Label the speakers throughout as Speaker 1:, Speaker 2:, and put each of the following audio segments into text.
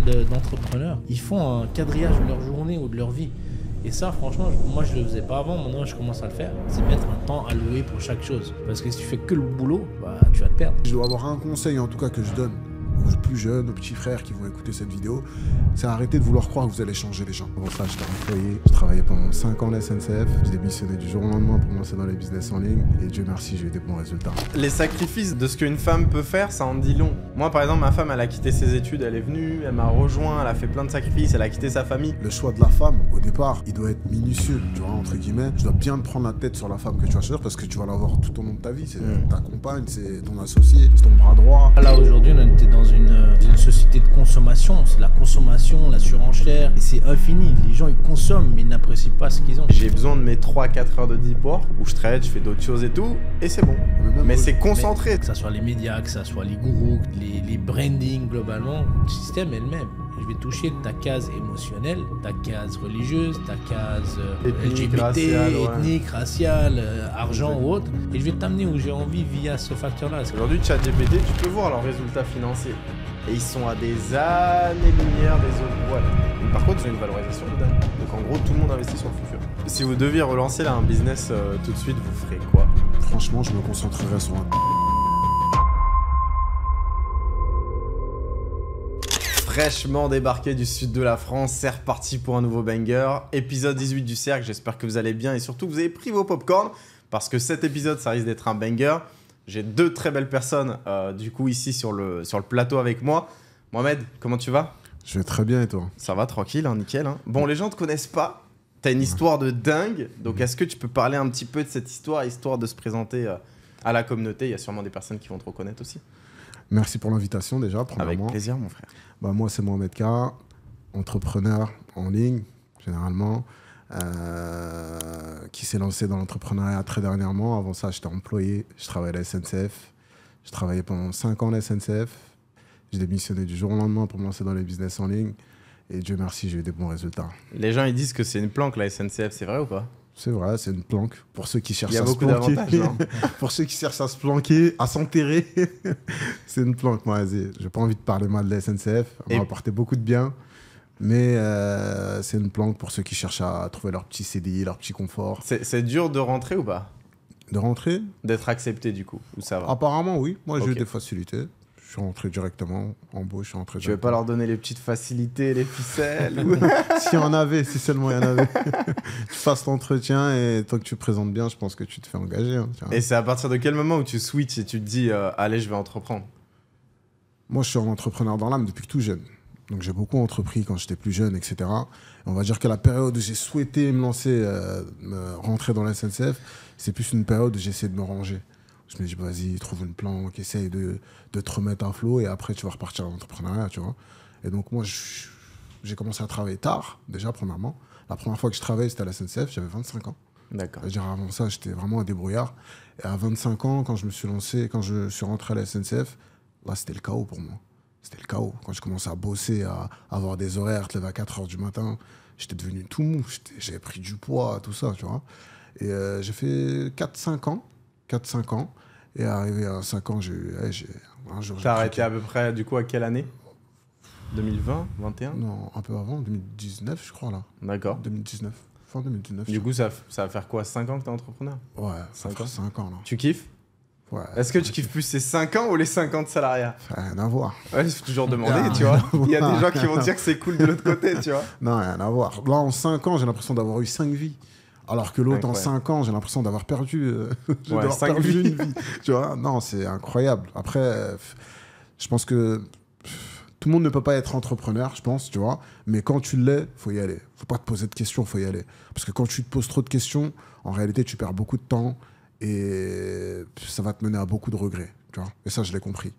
Speaker 1: d'entrepreneurs, ils font un quadrillage de leur journée ou de leur vie. Et ça, franchement, moi je le faisais pas avant, maintenant je commence à le faire. C'est mettre un temps alloué pour chaque chose. Parce que si tu fais que le boulot, bah, tu vas te perdre.
Speaker 2: Je dois avoir un conseil en tout cas que je donne aux plus jeunes, aux petits frères qui vont écouter cette vidéo, c'est arrêter de vouloir croire que vous allez changer les gens. Avant ça, j'étais employé, je travaillais pendant 5 ans à la SNCF, j'ai démissionné du jour au lendemain pour me lancer dans les business en ligne, et Dieu merci, j'ai eu des bons résultats.
Speaker 3: Les sacrifices de ce qu'une femme peut faire, ça en dit long. Moi, par exemple, ma femme, elle a quitté ses études, elle est venue, elle m'a rejoint, elle a fait plein de sacrifices, elle a quitté sa famille. Le choix de la femme, au départ, il doit être minutieux,
Speaker 2: tu vois, entre guillemets. Tu dois bien te prendre la tête sur la femme que tu vas choisir parce que tu vas l'avoir tout au long de ta vie. C'est mm. ta
Speaker 1: compagne, c'est ton associé, c'est ton bras droit. Là, aujourd'hui, on était dans euh, une, société de consommation. C'est la consommation, la surenchère, et c'est infini. Les gens, ils consomment, mais ils n'apprécient pas ce qu'ils ont. J'ai
Speaker 3: besoin de mes 3 4 heures de work où je traite, je fais d'autres choses et tout, et c'est bon. Mais, c'est
Speaker 1: concentré. que ce soit les médias, que ce soit les gourous, les, les brandings globalement, le système est le même. Je vais toucher ta case émotionnelle, ta case religieuse, ta case euh, LGBT, ethnique, raciale, euh, argent ou autre. Et je vais t'amener où j'ai envie via ce facteur-là. Aujourd'hui, GPT, tu peux voir leurs résultats financiers. Et ils sont à des
Speaker 3: années-lumière des autres Voilà. par contre, ils ont une valorisation de Donc en gros, tout le monde investit sur le futur. Si vous deviez relancer un business euh, tout de suite, vous ferez quoi Franchement, je me concentrerais sur un fraîchement débarqué du sud de la France, c'est reparti pour un nouveau banger, épisode 18 du cercle, j'espère que vous allez bien et surtout que vous avez pris vos popcorn, parce que cet épisode ça risque d'être un banger. J'ai deux très belles personnes euh, du coup ici sur le, sur le plateau avec moi. Mohamed, comment tu vas Je vais très bien et toi Ça va tranquille, hein, nickel. Hein. Bon, les gens te connaissent pas, tu as une histoire de dingue, donc est-ce que tu peux parler un petit peu de cette histoire, histoire de se présenter euh, à la communauté Il y a sûrement des personnes qui vont te reconnaître aussi.
Speaker 2: Merci pour l'invitation déjà, Avec plaisir, mon frère. Bah, moi, c'est Mohamed K, entrepreneur en ligne, généralement, euh, qui s'est lancé dans l'entrepreneuriat très dernièrement. Avant ça, j'étais employé, je travaillais à la SNCF. Je travaillais pendant 5 ans à la SNCF. J'ai démissionné du jour au lendemain pour me lancer dans les business en ligne. Et Dieu merci, j'ai eu des bons résultats.
Speaker 3: Les gens ils disent que c'est une planque la SNCF, c'est vrai ou pas
Speaker 2: c'est vrai, c'est une planque. Pour ceux qui cherchent à se planquer. Hein. pour ceux qui cherchent à se planquer, à s'enterrer, c'est une planque, moi, J'ai pas envie de parler mal de la SNCF. On m'a apporté beaucoup de bien. Mais euh, c'est une planque pour ceux qui cherchent à trouver leur petit CDI, leur petit confort.
Speaker 3: C'est dur de rentrer ou pas De rentrer D'être accepté, du coup, ou ça va
Speaker 2: Apparemment, oui. Moi, j'ai eu des facilités. Je suis rentré directement, embauche, je suis rentré Tu ne pas leur donner les
Speaker 3: petites facilités, les ficelles ou...
Speaker 2: Si on avait, si seulement il y en avait. tu fasses l'entretien et tant que tu te présentes bien, je pense que tu te fais engager. Hein,
Speaker 3: et c'est à partir de quel moment où tu switches et tu te dis euh, allez, je vais entreprendre
Speaker 2: Moi, je suis un entrepreneur dans l'âme depuis que tout jeune. Donc j'ai beaucoup entrepris quand j'étais plus jeune, etc. On va dire que la période où j'ai souhaité me lancer, euh, me rentrer dans la SNCF, c'est plus une période où j'essaie de me ranger. Je me dis, vas-y, trouve une planque, essaye de, de te remettre à flot et après, tu vas repartir à l'entrepreneuriat, tu vois. Et donc, moi, j'ai commencé à travailler tard, déjà, premièrement. La première fois que je travaillais, c'était à la SNCF, j'avais 25 ans. D'accord. dire avant ça, j'étais vraiment un débrouillard. Et à 25 ans, quand je me suis lancé, quand je suis rentré à la SNCF, là, c'était le chaos pour moi. C'était le chaos. Quand je commençais à bosser, à avoir des horaires, te lever à 4 heures du matin, j'étais devenu tout mou. J'avais pris du poids, tout ça, tu vois. Et euh, j'ai fait 4-5 ans. 4-5 ans. Et arrivé à 5 ans, j'ai eu. Eh,
Speaker 3: T'as arrêté à peu près, du coup, à quelle année
Speaker 2: 2020 21 Non, un peu avant, 2019, je crois, là. D'accord. 2019. Fin 2019. Du
Speaker 3: coup, ça, va faire quoi 5 ans que t'es entrepreneur Ouais, 5 ans. 5 ans, là. Tu kiffes Ouais. Est-ce que tu kiffes plus ces 5 ans ou les 5 ans 50 salariat' Rien à voir. Il faut toujours demander, tu vois. Il y a des gens qui vont dire que c'est cool de l'autre côté, tu vois.
Speaker 2: Non, rien à voir. Là, en 5 ans, j'ai l'impression d'avoir eu 5 vies. Alors que l'autre, en 5 ans, j'ai l'impression d'avoir perdu, euh, une vie. tu vois non, c'est incroyable. Après, je pense que tout le monde ne peut pas être entrepreneur, je pense, tu vois. Mais quand tu l'es, faut y aller. faut pas te poser de questions, faut y aller. Parce que quand tu te poses trop de questions, en réalité, tu perds beaucoup de temps et ça va te mener à beaucoup de regrets, tu vois. Et ça, je l'ai compris.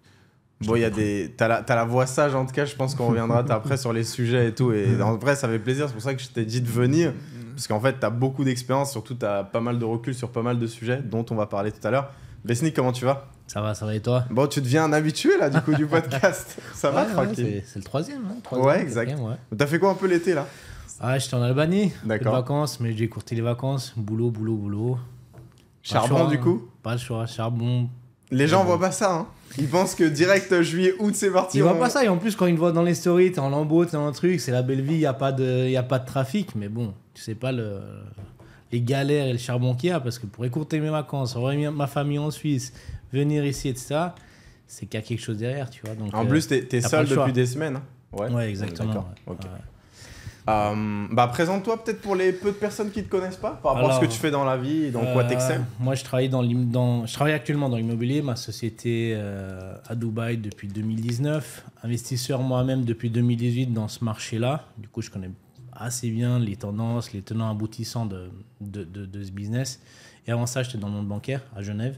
Speaker 2: Bon, il y a
Speaker 3: des. T'as la, as la voix sage, en tout cas, je pense qu'on reviendra après sur les sujets et tout. Et en vrai, ça fait plaisir, c'est pour ça que je t'ai dit de venir parce qu'en fait, tu as beaucoup d'expérience, surtout tu as pas mal de recul sur pas mal de sujets dont on va parler tout à l'heure. Besnik, comment tu vas Ça va, ça va et toi Bon, tu deviens un habitué là du coup du podcast. Ça va, tranquille. c'est le troisième, hein, ouais, exact.
Speaker 1: T'as fait quoi un peu l'été là Ah, j'étais en Albanie. D'accord. vacances, mais j'ai courté les vacances. Boulot, boulot, boulot. Charbon du hein. coup Pas le choix. Charbon,
Speaker 3: les gens voient pas ça, hein. Ils pensent que direct euh, juillet, août, c'est parti. Ils voient pas ça,
Speaker 1: et en plus, quand ils voient dans les stories, t'es en lambeau, t'es dans un truc, c'est la belle vie, y a, pas de, y a pas de trafic, mais bon, tu sais pas le, les galères et le charbon qu'il a, parce que pour écouter mes vacances, envoyer ma famille en Suisse, venir ici, etc., c'est qu'il y a quelque chose derrière, tu vois. Donc, en plus, plus, euh, t'es, seul depuis des semaines.
Speaker 3: Hein. Ouais. exactement. Euh, bah, présente-toi peut-être pour les peu de personnes qui ne te connaissent pas par rapport à ce que tu fais dans la vie et dans quoi euh, tu
Speaker 1: Moi, je travaille, dans, dans je travaille actuellement dans l'immobilier, ma société euh, à Dubaï depuis 2019, investisseur moi-même depuis 2018 dans ce marché-là. Du coup, je connais assez bien les tendances, les tenants aboutissants de, de, de, de ce business. Et avant ça, j'étais dans le monde bancaire à Genève.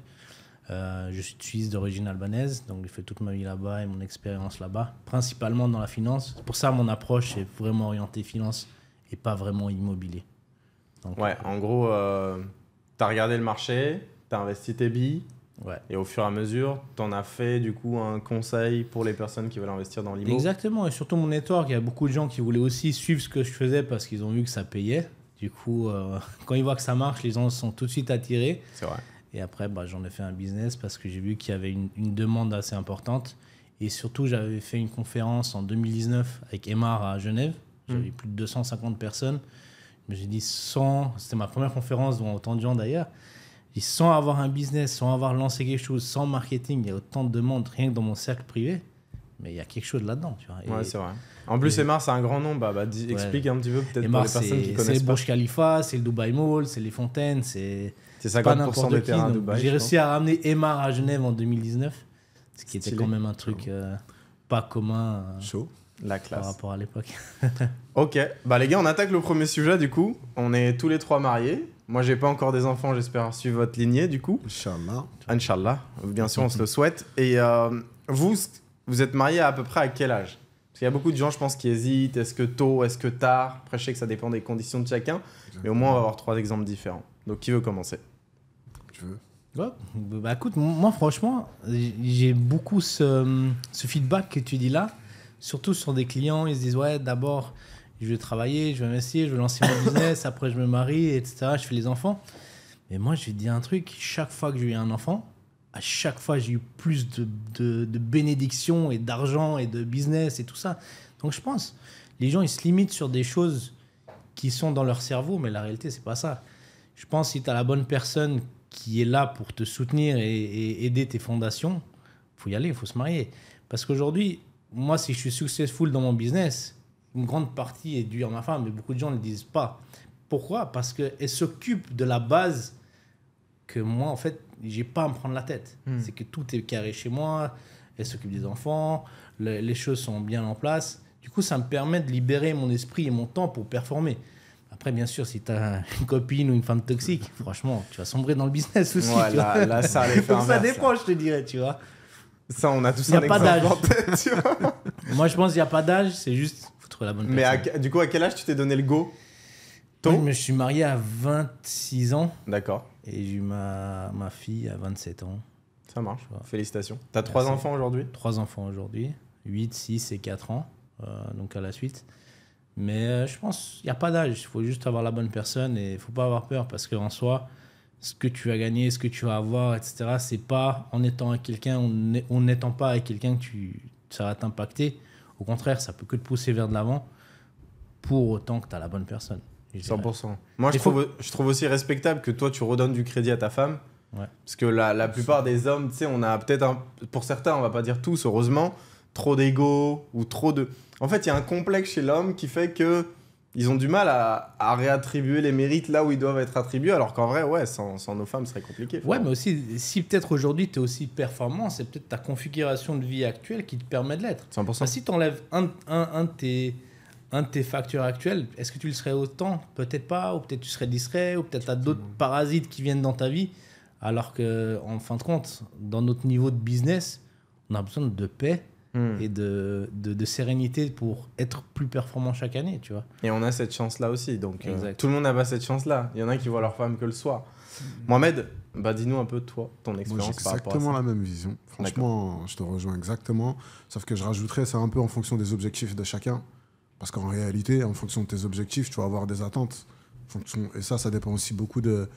Speaker 1: Euh, je suis Suisse d'origine albanaise, donc j'ai fait toute ma vie là-bas et mon expérience là-bas, principalement dans la finance. Pour ça, mon approche est vraiment orientée finance et pas vraiment immobilier. ouais,
Speaker 3: euh, en gros, euh, tu as regardé le marché, tu as investi tes billes, Ouais. Et au fur et à mesure, tu en as fait du coup un conseil pour les personnes qui veulent investir dans l'immobilier.
Speaker 1: Exactement, et surtout mon network, il y a beaucoup de gens qui voulaient aussi suivre ce que je faisais parce qu'ils ont vu que ça payait. Du coup, euh, quand ils voient que ça marche, les gens sont tout de suite attirés. C'est vrai. Et après, bah, j'en ai fait un business parce que j'ai vu qu'il y avait une, demande assez importante. Et surtout, j'avais fait une conférence en 2019 avec Emar à Genève. J'avais mm. plus de 250 personnes. Mais j'ai dit sans c'était ma première conférence dont autant de gens d'ailleurs. J'ai dit sans avoir un business, sans avoir lancé quelque chose, sans marketing, il y a autant de demandes rien que dans mon cercle privé. Mais il y a quelque chose là-dedans, tu vois. ouais, c'est vrai. En plus, Emar, c'est un grand nom. Bah, bah Explique un petit peu peut-être pour les personnes qui connaissent. C'est Burj Khalifa, c'est le Dubai Mall, c'est les fontaines, c'est c'est 50% de à J'ai réussi à ramener Emma à Genève en 2019, ce qui était quand même un truc euh, pas commun. Euh, Chaud. La classe. Par rapport à l'époque.
Speaker 3: ok. Bah, les gars, on attaque le premier sujet du coup. On est tous les trois mariés. Moi, j'ai pas encore des enfants, j'espère suivre votre lignée du coup. Inch'Allah. Inch'Allah. Bien sûr, on se le souhaite. Et euh, vous, vous êtes mariés à, à peu près à quel âge parce qu'il y a beaucoup de gens, je pense, qui hésitent. Est-ce que tôt, est-ce que tard Après, je sais que ça dépend des conditions de chacun. Mais au moins, on va avoir trois
Speaker 1: exemples différents. Donc, qui veut commencer veux. Bah, bah écoute, moi franchement, j'ai beaucoup ce, feedback que tu dis là, surtout sur des clients, ils se disent ouais d'abord je vais travailler, je vais investir, je vais lancer mon business, après je me marie, etc. Je fais les enfants. Mais moi je dis un truc, chaque fois que j'ai eu un enfant, à chaque fois j'ai eu plus de, de, bénédictions et d'argent et de business et tout ça. Donc je pense, les gens ils se limitent sur des choses qui sont dans leur cerveau, mais la réalité c'est pas ça. Je pense si tu as la bonne personne qui est là pour te soutenir et, aider tes fondations, il faut y aller, il faut se marier. Parce qu'aujourd'hui, moi, si je suis successful dans mon business, une grande partie est due à ma femme, mais beaucoup de gens ne le disent pas. Pourquoi Parce qu'elle s'occupe de la base que moi, en fait, j'ai pas à me prendre la tête. Hmm. C'est que tout est carré chez moi, elle s'occupe des enfants, les choses sont bien en place. Du coup, ça me permet de libérer mon esprit et mon temps pour performer bien sûr, si tu as une copine ou une femme toxique, franchement, tu vas sombrer dans le business aussi. ça ça dépend,
Speaker 3: je te dirais, tu vois. Ça, on a tous y a
Speaker 1: Moi, je pense qu'il n'y a pas d'âge, c'est juste faut trouver la bonne mais personne.
Speaker 3: du coup, à quel âge tu t'es donné le go Moi, Je suis marié à
Speaker 1: 26 ans. D'accord. Et j'ai eu ma, ma fille à 27 ans. Ça marche. Félicitations. T'as trois enfants aujourd'hui Trois enfants aujourd'hui. 8, 6 et 4 ans. Euh, donc à la suite. Mais euh, je pense il n'y a pas d'âge. Il faut juste avoir la bonne personne et il ne faut pas avoir peur parce qu'en soi, ce que tu vas gagner, ce que tu vas avoir, etc., c'est pas en étant avec quelqu'un, on n'étant pas avec quelqu'un que tu, ça va t'impacter. Au contraire, ça peut que te pousser vers de l'avant pour autant que tu as la bonne personne. 100%. Moi, je, trouve,
Speaker 3: aussi respectable que toi, tu redonnes du crédit à ta femme. Parce que la, plupart des hommes, tu sais, on a peut-être, pour certains, on va pas dire tous, heureusement, trop d'ego ou trop de. En fait, il y a un complexe chez l'homme qui fait que ils ont du mal à, réattribuer les mérites là où ils doivent être attribués, alors qu'en vrai, ouais, sans, nos femmes, ce serait compliqué. Ouais, mais
Speaker 1: aussi, si peut-être aujourd'hui tu es aussi performant, c'est peut-être ta configuration de vie actuelle qui te permet de l'être. 100%. si tu enlèves un, un, un, de tes, un de est-ce que tu le serais autant Peut-être pas, ou peut-être tu serais discret, ou peut-être tu as d'autres parasites qui viennent dans ta vie, alors que en fin de compte, dans notre niveau de business, on a besoin de paix Hmm. et de, de, sérénité pour être plus performant chaque année, tu vois.
Speaker 3: Et on a cette chance-là aussi, donc euh, tout le monde n'a pas cette chance-là. Il y en a qui voient leur femme que le soir. Hmm. Mohamed, bah dis-nous un peu toi, ton expérience par à Exactement la même vision. Franchement,
Speaker 2: je te rejoins exactement, sauf que je rajouterais ça un peu en fonction des objectifs de chacun, parce qu'en réalité, en fonction de tes objectifs, tu vas avoir des attentes. et ça, ça dépend aussi beaucoup de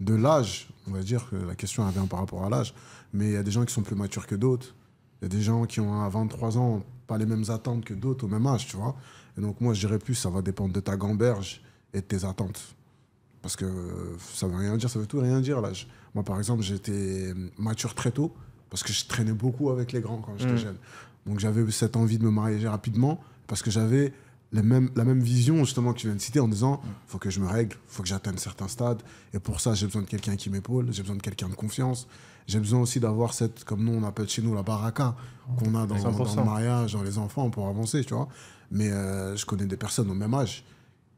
Speaker 2: de l'âge, on va dire que la question vient par rapport à l'âge, mais il y a des gens qui sont plus matures que d'autres a des gens qui ont à 23 ans pas les mêmes attentes que d'autres au même âge, tu vois. Et donc, moi, je dirais plus, ça va dépendre de ta gamberge et de tes attentes. Parce que euh, ça veut rien dire, ça veut tout rien dire, l'âge. Moi, par exemple, j'étais mature très tôt parce que je traînais beaucoup avec les grands quand j'étais mm. jeune. Donc, j'avais cette envie de me marier rapidement parce que j'avais la même, vision justement que tu viens de citer en disant mm. faut que je me règle, faut que j'atteigne certains stades et pour ça j'ai besoin de quelqu'un qui m'épaule, j'ai besoin de quelqu'un de confiance, j'ai besoin aussi d'avoir cette, comme nous on appelle chez nous la baraka, qu'on a dans, dans, le mariage, dans les enfants pour avancer, tu vois. Mais euh, je connais des personnes au même âge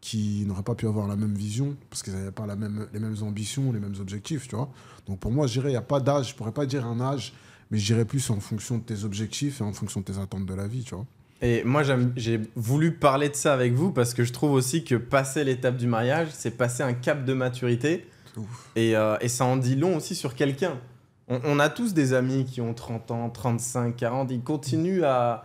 Speaker 2: qui n'auraient pas pu avoir la même vision parce qu'ils n'avaient pas la même, les mêmes ambitions, les mêmes objectifs, tu vois. Donc pour moi, je dirais, il n'y a pas d'âge, je pourrais pas dire un âge, mais je dirais plus en fonction de tes objectifs et en fonction de tes attentes de la vie, tu vois.
Speaker 3: Et moi, j'ai voulu parler de ça avec vous parce que je trouve aussi que passer l'étape du mariage, c'est passer un cap de maturité. Et, euh, et, ça en dit long aussi sur quelqu'un on, a tous des amis qui ont 30 ans, 35, 40, ils continuent à,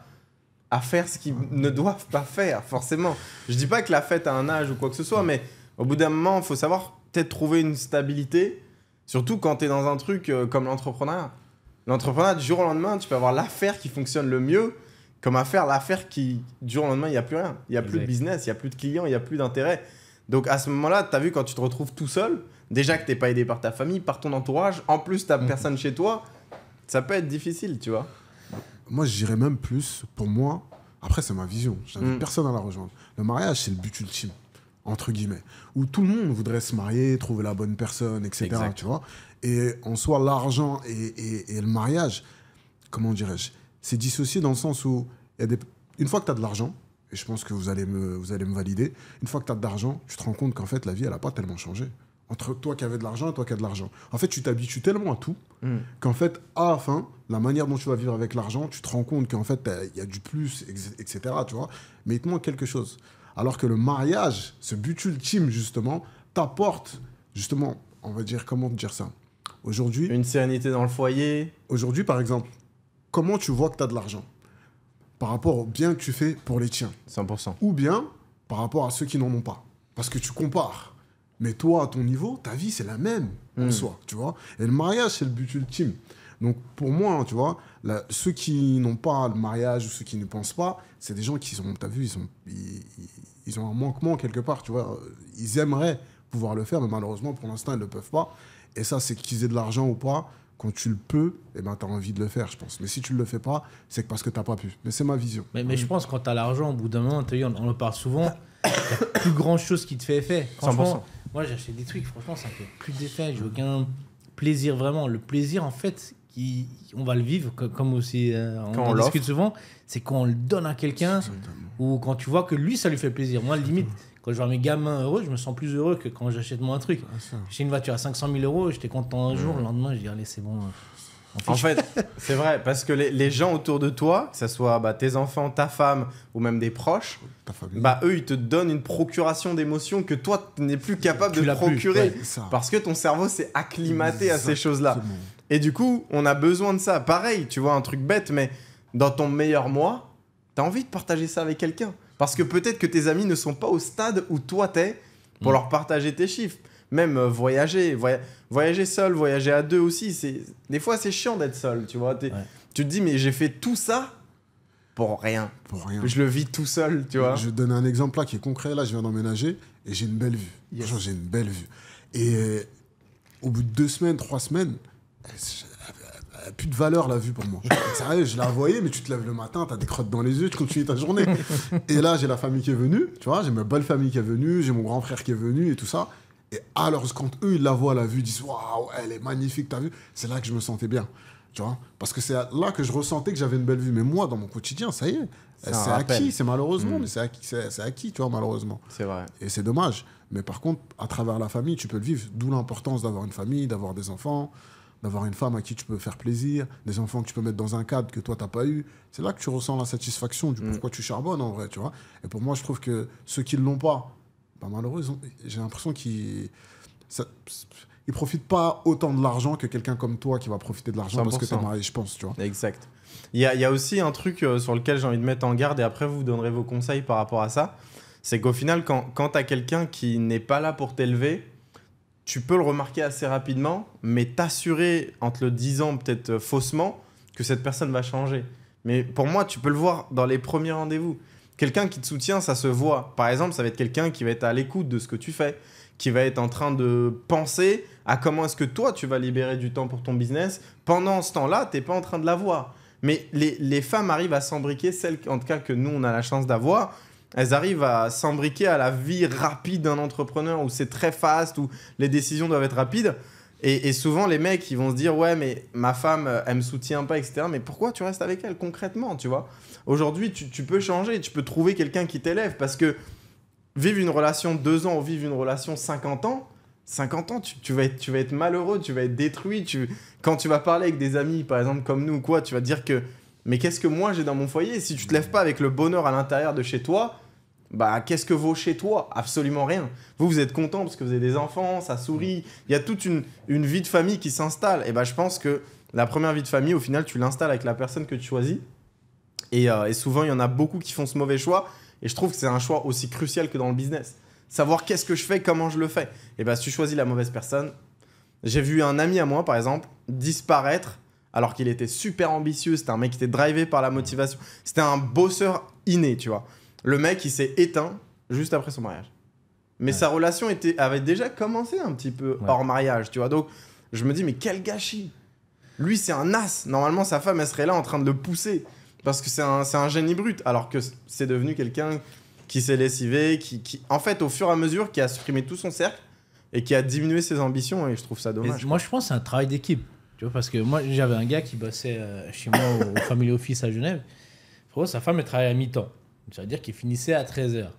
Speaker 3: faire ce qu'ils ne doivent pas faire, forcément. Je ne dis pas que la fête a un âge ou quoi que ce soit, mais au bout d'un moment, il faut savoir peut-être trouver une stabilité, surtout quand tu es dans un truc euh, comme l'entrepreneuriat. L'entrepreneuriat, du jour au lendemain, tu peux avoir l'affaire qui fonctionne le mieux, comme affaire, l'affaire qui, du jour au lendemain, il n'y a plus rien. Il n'y a plus de business, il n'y a plus de clients, il n'y a plus d'intérêt. Donc à ce moment-là, tu as vu, quand tu te retrouves tout seul, Déjà que t'es pas aidé par ta famille, par ton entourage, en plus t'as n'as mhm. personne chez toi, ça peut être difficile, tu vois.
Speaker 2: Moi, j'irais même plus, pour moi, après c'est ma vision, j'invite mm. personne à la rejoindre. Le mariage, c'est le but ultime, entre guillemets, où tout le monde voudrait se marier, trouver la bonne personne, etc. Tu vois et en soi, l'argent et, le mariage, comment dirais-je, c'est dissocié dans le sens où, une fois que tu as de l'argent, et je pense que vous allez vous allez me valider, une fois que tu as de l'argent, tu te rends compte qu'en fait, la vie, elle n'a pas tellement changé. Entre toi qui avais de l'argent et toi qui as de l'argent. En fait, tu t'habitues tellement à tout mm. qu'en fait, à la fin, la manière dont tu vas vivre avec l'argent, tu te rends compte qu'en fait, il y a du plus, etc. Tu vois Mais il te manque quelque chose. Alors que le mariage, ce but ultime, justement, t'apporte, justement, on va dire, comment dire ça Aujourd'hui. Une sérénité dans le foyer. Aujourd'hui, par exemple, comment tu vois que tu as de l'argent Par rapport au bien que tu fais pour les tiens. 100%. Ou bien par rapport à ceux qui n'en ont pas. Parce que tu compares. Mais toi, à ton niveau, ta vie, c'est la même en hmm. soi, tu vois. Et le mariage, c'est le but ultime. Donc, pour moi, hein, tu vois, ceux qui n'ont pas le mariage ou ceux qui ne pensent pas, c'est des gens qui sont, t'as vu, ils, ils, ont un manquement quelque part, tu vois. Ils aimeraient pouvoir le faire, mais malheureusement, pour l'instant, ils ne le peuvent pas. Et ça, c'est qu'ils aient de l'argent ou pas, quand tu le peux, et eh ben, tu as envie de le faire, je pense. Mais si tu ne le fais pas, c'est parce que tu n'as pas pu. Mais c'est ma vision. Mais, je
Speaker 1: pense que quand tu as l'argent, au bout d'un moment, on, on en parle souvent, il n'y a plus grand-chose qui te fait effet. Franchement, 100%. Moi, j'achète des trucs, franchement, ça fait plus d'effet. J'ai aucun plaisir vraiment. Le plaisir, en fait, qui, on va le vivre, comme aussi euh, on, discute souvent, c'est quand on le donne à quelqu'un ou quand tu vois que lui, ça lui fait plaisir. Moi, limite, quand je vois mes gamins heureux, je me sens plus heureux que quand j'achète moi un truc. J'ai une voiture à 500 000 euros, j'étais content un jour, le lendemain, je dis, allez, c'est bon. Euh, en fait,
Speaker 3: c'est vrai, parce que les, gens autour de toi, que ce soit bah, tes enfants, ta femme ou même des proches, bah, eux, ils te donnent une procuration d'émotions que toi, tu n'es plus capable de procurer. parce que ton cerveau s'est acclimaté à ces choses-là. Et du coup, on a besoin de ça. Pareil, tu vois, un truc bête, mais dans ton meilleur mois, tu as envie de partager ça avec quelqu'un. Parce que peut-être que tes amis ne sont pas au stade où toi t'es pour mm. leur partager tes chiffres. Même euh, voyager, voyager seul, voyager à deux aussi. C'est des fois c'est chiant d'être seul, tu vois. Tu te dis mais j'ai fait tout ça pour rien. Pour rien. Je le vis tout seul,
Speaker 2: tu vois. Je donne un exemple là qui est concret. Là, je viens d'emménager et j'ai une belle vue. j'ai une belle vue. Et euh, au bout de deux semaines, trois semaines, elle plus de valeur la vue pour moi. Sérieux, je la voyais, mais tu te lèves le matin, as des crottes dans les yeux, tu continues ta journée. Et là, j'ai la famille qui est venue, tu vois, j'ai ma belle famille qui est venue, j'ai mon grand frère qui est venu et tout ça. Et alors, quand eux, ils la voient la vue, ils disent Waouh, elle est magnifique, t'as vu C'est là que je me sentais bien. Tu vois Parce que c'est là que je ressentais que j'avais une belle vue. Mais moi, dans mon quotidien, ça y est, mm. c'est acquis. C'est malheureusement, mais c'est acquis, acquis, tu vois, malheureusement. C'est vrai. Et c'est dommage. Mais par contre, à travers la famille, tu peux le vivre. D'où l'importance d'avoir une famille, d'avoir des enfants, d'avoir une femme à qui tu peux faire plaisir, des enfants que tu peux mettre dans un cadre que toi, t'as pas eu. C'est là que tu ressens la satisfaction du mm. pourquoi tu charbonnes, en vrai, tu vois. Et pour moi, je trouve que ceux qui ne l'ont pas, Malheureusement, J'ai l'impression qu'ils ne profite pas autant de l'argent que quelqu'un comme toi qui va profiter de l'argent parce que es marié, je pense,
Speaker 3: tu vois. Exact. Il y a, aussi un truc euh, sur lequel j'ai envie de mettre en garde et après vous donnerez vos conseils par rapport à ça. C'est qu'au final, quand, quand as quelqu'un qui n'est pas là pour t'élever, tu peux le remarquer assez rapidement, mais t'assurer en te le disant peut-être euh, faussement que cette personne va changer. Mais pour moi, tu peux le voir dans les premiers rendez-vous. Quelqu'un qui te soutient, ça se voit. Par exemple, ça va être quelqu'un qui va être à l'écoute de ce que tu fais, qui va être en train de penser à comment est-ce que toi, tu vas libérer du temps pour ton business. Pendant ce temps-là, tu n'es pas en train de l'avoir. Mais les, femmes arrivent à s'embriquer, celles en tout cas que nous, on a la chance d'avoir. Elles arrivent à s'embriquer à la vie rapide d'un entrepreneur où c'est très fast, où les décisions doivent être rapides. Et, souvent, les mecs, ils vont se dire Ouais, mais ma femme, euh, elle me soutient pas, etc. Mais pourquoi tu restes avec elle concrètement, tu vois Aujourd'hui, tu, peux changer, tu peux trouver quelqu'un qui t'élève parce que vivre une relation deux ans ou vivre une relation 50 ans, 50 ans, tu, vas être, malheureux, tu vas être détruit. quand tu vas parler avec des amis, par exemple, comme nous ou quoi, tu vas dire que Mais qu'est-ce que moi j'ai dans mon foyer Si tu te lèves pas avec le bonheur à l'intérieur de chez toi, bah, qu'est-ce que vaut chez toi Absolument rien. Vous, vous êtes content parce que vous avez des enfants, ça sourit. Il y a toute une, vie de famille qui s'installe. Et bah, je pense que la première vie de famille, au final, tu l'installes avec la personne que tu choisis. Et, euh, et souvent, il y en a beaucoup qui font ce mauvais choix. Et je trouve que c'est un choix aussi crucial que dans le business. Savoir qu'est-ce que je fais, comment je le fais. Et bah, si tu choisis la mauvaise personne, j'ai vu un ami à moi, par exemple, disparaître alors qu'il était super ambitieux. C'était un mec qui était drivé par la motivation. C'était un bosseur inné, tu vois. Le mec, il s'est éteint juste après son mariage. Mais sa relation était, avait déjà commencé un petit peu hors mariage, tu vois. Donc, je me dis, mais quel gâchis Lui, c'est un as. Normalement, sa femme, elle serait là en train de le pousser. Parce que c'est un, génie brut. Alors que c'est devenu quelqu'un qui s'est lessivé, qui, en fait, au fur et à mesure, qui a supprimé tout son cercle et qui a diminué ses ambitions. Et je trouve ça dommage.
Speaker 1: moi, je pense que c'est un travail d'équipe. Tu vois, parce que moi, j'avais un gars qui bossait euh, chez moi au, Family Office à Genève. sa femme, elle travaillait à mi-temps. Ça veut dire qu'il finissait à 13h. Du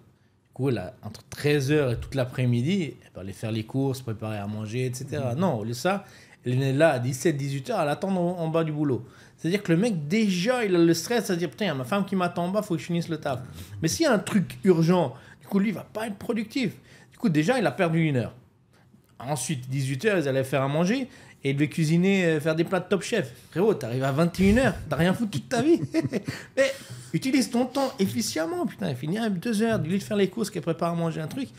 Speaker 1: coup, entre 13h et toute l'après-midi, elle allait faire les courses, préparer à manger, etc. Mhm. Non, au lieu de ça, elle est là à 17, 18h, à attend en, bas du boulot. C'est-à-dire que le mec, déjà, il a le stress à dire Putain, ma femme qui m'attend en bas, faut que je finisse le taf. Mais s'il y a un truc urgent, du coup, lui, il va pas être productif. Du coup, déjà, il a perdu une heure. Ensuite, 18h, ils allait faire à manger et il devait cuisiner, euh, faire des plats de top chef. Frérot, t'arrives à 21h, t'as rien foutu de ta vie. Mais utilise ton temps efficacement putain, finis à 2h, du lieu de faire les courses, qu'elle prépare à manger un truc.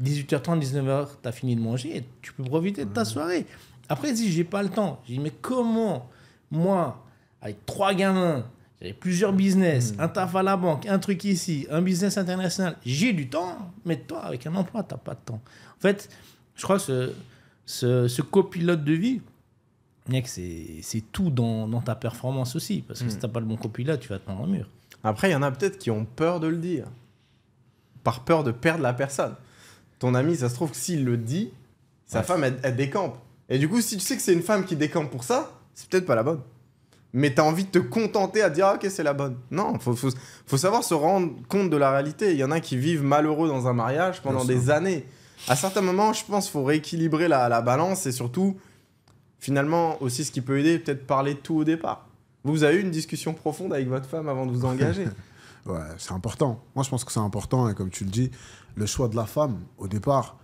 Speaker 1: 18h30, 19h, t'as fini de manger et tu peux profiter de ta soirée. Après, si j'ai pas le temps, j'ai dit, mais comment, moi, avec trois gamins, j'avais plusieurs business, mm. un taf à la banque, un truc ici, un business international, j'ai du temps, mais toi, avec un emploi, t'as pas de temps. En fait, je crois ce, ce copilote de vie, mec, c'est tout dans, ta performance aussi. Parce que si mm. t'as pas le bon copilote, tu vas te prendre un mur. Après, il y en a peut-être qui ont peur de le dire.
Speaker 3: Par peur de perdre la personne. Ton ami, ça se trouve que s'il le dit, sa femme, elle, décampe. Et du coup, si tu sais que c'est une femme qui décampe pour ça, c'est peut-être pas la bonne. Mais t'as envie de te contenter à dire ah, ok, c'est la bonne. Non, faut, faut, savoir se rendre compte de la réalité. Il y en a qui vivent malheureux dans un mariage pendant des années. À certains moments, je pense qu'il faut rééquilibrer la balance et surtout finalement, aussi, ce qui peut aider, peut-être parler de tout au départ. Vous avez eu une discussion profonde avec votre femme avant de vous engager.
Speaker 2: ouais, c'est important. Moi, je pense que c'est important. Et comme tu le dis, le choix de la femme, au départ,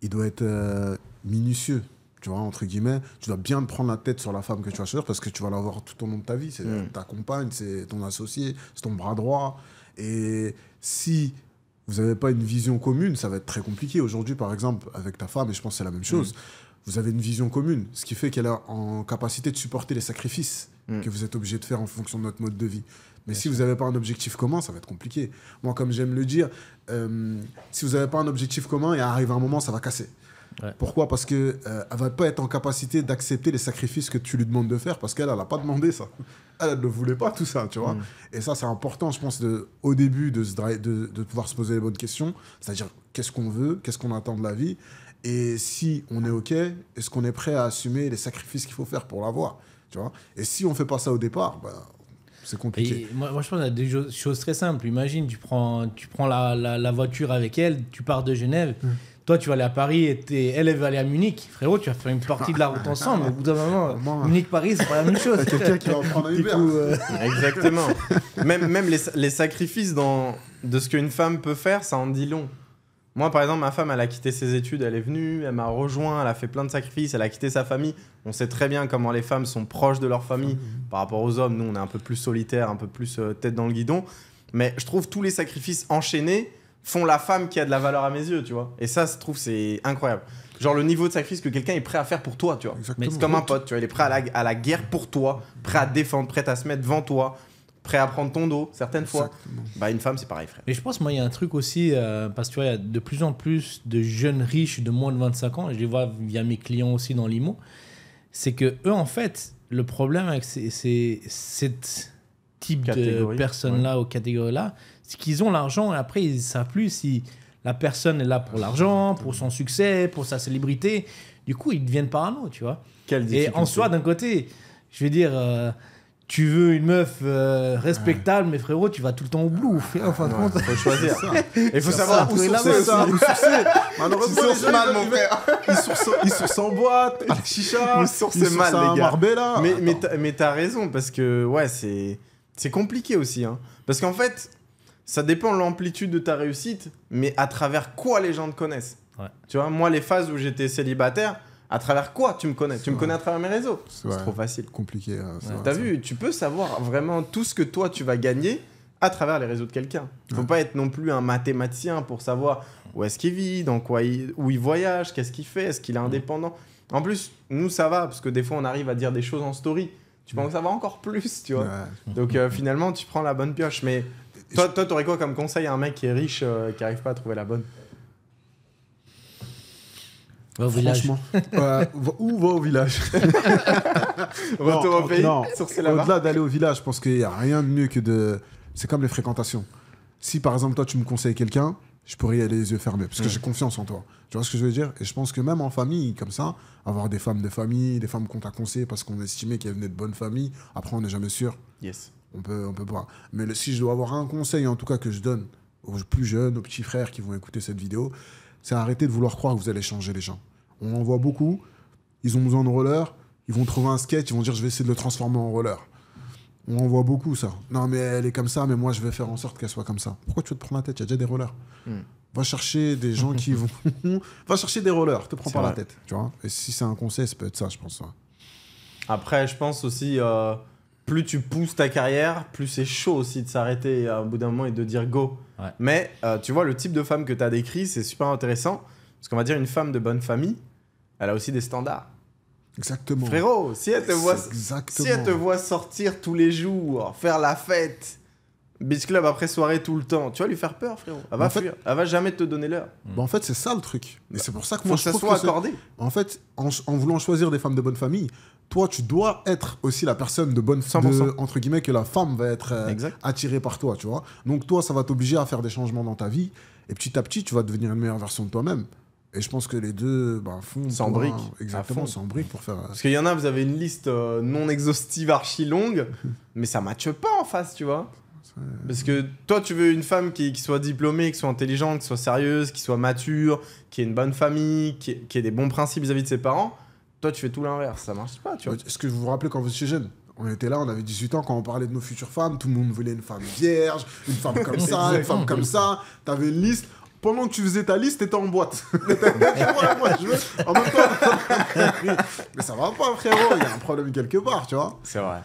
Speaker 2: il doit être euh, minutieux. Tu vois, entre guillemets, tu dois bien te prendre la tête sur la femme que tu vas choisir parce que tu vas l'avoir tout au long de ta vie. C'est mm. ta compagne, c'est ton associé, c'est ton bras droit. Et si vous n'avez pas une vision commune, ça va être très compliqué. Aujourd'hui, par exemple, avec ta femme, et je pense que c'est la même mm. chose, vous avez une vision commune, ce qui fait qu'elle est en capacité de supporter les sacrifices mm. que vous êtes obligé de faire en fonction de notre mode de vie. Mais si vous n'avez pas un objectif commun, ça va être compliqué. Moi, comme j'aime le dire, euh, si vous n'avez pas un objectif commun, il arrive un moment, ça va casser. Pourquoi Parce qu'elle euh, ne va pas être en capacité d'accepter les sacrifices que tu lui demandes de faire parce qu'elle, elle n'a pas demandé ça. Elle, elle, ne voulait pas tout ça, tu vois. Mm. Et ça, c'est important, je pense, de, au début, de, de, de pouvoir se poser les bonnes questions. C'est-à-dire, qu'est-ce qu'on veut Qu'est-ce qu'on attend de la vie et si on est OK, est-ce qu'on est prêt à assumer les sacrifices qu'il faut faire pour l'avoir tu vois Et si on fait pas ça au départ, bah, c'est compliqué.
Speaker 1: moi, je pense à des choses très simples. Imagine, tu prends, tu prends la, voiture avec elle, tu pars de Genève. Mmh. Toi, tu vas aller à Paris et elle, elle va aller à Munich. Frérot, tu vas faire une partie de la route ensemble. Au bout d'un moment, Munich-Paris, c'est pas la même chose. quelqu'un prendre un euh,
Speaker 3: Exactement. Même, même les, les sacrifices dans, de ce qu'une femme peut faire, ça en dit long. Moi, par exemple, ma femme, elle a quitté ses études, elle est venue, elle m'a rejoint, elle a fait plein de sacrifices, elle a quitté sa famille. On sait très bien comment les femmes sont proches de leur famille par rapport aux hommes. Nous, on est un peu plus solitaire, un peu plus euh, tête dans le guidon. Mais je trouve tous les sacrifices enchaînés font la femme qui a de la valeur à mes yeux, tu vois. Et ça, je trouve, c'est incroyable. Genre le niveau de sacrifice que quelqu'un est prêt à faire pour toi, tu vois. C'est comme un pote, tu vois. Il est prêt à la, à la guerre pour toi, prêt à défendre, prêt à se mettre devant toi, prêt à prendre ton dos certaines fois. Bah, une femme c'est pareil frère.
Speaker 1: Mais je pense moi il y a un truc aussi euh, parce que tu vois il y a de plus en plus de jeunes riches de moins de 25 ans, je les vois via mes clients aussi dans l'IMO, c'est que eux en fait le problème avec ces, ces, de personnes là aux ou catégories là, c'est qu'ils ont l'argent et après ils savent plus si la personne est là pour l'argent, pour son succès, pour sa célébrité. Du coup ils deviennent parano, tu vois. Quelle et en soi d'un côté, je veux dire euh, tu veux une meuf euh, respectable, mais frérot, tu vas tout le temps au blue. il faut choisir. Il faut savoir où sourcer ça. ils
Speaker 2: sourcent mal, mon père. Ils sourcent
Speaker 3: en boîte, la chicha. Ils sourcent mal, les gars. Mais, mais, t'as raison, parce que, ouais, c'est, c'est compliqué aussi. Hein. Parce qu'en fait, ça dépend de l'amplitude de ta réussite, mais à travers quoi les gens te connaissent. Tu vois, moi, les phases où j'étais célibataire, à travers quoi tu me connais Tu me connais à travers mes réseaux. C'est
Speaker 2: trop facile. Compliqué. Euh, T'as
Speaker 3: vu, tu peux savoir vraiment tout ce que toi tu vas gagner à travers les réseaux de quelqu'un. Il faut pas être non plus un mathématicien pour savoir où est-ce qu'il vit, dans quoi où il voyage, qu'est-ce qu'il fait, est-ce qu'il est mm. indépendant. En plus, nous, ça va, parce que des fois, on arrive à dire des choses en story. Tu penses que ça va encore plus, tu vois. Donc euh, finalement, tu prends la bonne pioche. Mais toi, toi, aurais quoi comme conseil à un mec qui est riche, euh, qui arrive pas à trouver la bonne Va au village. où va au village au pays Au-delà
Speaker 2: d'aller au village, je pense qu'il n'y a rien de mieux que de. C'est comme les fréquentations. Si par exemple, toi, tu me conseilles quelqu'un, je pourrais y aller les yeux fermés parce que j'ai confiance en toi. Tu vois ce que je veux dire Et je pense que même en famille, comme ça, avoir des femmes de famille, des femmes qu'on t'a conseillées parce qu'on estimait qu'elles venaient de bonnes familles, après, on n'est jamais sûr. Yes. On peut, on peut pas. Mais si je dois avoir un conseil, en tout cas, que je donne aux plus jeunes, aux petits frères qui vont écouter cette vidéo, c'est arrêter de vouloir croire que vous allez changer les gens on en voit beaucoup. Ils ont besoin de roller, ils vont trouver un skate, ils vont dire je vais essayer de le transformer en roller. On en voit beaucoup ça. Non mais elle est comme ça, mais moi je vais faire en sorte qu'elle soit comme ça. Pourquoi tu veux te prendre la tête Il y a déjà des rollers. Hmm. Va chercher des gens qui vont. Va chercher des rollers, te prends pas la tête. Tu vois Et si c'est un conseil, ça peut être ça, je pense.
Speaker 3: Après, je pense aussi, euh, plus tu pousses ta carrière, plus c'est chaud aussi de s'arrêter à euh, bout d'un moment et de dire go. Mais euh, tu vois, le type de femme que tu as décrit, c'est super intéressant. Parce qu'on va dire une femme de bonne famille, elle a aussi des standards. Exactement. Frérot, si elle te voit, si te voit sortir tous les jours, faire la fête, beach club après soirée tout le temps, tu vas lui faire peur, frérot. Elle va fuir. Elle va jamais te donner l'heure. Bah en fait, c'est ça le truc. Mais bah, c'est pour ça que faut moi, que ça soit accordé. En
Speaker 2: fait, en, voulant choisir des femmes de bonne famille, toi, tu dois être aussi la personne de bonne famille, entre guillemets, que la femme va être euh, attirée par toi, tu vois. Donc toi, ça va t'obliger à faire des changements dans ta vie. Et petit à petit, tu vas devenir une meilleure version de toi-même. Et je pense que les deux bah, font. Sans briques. Exactement, sans briques pour faire. Euh, Parce
Speaker 3: qu'il y en a, vous avez une liste euh, non exhaustive archi longue, mais ça matche pas en face, tu vois. Euh, Parce que toi, tu veux une femme qui, soit diplômée, qui soit intelligente, qui soit sérieuse, qui soit mature, qui ait une bonne famille, qui, ait, des bons principes vis-à-vis de ses parents. Toi, tu fais tout l'inverse, ça marche pas, tu
Speaker 2: vois. Est-ce que vous vous rappelez quand vous étiez jeune on était là, on avait 18 ans, quand on parlait de nos futures femmes, tout le monde voulait une femme vierge, une femme comme ça, une femme comme ça. T'avais une liste, pendant que tu faisais ta liste, t'étais en boîte. En même temps, mais ça va pas, frérot. Il y a un problème quelque part, tu vois.
Speaker 1: C'est vrai.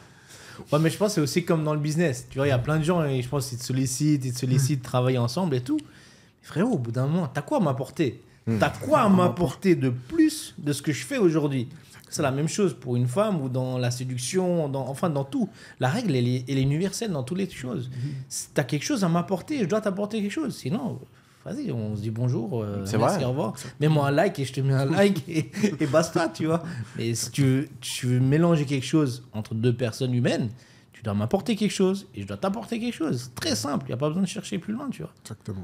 Speaker 1: Ouais, mais je pense que c'est aussi comme dans le business. Tu vois, il y a plein de gens, et je pense qu'ils te sollicitent, ils te sollicitent, travailler ensemble et tout. frérot, au bout d'un moment, t'as quoi à m'apporter hmm. T'as quoi à m'apporter de plus de ce que je fais aujourd'hui C'est la même chose pour une femme ou dans la séduction, dans, enfin dans tout. La règle, est, elle est universelle dans toutes les choses. Hmm. T'as quelque chose à m'apporter, je dois t'apporter quelque chose. Sinon, vas-y, on se dit bonjour, euh, c'est merci, vrai. au revoir. Mets-moi un like et je te mets un like et, basta, tu vois. Mais si tu veux, tu veux mélanger quelque chose entre deux personnes humaines, tu dois m'apporter quelque chose et je dois t'apporter quelque chose. Très simple, il n'y a pas besoin de chercher plus loin, tu vois. Exactement,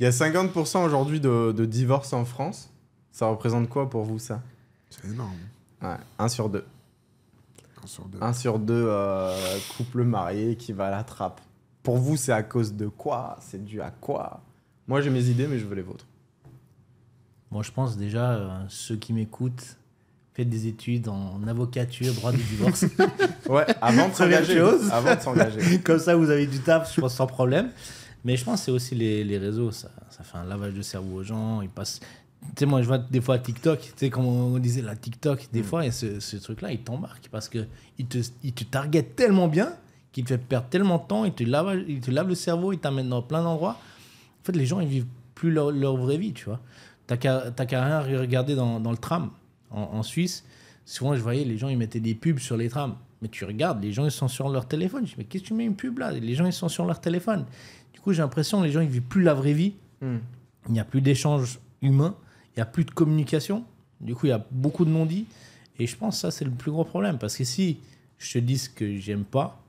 Speaker 3: Il y a 50% aujourd'hui de, de divorces en France. Ça représente quoi pour vous, ça C'est énorme. Ouais, 1 sur 2. 1 sur 2. un sur euh, couples mariés qui va à la trappe. Pour vous, c'est à cause de quoi C'est dû à
Speaker 1: quoi moi, j'ai mes idées, mais je veux les vôtres. Moi, je pense déjà, euh, ceux qui m'écoutent, faites des études en avocature, droit du divorce. ouais, avant de s'engager. Avant de s'engager. Comme ça, vous avez du taf, je pense, sans problème. Mais je pense que c'est aussi les, réseaux. Ça, ça, fait un lavage de cerveau aux gens. Ils passent. Tu sais, moi, je vois des fois TikTok, tu sais, comme on disait, la TikTok, des mm. fois, ce, ce truc-là, il t'embarque parce qu'il te, il te target tellement bien qu'il te fait perdre tellement de temps, il te lave, il te lave le cerveau, il t'amène dans plein d'endroits en fait, les gens, ils vivent plus leur, vraie vie, tu vois. T'as qu'à qu rien regarder dans, le tram en, Suisse. Souvent, je voyais les gens, ils mettaient des pubs sur les trams. Mais tu regardes, les gens, ils sont sur leur téléphone. Je dis, mais qu'est-ce que tu mets une pub là Les gens, ils sont sur leur téléphone. Du coup, j'ai l'impression que les gens, ils vivent plus la vraie vie. Hmm. Il n'y a plus d'échanges humains. Il n'y a plus de communication. Du coup, il y a beaucoup de non-dits. Et je pense que ça, c'est le plus gros problème. Parce que si je te dis ce que j'aime pas,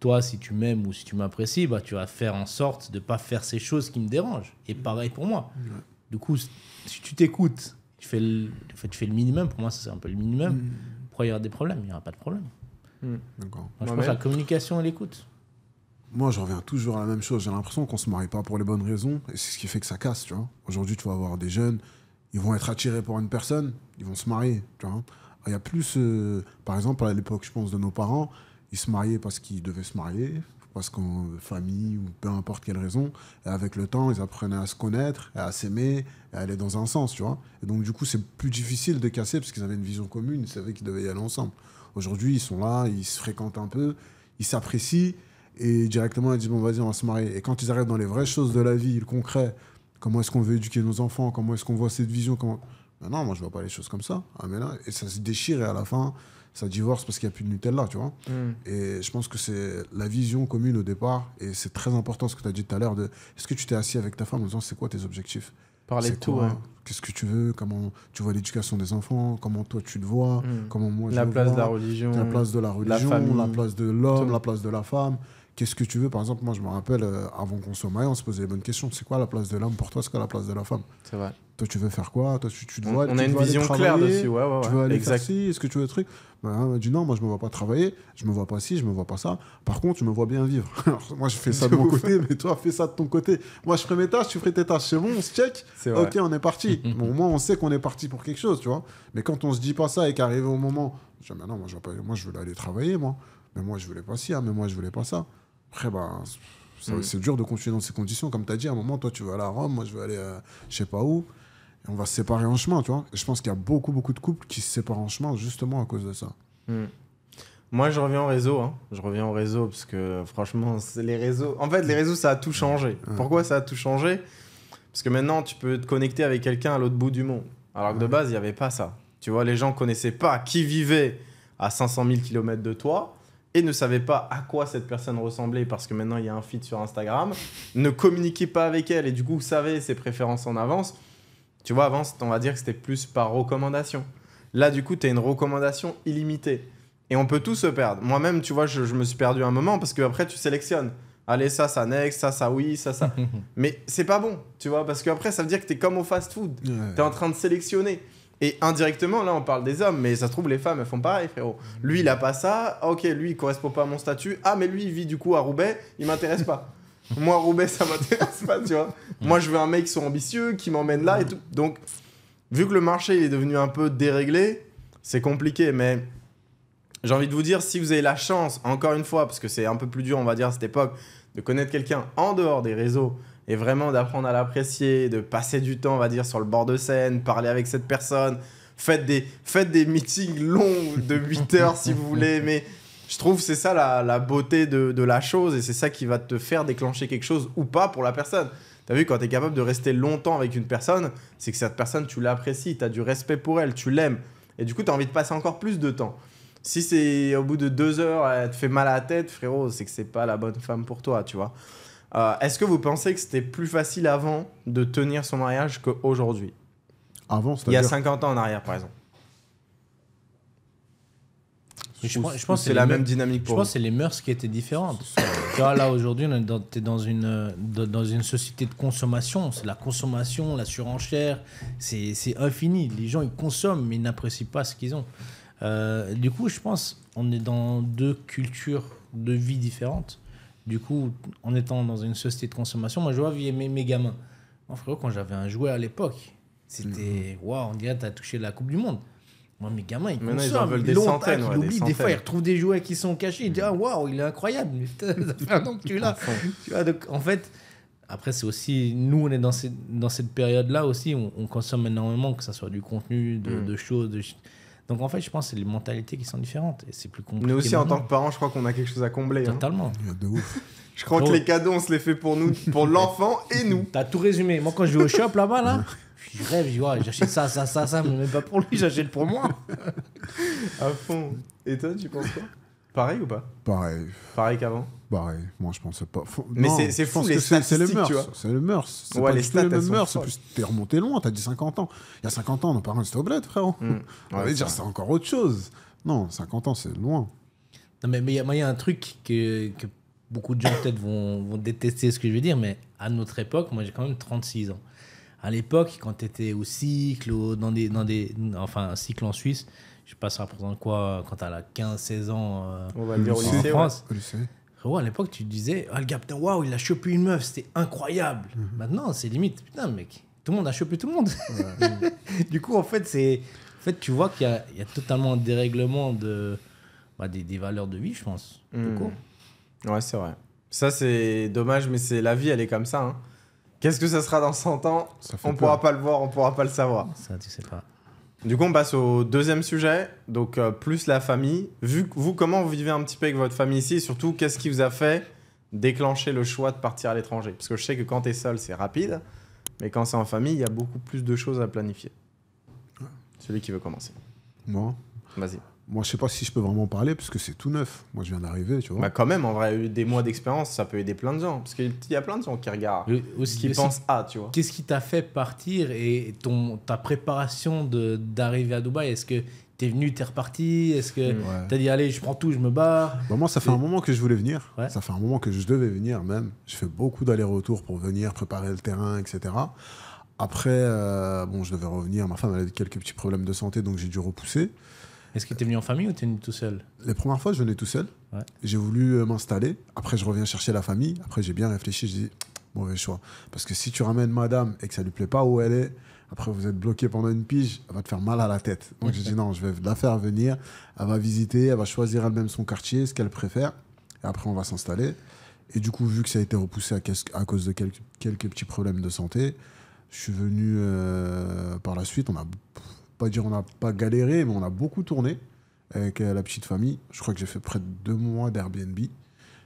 Speaker 1: toi, si tu m'aimes ou si tu m'apprécies, bah, tu vas faire en sorte de ne pas faire ces choses qui me dérangent. Et pareil pour moi. Du coup, si tu t'écoutes, tu fais, le, tu fais le minimum, pour moi, c'est un peu le minimum. Pour hmm. Pourquoi il y aura des problèmes Il n'y aura pas de problème. Hmm. Moi, je pense à la communication et l'écoute. Moi,
Speaker 2: je reviens toujours à la même chose. J'ai l'impression qu'on ne se marie pas pour les bonnes raisons. Et c'est ce qui fait que ça casse, Aujourd'hui, tu vas avoir des jeunes, ils vont être attirés par une personne, ils vont se marier, Il y a plus, euh, par exemple, à l'époque, je pense, de nos parents, ils se mariaient parce qu'ils devaient se marier, parce qu'en famille ou peu importe quelle raison, avec le temps, ils apprenaient à se connaître, à s'aimer, à aller dans un sens, tu vois. Et donc, du coup, c'est plus difficile de casser parce qu'ils avaient une vision commune, ils savaient qu'ils devaient y aller ensemble. Aujourd'hui, ils sont là, ils se fréquentent un peu, ils s'apprécient et directement, ils disent, bon, vas-y, on va se marier. Et quand ils arrivent dans les vraies choses de la vie, le concret, comment est-ce qu'on veut éduquer nos enfants, comment est-ce qu'on voit cette vision, comment... non, moi, je vois pas les choses comme ça. Ah, mais là, et ça se déchire à la fin, ça divorce parce qu'il n'y a plus de Nutella, tu vois. Hmm. Et je pense que c'est la vision commune au départ, et c'est très important ce que tu as dit tout à l'heure, est-ce que tu t'es assis avec ta femme en disant c'est quoi tes objectifs Parler de tout, Qu'est-ce que tu veux Comment tu vois l'éducation des enfants Comment toi tu te vois hmm. Comment la place de la religion, la place de la religion, la place de l'homme, la place de la femme qu'est-ce que tu veux Par exemple, moi, je me rappelle, euh, avant qu'on soit marié, on se posait les bonnes questions. C'est quoi la place de l'homme pour toi C'est quoi la place de la femme C'est vrai. Toi, tu veux faire quoi Toi, tu, te vois. On, on a une vision claire dessus. Ouais, ouais, ouais. Tu veux aller exact. Est-ce que tu veux le truc ben, non, moi, je me vois pas travailler. Je me vois pas ci, je me vois pas ça. Par contre, tu me vois bien vivre. Alors, moi, je fais ça de mon côté, mais toi, fais ça de ton côté. Moi, je ferai mes tâches, tu ferais tes tâches. C'est bon, on se check. Ok, on est parti. bon, au moins, on sait qu'on est parti pour quelque chose, tu vois. Mais quand on se dit pas ça et qu'arrive au moment je dis, mais non, moi, je voulais aller travailler, moi. Mais moi, je voulais pas ci, hein, mais moi, je voulais pas ça. Après, ben, c'est mm. dur de continuer dans ces conditions. Comme tu as dit, à un moment, toi, tu veux aller à Rome, moi, je veux aller euh, je sais pas où. Et on va se séparer en chemin, tu vois. je pense qu'il y a beaucoup, beaucoup de couples qui se séparent en chemin justement à cause de ça.
Speaker 3: Mm. Moi, je reviens au réseau. Hein. Je reviens au réseau parce que franchement, les réseaux. En fait, les réseaux, ça a tout changé. Pourquoi ça a tout changé Parce que maintenant, tu peux te connecter avec quelqu'un à l'autre bout du monde. Alors que de base, il n'y avait pas ça. Tu vois, les gens connaissaient pas qui vivait à 500 000 km de toi et ne savaient pas à quoi cette personne ressemblait parce que maintenant il y a un feed sur Instagram, ne communiquaient pas avec elle et du coup vous savez, ses préférences en avance. Tu vois, avant, on va dire que c'était plus par recommandation. Là, du coup, tu as une recommandation illimitée. Et on peut tout se perdre. Moi-même, tu vois, je, me suis perdu un moment parce que après, tu sélectionnes. Allez, ça, ça next, ça, ça, oui, ça, ça. Mais c'est pas bon, tu vois, parce qu'après, ça veut dire que tu es comme au fast-food. Tu es en train de sélectionner. Et indirectement, là, on parle des hommes, mais ça se trouve, les femmes, elles font pareil, frérot. Lui, il a pas ça. Ah, ok, lui, il correspond pas à mon statut. Ah, mais lui, il vit du coup à Roubaix, il m'intéresse pas. Moi, Roubaix, ça m'intéresse pas, tu vois. Moi, je veux un mec qui soit ambitieux, qui m'emmène là et tout. Donc, vu que le marché il est devenu un peu déréglé, c'est compliqué, mais j'ai envie de vous dire, si vous avez la chance, encore une fois, parce que c'est un peu plus dur, on va dire, à cette époque, de connaître quelqu'un en dehors des réseaux et vraiment d'apprendre à l'apprécier, de passer du temps, on va dire, sur le bord de scène, parler avec cette personne, faites des, des meetings longs de 8 heures si vous voulez, mais je trouve c'est ça la, beauté de, de, la chose et c'est ça qui va te faire déclencher quelque chose ou pas pour la personne. T'as vu, quand t'es capable de rester longtemps avec une personne, c'est que cette personne, tu l'apprécies, t'as du respect pour elle, tu l'aimes. Et du coup, t'as envie de passer encore plus de temps. Si c'est au bout de deux heures, elle te fait mal à la tête, frérot, c'est que c'est pas la bonne femme pour toi, tu vois. Euh, est-ce que vous pensez que c'était plus facile avant de tenir son mariage qu'aujourd'hui Avant, Il y a 50 ans en arrière, par
Speaker 1: exemple. Je, pense, que c'est la même dynamique pour Je pense que c'est les mœurs qui étaient différentes. là, aujourd'hui, on est dans, une, dans une société de consommation. C'est la consommation, la surenchère. C'est infini. Les gens, ils consomment, mais ils n'apprécient pas ce qu'ils ont. Euh, du coup, je pense on est dans deux cultures de vie différentes. Du coup, en étant dans une société de consommation, moi, je vois vivre mes, mes gamins. Mon frère, quand j'avais un jouet à l'époque, c'était mhm. waouh, on dirait t'as touché la Coupe du Monde. Moi, mes gamins, ils Maintenant, ils en veulent des centaines. des, fois, ils retrouvent des jouets qui sont cachés. Ils disent mhm. ah, waouh, il est incroyable. ça fait un que tu l'as. tu vois, donc, en fait, après, c'est aussi. Nous, on est dans, dans cette période-là aussi. On, consomme énormément, que ce soit du contenu, de, mhm. choses. Donc en fait, je pense que c'est les mentalités qui sont différentes et c'est plus compliqué. Mais aussi, en tant que parent je crois qu'on a quelque chose à combler. Hein. Totalement. Je crois que les
Speaker 3: cadeaux, on se les fait pour nous, pour l'enfant
Speaker 1: et nous. T'as tout résumé. Moi, quand je vais au shop là-bas, là, je rêve, je j'achète ça, ça, ça, ça, mais pas pour lui, j'achète pour moi.
Speaker 3: À fond. Et toi, tu penses quoi Pareil ou pas
Speaker 2: Pareil. Pareil qu'avant Pareil, moi je pensais pas. Mais c'est fou, les C'est le mœurs. C'est le mœurs. C'est ouais, pas les mœurs. En plus. T'es remonté loin, t'as dit 50 ans. Il y a 50 ans, nos parents étaient au bled, frérot. Hmm. On va dire, c'est encore
Speaker 1: autre chose. Non, 50 ans, c'est loin. Non, mais il y, a un truc que, que beaucoup de gens peut-être vont, vont, détester ce que je veux dire, mais à notre époque, moi j'ai quand même 36 ans. À l'époque, quand t'étais au cycle, dans des, dans des, enfin, un cycle en Suisse, je sais pas, ça représente quoi euh, quand t'as 15-16 ans euh, On va dire en France. à l'époque, tu disais, ah, le gars, putain, waouh, il a chopé une meuf, c'était incroyable. Mhm. Maintenant, c'est limite, putain, mec, tout le monde a chopé tout le monde. du coup, en fait, c'est, en fait tu vois qu'il y, y a, totalement un dérèglement de, bah, des, des, valeurs de vie, je pense.
Speaker 3: Mhm. Coup. Ouais, c'est vrai. Ça, c'est dommage, mais c'est la vie, elle est comme ça. Hein. Qu'est-ce que ça sera dans 100 ans On pourra pas le voir, on pourra pas le savoir. Ça, tu sais pas. Du coup, on passe au deuxième sujet, donc euh, plus la famille. Vu vous, comment vous vivez un petit peu avec votre famille ici, et surtout, qu'est-ce qui vous a fait déclencher le choix de partir à l'étranger Parce que je sais que quand tu es seul, c'est rapide, mais quand c'est en famille, il y a beaucoup plus de choses à planifier. Celui qui veut commencer.
Speaker 2: Moi. Vas-y. Moi, je sais pas si je peux vraiment parler parce que c'est tout neuf. Moi, je viens d'arriver,
Speaker 3: tu vois. Bah quand même, en vrai, des mois d'expérience, ça peut aider plein de gens. Parce qu'il y a plein de gens qui regardent, ou ce qui pensent à,
Speaker 1: tu vois. Qu'est-ce qui t'a fait partir et ton, ta préparation d'arriver à Dubaï Est-ce que tu es venu, tu es reparti Est-ce que mm. tu as dit, allez, je prends tout, je me barre bah, Moi, ça fait un
Speaker 2: moment que je voulais venir. Ça fait un moment que je devais venir même. Je fais beaucoup d'allers-retours pour venir, préparer le terrain, etc. Après, euh, bon, je devais revenir. Ma femme, avait quelques petits problèmes de santé, donc j'ai dû repousser. Est-ce que tu es venu en famille ou tu es venu tout seul Les premières fois, je venais tout seul. J'ai voulu euh, m'installer. Après, je reviens chercher la famille. Après, j'ai bien réfléchi. Je dit, mauvais choix. Parce que si tu ramènes madame et que ça lui plaît pas où elle est, après vous êtes bloqué pendant une pige, elle va te faire mal à la tête. Donc j'ai dit non, je vais la faire venir. Elle va visiter, elle va choisir elle-même son quartier, ce qu'elle préfère. Et après, on va s'installer. Et du coup, vu que ça a été repoussé à, cause de quelques, petits problèmes de santé, je suis venu euh, par la suite. On a pas dire on n'a pas galéré, mais on a beaucoup tourné avec euh, la petite famille. Je crois que j'ai fait près de deux mois d'Airbnb.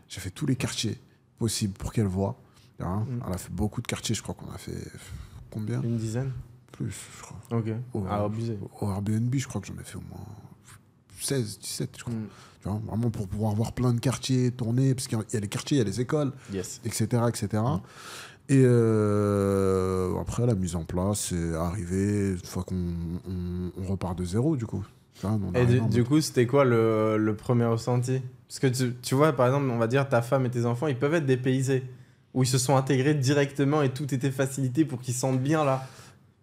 Speaker 2: J'ai fait tous les quartiers possibles pour qu'elle voit. On hein. mm. a fait beaucoup de quartiers, je crois qu'on a fait
Speaker 3: combien Une dizaine Plus, je crois. Ok. Au, ah,
Speaker 2: au Airbnb, je crois que j'en ai fait au moins 16, 17, je mm. vraiment pour pouvoir voir plein de quartiers, tourner, parce qu'il y a les quartiers, il y a les écoles, etc. etc. Et euh, après, la mise en place est arrivée une fois qu'on repart de zéro, du coup. et du,
Speaker 3: coup, c'était quoi le, premier ressenti Parce que tu, tu, vois, par exemple, on va dire ta femme et tes enfants, ils peuvent être dépaysés, où ils se sont intégrés directement et tout était facilité pour qu'ils sentent bien là.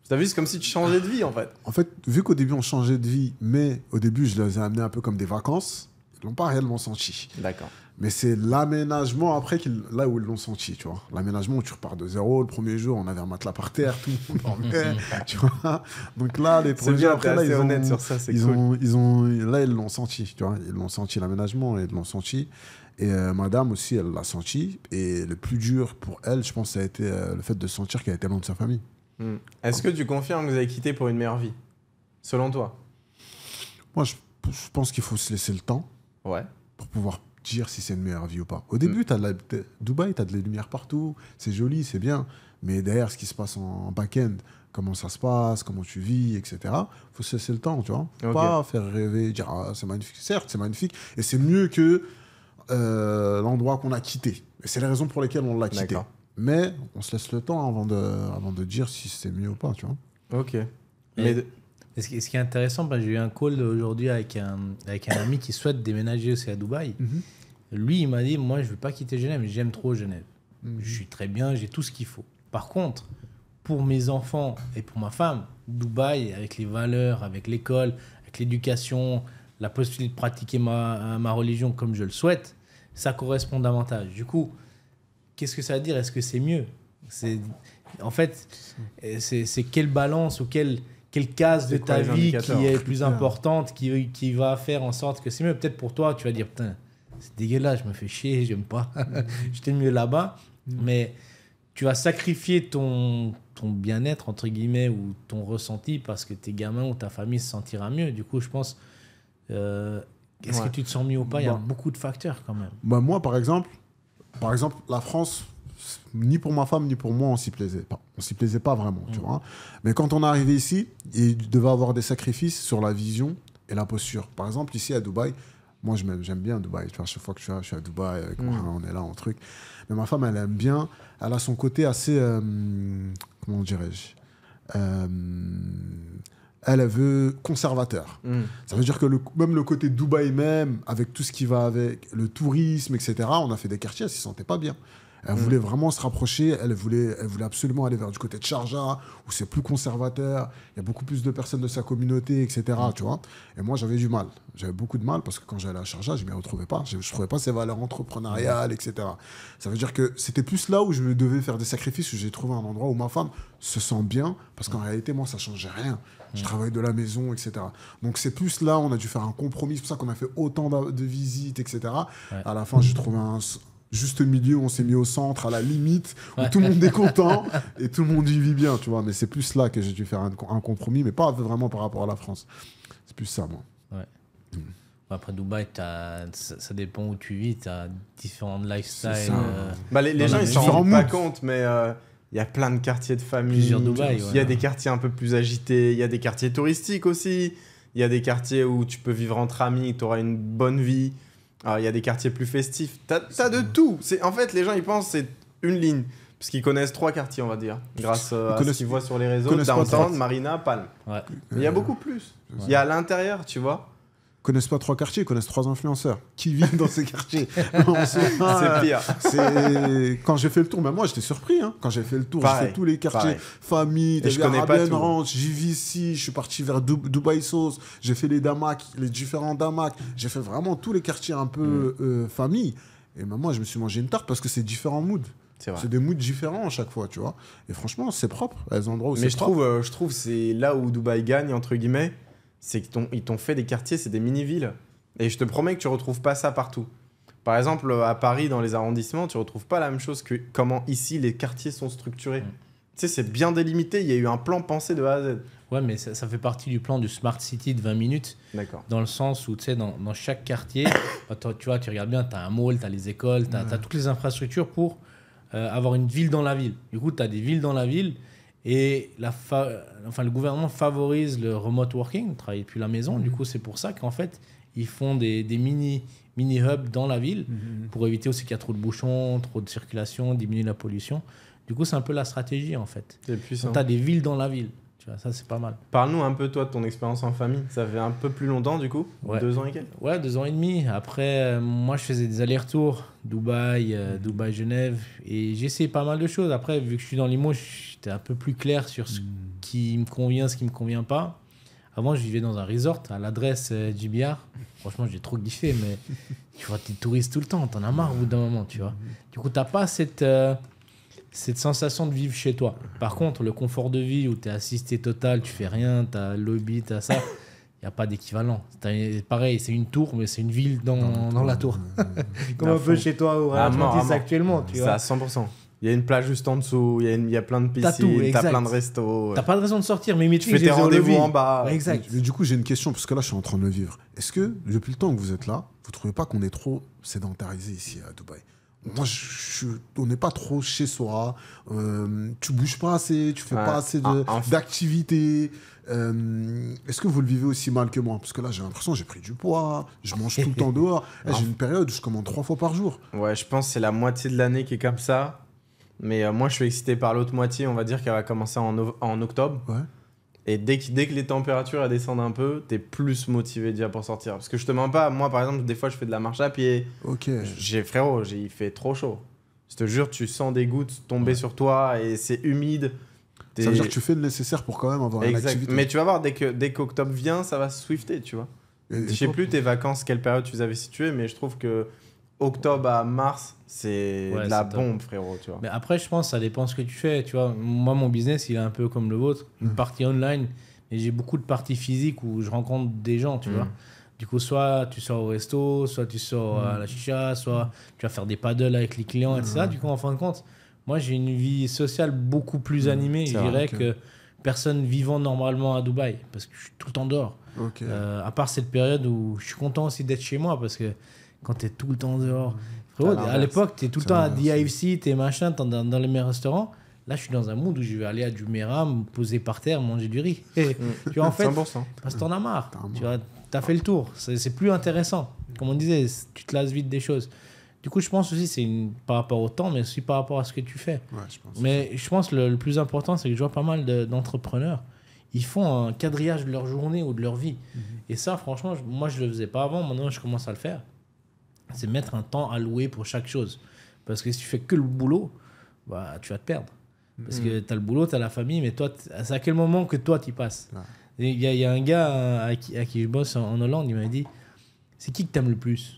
Speaker 3: Tu as vu, c'est comme si tu changeais de vie en fait.
Speaker 2: En fait, vu qu'au début on changeait de vie, mais au début je les ai amenés un peu comme des vacances, ils l'ont pas réellement senti. D'accord. Mais c'est l'aménagement après là où ils l'ont senti, tu vois. L'aménagement tu repars de zéro, le premier jour, on avait un matelas par terre, tout tu vois. Donc là, les premiers après, là, ils ont, sur ça, ont, là, ils l'ont senti, tu vois. Ils l'ont senti l'aménagement, ils l'ont senti. Et euh, madame aussi, elle l'a senti. Et le plus dur pour elle, je pense, ça a été euh, le fait de sentir qu'elle était loin de sa famille.
Speaker 3: Hmm. Est-ce que tu confirmes que vous avez quitté pour une meilleure vie Selon toi
Speaker 2: Moi, je pense qu'il faut se laisser le temps. Ouais. Pour pouvoir dire si c'est une meilleure vie ou pas. Au début, mm. tu as Dubaï, tu as de les lumières partout, c'est joli, c'est bien. Mais derrière, ce qui se passe en back-end, comment ça se passe, comment tu vis, etc. faut se laisser le temps, tu vois. Pas faire rêver, dire ah, c'est magnifique. Certes, c'est magnifique. Et c'est mieux que euh, l'endroit qu'on a quitté. Et c'est la raison pour laquelle on l'a quitté. Mais on se laisse le temps avant de, avant de dire si c'est mieux ou pas, tu vois.
Speaker 1: Ok. mais ce, qui, est intéressant, ben, j'ai eu un call aujourd'hui avec un, avec un ami qui souhaite déménager aussi à Dubaï. Mhm. Lui, il m'a dit Moi, je ne veux pas quitter Genève, j'aime trop Genève. Mhm. Je suis très bien, j'ai tout ce qu'il faut. Par contre, pour mes enfants et pour ma femme, Dubaï, avec les valeurs, avec l'école, avec l'éducation, la possibilité de pratiquer ma, ma, religion comme je le souhaite, ça correspond davantage. Du coup, qu'est-ce que ça veut dire Est-ce que c'est mieux En fait, c'est quelle balance ou quelle quelle case de ta vie qui est plus importante, qui, qui va faire en sorte que c'est mieux. Peut-être pour toi, tu vas dire, putain, c'est dégueulasse, je me fais chier, j'aime pas, mm. j'étais mieux là-bas. Mm. Mais tu vas sacrifier ton, ton bien-être, entre guillemets, ou ton ressenti parce que tes gamins ou ta famille se sentira mieux. Du coup, je pense, euh, est-ce que tu te sens mieux ou pas Il y a bah. beaucoup de facteurs quand
Speaker 2: même. Bah, moi, par exemple, par exemple, la France, ni pour ma femme, ni pour moi, on s'y plaisait pas. On s'y plaisait pas vraiment, tu mm. vois. Mais quand on est arrivé ici, il devait avoir des sacrifices sur la vision et la posture. Par exemple, ici à Dubaï, moi, j'aime bien Dubaï. chaque fois que je suis, à, je suis à Dubaï, avec euh, moi, mm. on est là en truc. Mais ma femme, elle aime bien. Elle a son côté assez. Euh, comment dirais-je euh, elle, veut conservateur. Mm. Ça veut dire que même le côté Dubaï même, avec tout ce qui va avec le tourisme, etc., on a fait des quartiers, elle s'y sentait pas bien. Elle mm. voulait vraiment se rapprocher, elle voulait, elle voulait absolument aller vers du côté de Sharjah, où c'est plus conservateur, il y a beaucoup plus de personnes de sa communauté, etc. Mm. Tu vois et moi, j'avais du mal. J'avais beaucoup de mal parce que quand j'allais à Sharjah, je ne m'y retrouvais pas. Je ne trouvais pas ses valeurs entrepreneuriales, mm. etc. Ça veut dire que c'était plus là où je devais faire des sacrifices, où j'ai trouvé un endroit où ma femme se sent bien, parce qu'en réalité, moi, ça ne changeait rien. Je travaille de la maison, etc. Donc c'est plus là, où on a dû faire un compromis, c'est pour ça qu'on a fait autant de visites, etc. À la fin, j'ai trouvé un, juste milieu, on s'est mis au centre, à la limite, où tout le monde est content et tout le monde y vit bien, tu vois. Mais c'est plus là que j'ai dû faire un, compromis, mais pas vraiment par rapport à la France.
Speaker 3: C'est plus ça, moi.
Speaker 1: Mm. Après Dubaï, ça, dépend où tu vis, tu as différents lifestyles. Euh, bah, les, gens, ils s'en rendent pas
Speaker 3: compte, mais euh, il y a plein de quartiers de famille. Il y a des quartiers un peu plus agités, il y a des quartiers touristiques aussi, il y a des quartiers où tu peux vivre entre amis, tu auras une bonne vie il y a des quartiers plus festifs. T'as de tout. c'est En fait, les gens, ils pensent c'est une ligne. Parce qu'ils connaissent trois quartiers, on va dire. Grâce euh, à ce qu'ils voient sur les réseaux. Downtown, Marina, Palme. Mais il y a beaucoup plus. Il y a à l'intérieur, tu vois
Speaker 2: connaissent pas trois quartiers, connaissent trois influenceurs qui vivent
Speaker 3: dans ces quartiers.
Speaker 2: c'est pire. Quand j'ai fait le tour, mais moi j'étais surpris. Hein. Quand j'ai fait le tour, j'ai fait tous les quartiers, pareil. famille, je connais pas tout. Ranch, ici je suis parti vers Dubai Sauce, j'ai fait les Damak, les différents Damak, j'ai fait vraiment tous les quartiers un peu mm. euh, famille. Et ben moi je me suis mangé une tarte parce que c'est différents moods. C'est des moods différents à chaque fois, tu vois.
Speaker 3: Et franchement, c'est propre, les endroits où Mais euh, je trouve, je trouve c'est là où Dubaï gagne, entre guillemets c'est qu'ils t'ont fait des quartiers, c'est des mini-villes. Et je te promets que tu retrouves pas ça partout. Par exemple, euh, à Paris, dans les arrondissements, tu retrouves pas la même chose que comment ici les quartiers sont structurés. Mm.
Speaker 1: Tu sais, c'est bien délimité, il y a eu un plan pensé de A à Z. Ouais, mais ça, fait partie du plan du Smart City de 20 minutes. D'accord. Dans le sens où, tu sais, dans, chaque quartier, bah, tu vois, tu regardes bien, tu as un mall, tu as les écoles, tu as, toutes les infrastructures pour euh, avoir une ville dans la ville. Du coup, tu as des villes dans la ville et la enfin, le gouvernement favorise le remote working, travailler depuis la maison. Du mhm. coup, c'est pour ça qu'en fait, ils font des, des mini, mini hubs dans la ville mhm, mhm. pour éviter aussi qu'il y a trop de bouchons, trop de circulation, diminuer la pollution. Du coup, c'est un peu la stratégie en fait. Tu as des villes dans la ville. Tu vois, ça, c'est pas mal.
Speaker 3: Parle-nous un peu, toi, de ton expérience en famille.
Speaker 1: Ça fait un peu plus longtemps, du coup Deux ans et quelques Ouais, deux ans et demi. Après, euh, moi, je faisais des allers-retours, Dubaï, euh, Dubaï-Genève, et j'essayais pas mal de choses. Après, vu que je suis dans l'IMO, je un peu plus clair sur ce hmm. qui me convient, ce qui me convient pas. Avant, je vivais dans un resort à l'adresse du euh, Franchement, j'ai trop kiffé, mais tu vois, t'es touriste tout le temps, t'en as marre au bout d'un moment, tu vois. Hmm. Du coup, t'as pas cette, euh, cette sensation de vivre chez toi. Par contre, le confort de vie où t'es assisté total, tu fais rien, t'as lobby, t'as ça, il n'y a pas d'équivalent. Pareil, c'est une tour, mais c'est une ville dans, dans, la tour. Hmm. Comme un peu chez toi au ah, actuellement, tu vois. C'est à 100%.
Speaker 3: Il y a une plage juste en dessous, il y, a, il y a plein de piscines, t'as plein de restos. Euh. T'as pas
Speaker 1: de raison de sortir, mais tu fais tes rendez-vous en bas. Exact.
Speaker 3: Mais, du coup, j'ai
Speaker 2: une question, parce que là, je suis en train de vivre. Est-ce que, depuis le temps que vous êtes là, vous trouvez pas qu'on est trop sédentarisé ici à Dubaï moi, je, on n'est pas trop chez soi. Euh, tu bouges pas assez, tu fais pas assez d'activités. Euh, est-ce que vous le vivez aussi
Speaker 3: mal que moi Parce que là, j'ai l'impression j'ai pris du poids,
Speaker 2: je mange tout le temps dehors. j'ai une période où je commande trois fois
Speaker 3: par jour. Ouais, je pense que c'est la moitié de l'année qui est comme ça. Mais euh, moi, je suis excité par l'autre moitié, on va dire qu'elle va commencer en, octobre. Et dès que, dès que les températures elles descendent un peu, t'es plus motivé déjà pour sortir. Parce que je te mens pas, moi par exemple, des fois je fais de la marche à pied. Ok. J'ai frérot, il fait trop chaud. Je te jure, tu sens des gouttes tomber sur toi et c'est humide. Ça veut dire que tu
Speaker 2: fais le nécessaire pour quand même avoir une activité. Mais tu
Speaker 3: vas voir, dès que dès qu'octobre vient, ça va swifter, tu vois. Je sais plus tes vacances, quelle période tu les avais situées, mais je trouve que octobre à mars, c'est de la bombe, frérot.
Speaker 1: Mais après, je pense, ça dépend ce que tu fais. Tu vois, moi, mon business, il est un peu comme le vôtre, une mm. partie online, mais j'ai beaucoup de parties physiques où je rencontre des gens, tu mm. vois. Du coup, soit tu sors au resto, soit tu sors à mm. la chicha, soit tu vas faire des paddles avec les clients, etc. Du coup, en fin de compte, moi, j'ai une vie sociale beaucoup plus animée, je dirais, que... personne vivant normalement à Dubaï, parce que je suis tout le temps dehors. Euh, à part cette période où je suis content aussi d'être chez moi, parce que quand tu es tout le temps dehors. Mmh. Frérot, à l'époque, tu es tout le temps à DIFC, es machin, dans, dans, les meilleurs restaurants. Là, je suis dans un monde où je vais aller à du Mera, me poser par terre, manger du riz. Mmh. tu vois, en mmh. fait, parce que t'en as marre. Tu vois, fait le tour. C'est plus intéressant. Comme on disait, tu te lasses vite des choses. Du coup, je pense aussi, c'est par rapport au temps, mais aussi par rapport à ce que tu fais. mais je pense le, le plus important, c'est que je vois pas mal d'entrepreneurs. ils font un quadrillage de leur journée ou de leur vie. Et ça, franchement, moi, je le faisais pas avant. Maintenant, je commence à le faire c'est mettre un temps alloué pour chaque chose. Parce que si tu fais que le boulot, bah, tu vas te perdre. Parce mm-hmm. que tu as le boulot, tu as la famille, mais toi, c'est à quel moment que toi, tu passes Il y, a un gars euh, à qui, je bosse en, Hollande, il m'a dit C'est qui que t'aimes le plus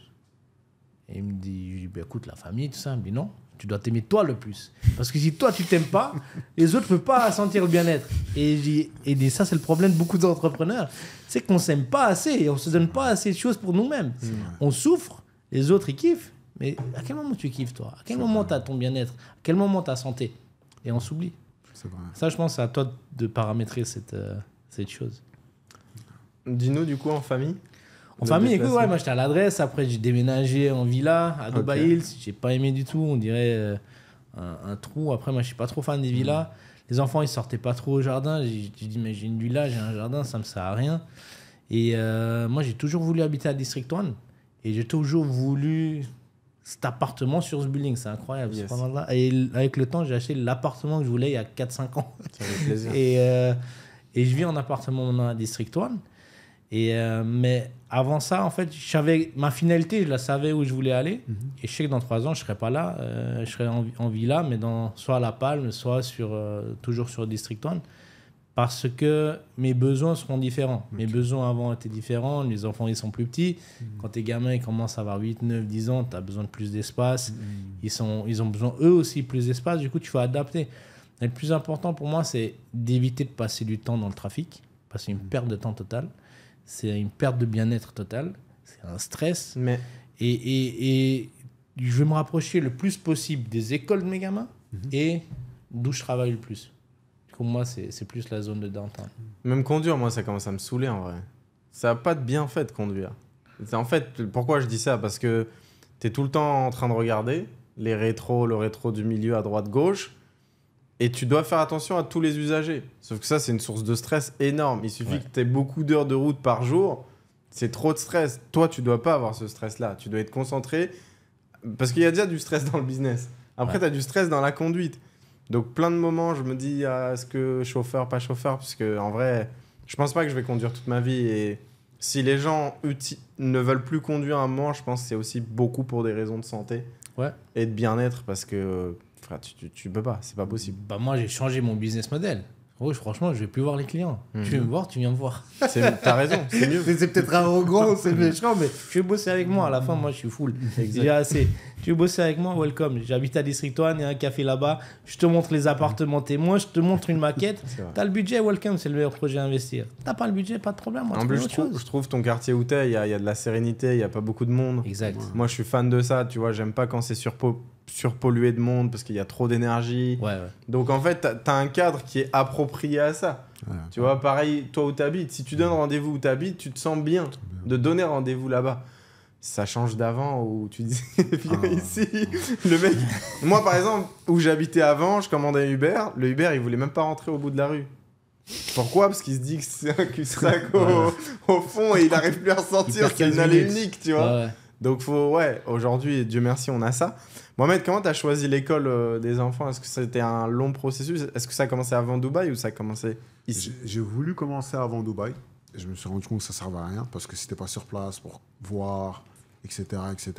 Speaker 1: Et il me dit bah, Écoute, la famille, tout ça. Il me dit Non, tu dois t'aimer toi le plus. Parce que si toi, tu t'aimes pas, les autres ne peuvent pas sentir le bien-être. Et, et ça, c'est le problème de beaucoup d'entrepreneurs c'est qu'on s'aime pas assez et on se donne pas assez de choses pour nous-mêmes. Mm. On souffre les autres, ils kiffent. Mais à quel moment tu kiffes, toi À quel moment tu as ton bien-être À quel moment ta santé Et on s'oublie. Ça, je pense, à toi de paramétrer cette, euh, cette chose. Dis-nous, du coup, en famille En famille, écoute, ouais, moi j'étais à l'adresse. Après, j'ai déménagé en villa à Dubai Hills. J'ai pas aimé du tout. On dirait euh, un, trou. Après, moi, je suis pas trop fan des mmh. villas. Les enfants, ils sortaient pas trop au jardin. J'ai dit, mais j'ai une villa, j'ai un jardin, ça me sert à rien. Et euh, moi, j'ai toujours voulu habiter à District 1. Et j'ai toujours voulu cet appartement sur ce building. C'est incroyable. et avec le temps, j'ai acheté l'appartement que je voulais il y a 4-5 ans. Ça plaisir. et, euh, et je vis en appartement dans la District 1. Et euh, mais avant ça, en fait, ma finalité, je la savais où je voulais aller. Mhm. Et je sais que dans trois ans, je serai pas là. Euh, je serai en, villa, mais dans soit à La Palme, soit sur, toujours sur District 1 parce que mes besoins seront différents. Mes besoins avant étaient différents, les enfants ils sont plus petits. Mm. Quand tes gamins ils commencent à avoir 8, 9, 10 ans, tu as besoin de plus d'espace. Mm. Ils, ils ont besoin eux aussi plus d'espace, du coup tu vas adapter. le plus important pour moi c'est d'éviter de passer du temps dans le trafic, parce que c'est une mm. perte de temps totale, c'est une perte de bien-être totale, c'est un stress. Mais... Et, et, je vais me rapprocher le plus possible des écoles de mes gamins mm-hmm. et d'où je travaille le plus. Pour moi, c'est plus la zone de Dantin. Même conduire, moi, ça commence à me saouler en vrai.
Speaker 3: Ça n'a pas de bien fait de conduire. En fait, pourquoi je dis ça Parce que tu es tout le temps en train de regarder les rétros, le rétro du milieu à droite, gauche. Et tu dois faire attention à tous les usagers. Sauf que ça, c'est une source de stress énorme. Il suffit que tu aies beaucoup d'heures de route par jour. C'est trop de stress. Toi, tu dois pas avoir ce stress-là. Tu dois être concentré. Parce qu'il y a déjà du stress dans le business. Après, tu as du stress dans la conduite. Donc plein de moments, je me dis, à ah, ce que chauffeur, pas chauffeur Parce en vrai, je pense pas que je vais conduire toute ma vie. Et si les gens ne veulent plus conduire à un moment, je pense que c'est aussi beaucoup pour des raisons de santé
Speaker 1: et de bien-être. Parce que, tu, tu, tu peux pas, c'est pas possible. Bah moi, j'ai changé mon business model. Oh, franchement, je vais plus voir les clients. Tu mhm. veux me voir, tu viens me voir. T'as raison, c'est mieux. c'est peut-être arrogant, c'est mhm. méchant, mais tu veux bosser avec moi. À la fin, moi, je suis full. J'ai assez. Tu veux bosser avec moi, welcome. J'habite à District One il y a un café là-bas. Je te montre les appartements témoins, je te montre une maquette. Tu as le budget, welcome, c'est le meilleur projet à investir. T'as pas le budget, pas de problème. Moi, en plus, je,
Speaker 3: trouve, ton quartier où t'es, il y a, de la sérénité, il y a pas beaucoup de monde. Exact. Moi, je suis fan de ça, tu vois. J'aime pas quand c'est sur surpo surpollué de monde parce qu'il y a trop d'énergie. Donc en fait, tu as un cadre qui est approprié à ça. tu vois, pareil, toi où t'habites, si tu donnes rendez-vous où t'habites, tu te sens bien de donner rendez-vous là-bas. Ça change d'avant où tu disais, viens ah, ici. Le mec, moi par exemple, où j'habitais avant, je commandais Uber. Le Uber, il voulait même pas rentrer au bout de la rue. Pourquoi Parce qu'il se dit que c'est un cul sac au, fond et il arrive plus à ressortir. C'est une allée unique, tu vois. Donc faut, ouais, aujourd'hui, Dieu merci, on a ça. Mohamed, comment tu as choisi l'école euh, des enfants Est-ce que c'était un long processus Est-ce que ça a commencé avant Dubaï ou ça a commencé ici J'ai voulu commencer avant Dubaï. je me suis rendu compte que ça
Speaker 2: servait à rien parce que c'était pas sur place pour voir, etc. etc.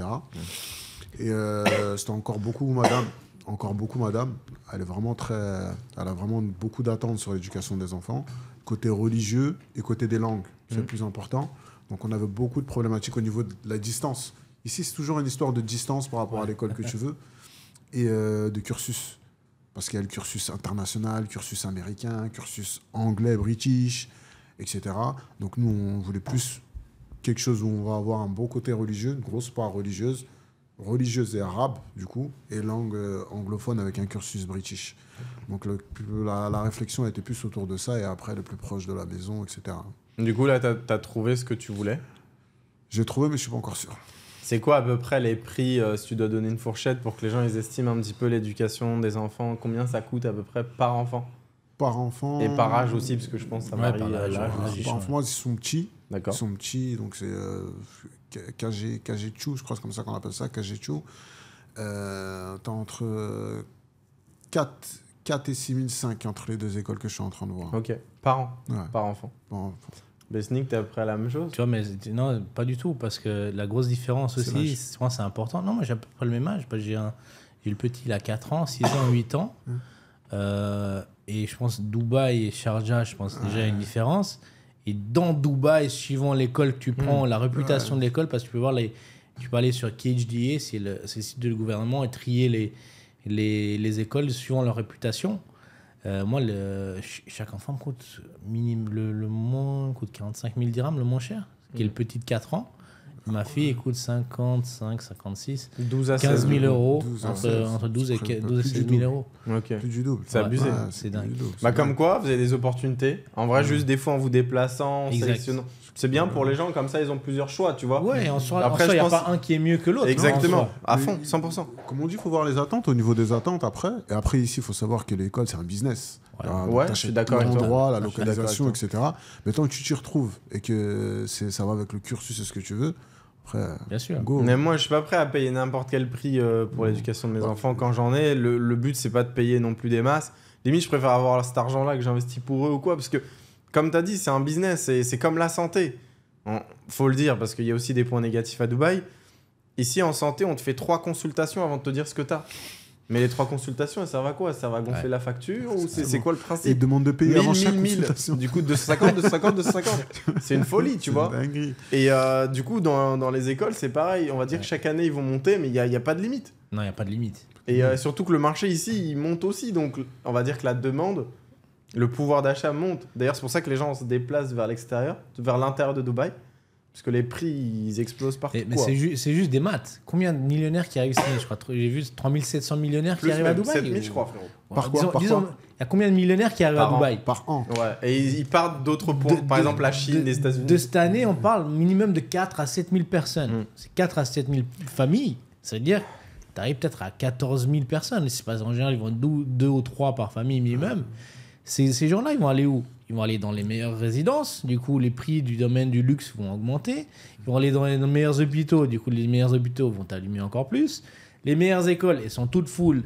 Speaker 2: Et euh, c'était encore beaucoup, madame. Encore beaucoup, madame. Elle est vraiment très. Elle a vraiment beaucoup d'attentes sur l'éducation des enfants, côté religieux et côté des langues. C'est le mmh. plus important. Donc on avait beaucoup de problématiques au niveau de la distance. Ici, c'est toujours une histoire de distance par rapport à l'école que tu veux et euh, de cursus. Parce qu'il y a le cursus international, cursus américain, cursus anglais, british, etc. Donc nous, on voulait plus quelque chose où on va avoir un bon côté religieux, une grosse part religieuse, religieuse et arabe, du coup, et langue euh, anglophone avec un cursus british. Donc la, réflexion était plus autour de ça, et après, le plus proche de la maison, etc.
Speaker 3: Du coup, là, tu as, as trouvé ce que tu voulais j'ai trouvé, mais je suis pas encore sûr. C'est quoi à peu près les prix, euh, si tu dois donner une fourchette pour que les gens ils estiment un petit peu l'éducation des enfants Combien ça coûte à peu près par enfant
Speaker 2: Par enfant. Et par âge aussi, parce que je pense que ça varie. par euh, enfant, ils sont petits. D'accord. Ils sont petits, donc c'est euh, KG, je crois c'est comme ça qu'on appelle ça, KG Chou. Euh, entre 4, 4 et 6 500
Speaker 1: entre les deux écoles que je suis en train de voir. Ok, par an Par enfant. Par enfant. Mais ben, Sneak, tu as la même chose Tu vois, mais non, pas du tout, parce que la grosse différence aussi, je pense c'est important. Non, moi j'ai à peu près le même âge. J'ai le petit, il a 4 ans, 6 ans, 8 ans. Euh, et je pense Dubaï et Sharjah, je pense déjà une différence. Et dans Dubaï, suivant l'école que tu mm. prends, la réputation de l'école, parce que tu peux voir les. Tu aller sur KHDA, c'est le, site du gouvernement, et trier les, les, les écoles suivant leur réputation. Euh, moi, le, chaque enfant coûte minimum, le, moins coûte 45 000 dirhams, le moins cher, qui est le mm. petit de 4 ans. Ma fille coûte 55, 56, 12 à 15 000 euros, entre, 12 et, 000 euros. C'est comme
Speaker 3: quoi, vous avez des opportunités. En vrai, juste des fois en vous déplaçant, en sélectionnant c'est bien pour euh, les gens, comme ça ils ont plusieurs choix, tu vois. Ouais, en soi, après, il n'y a pas un qui est mieux que l'autre. Hein, Exactement, à fond,
Speaker 2: 100%. Comme on dit, il faut voir les attentes au niveau des attentes après. Et après, ici, il faut savoir que l'école, c'est un business. Ouais, je suis d'accord avec L'endroit, la localisation, etc. Mais tant que tu t'y retrouves et que ça va avec le cursus et ce que tu veux, après, Bien sûr. Mais
Speaker 3: moi, je suis pas prêt à payer n'importe quel prix euh, pour mmh. l'éducation de mes bah. enfants quand j'en ai. Le, but, c'est pas de payer non plus des masses. Limite, je préfère avoir cet argent-là que j'investis pour eux ou quoi, parce que comme tu as dit, c'est un business, et c'est comme la santé. faut le dire, parce qu'il y a aussi des points négatifs à Dubaï. Ici, en santé, on te fait trois consultations avant de te dire ce que tu as. Mais les trois consultations, elles servent à quoi Ça va gonfler la facture ou c'est, quoi le principe Ils demandent de payer avant chaque consultation. Du coup, 50, de 50. C'est une folie, tu vois. Et euh, du coup, dans, les écoles, c'est pareil. On va dire que chaque année, ils vont monter, mais il n'y a, a, pas de limite. Non, il n'y a pas de limite. Et euh, mm. surtout que le marché ici, il monte aussi. Donc, on va dire que la demande, le pouvoir d'achat monte. D'ailleurs, c'est pour ça que les gens se déplacent vers l'extérieur, vers l'intérieur de Dubaï. Parce que les prix, ils
Speaker 1: explosent partout. mais c'est, juste des maths. Combien de millionnaires qui arrivent je crois J'ai vu 3700 millionnaires qui arrivent à Dubaï. 7000, je crois, frérot. par quoi Il y a combien de millionnaires qui arrivent à Dubaï Par an. Ouais. Et ils, partent d'autres points, par exemple la Chine, les États-Unis. De cette année, on parle minimum de 4 à 7000 personnes. Mm. C'est 4 à 7000 familles. Ça veut dire tu arrives peut-être à 14 000 personnes. C'est pas en général, ils vont 2, ou 3 par famille minimum. Ces, gens-là, ils vont aller où Ils vont aller dans les meilleures résidences. Du coup, les prix du domaine du luxe vont augmenter. Ils vont aller dans les, meilleurs hôpitaux. Du coup, les meilleurs hôpitaux vont allumer encore plus. Les meilleures écoles, elles sont toutes full.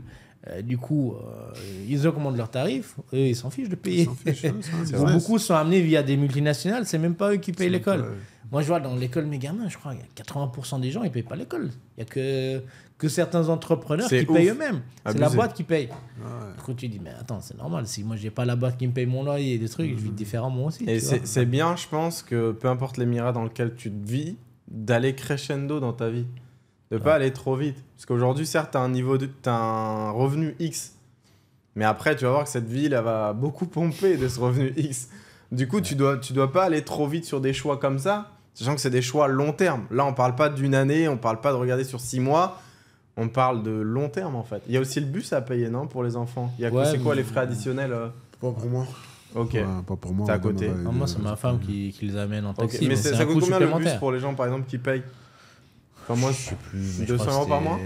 Speaker 1: Euh, du coup, euh, ils augmentent leurs tarifs, eux, ils s'en fichent de payer. Fichent, hein, beaucoup sont amenés via des multinationales, c'est même pas eux qui payent l'école. Moi, je vois dans l'école mes gamins, je crois, 80% des gens, ils payent pas l'école. Il y a que que certains entrepreneurs qui payent eux-mêmes. C'est la boîte qui paye. Du coup, tu dis, mais attends, c'est normal, si moi n'ai pas la boîte qui me paye mon loyer et des trucs, je vis mhm. différemment aussi. Et c'est
Speaker 3: bien, je pense, que peu importe les dans lequel tu vis, d'aller crescendo dans ta vie. De pas aller trop vite. Parce qu'aujourd'hui, certes, tu as, un niveau un revenu X. Mais après, tu vas voir que cette ville, elle va beaucoup pomper de ce revenu X. Du coup, tu dois, tu dois pas aller trop vite sur des choix comme ça. Sachant que c'est des choix long terme. Là, on parle pas d'une année, on parle pas de regarder sur six mois on parle de long terme en fait. Il y a aussi le bus à payer, non, pour les enfants Il y a c'est quoi les frais additionnels euh Pas pour moi. Ok. pas pour moi. C'est à côté. Ah, moi, c'est
Speaker 1: ma femme qui, qui, les amène en taxi. Okay. Mais, mais ça coûte combien le bus pour
Speaker 3: les gens par exemple qui payent
Speaker 1: Enfin, moi, je suis plus. 200 euros par mois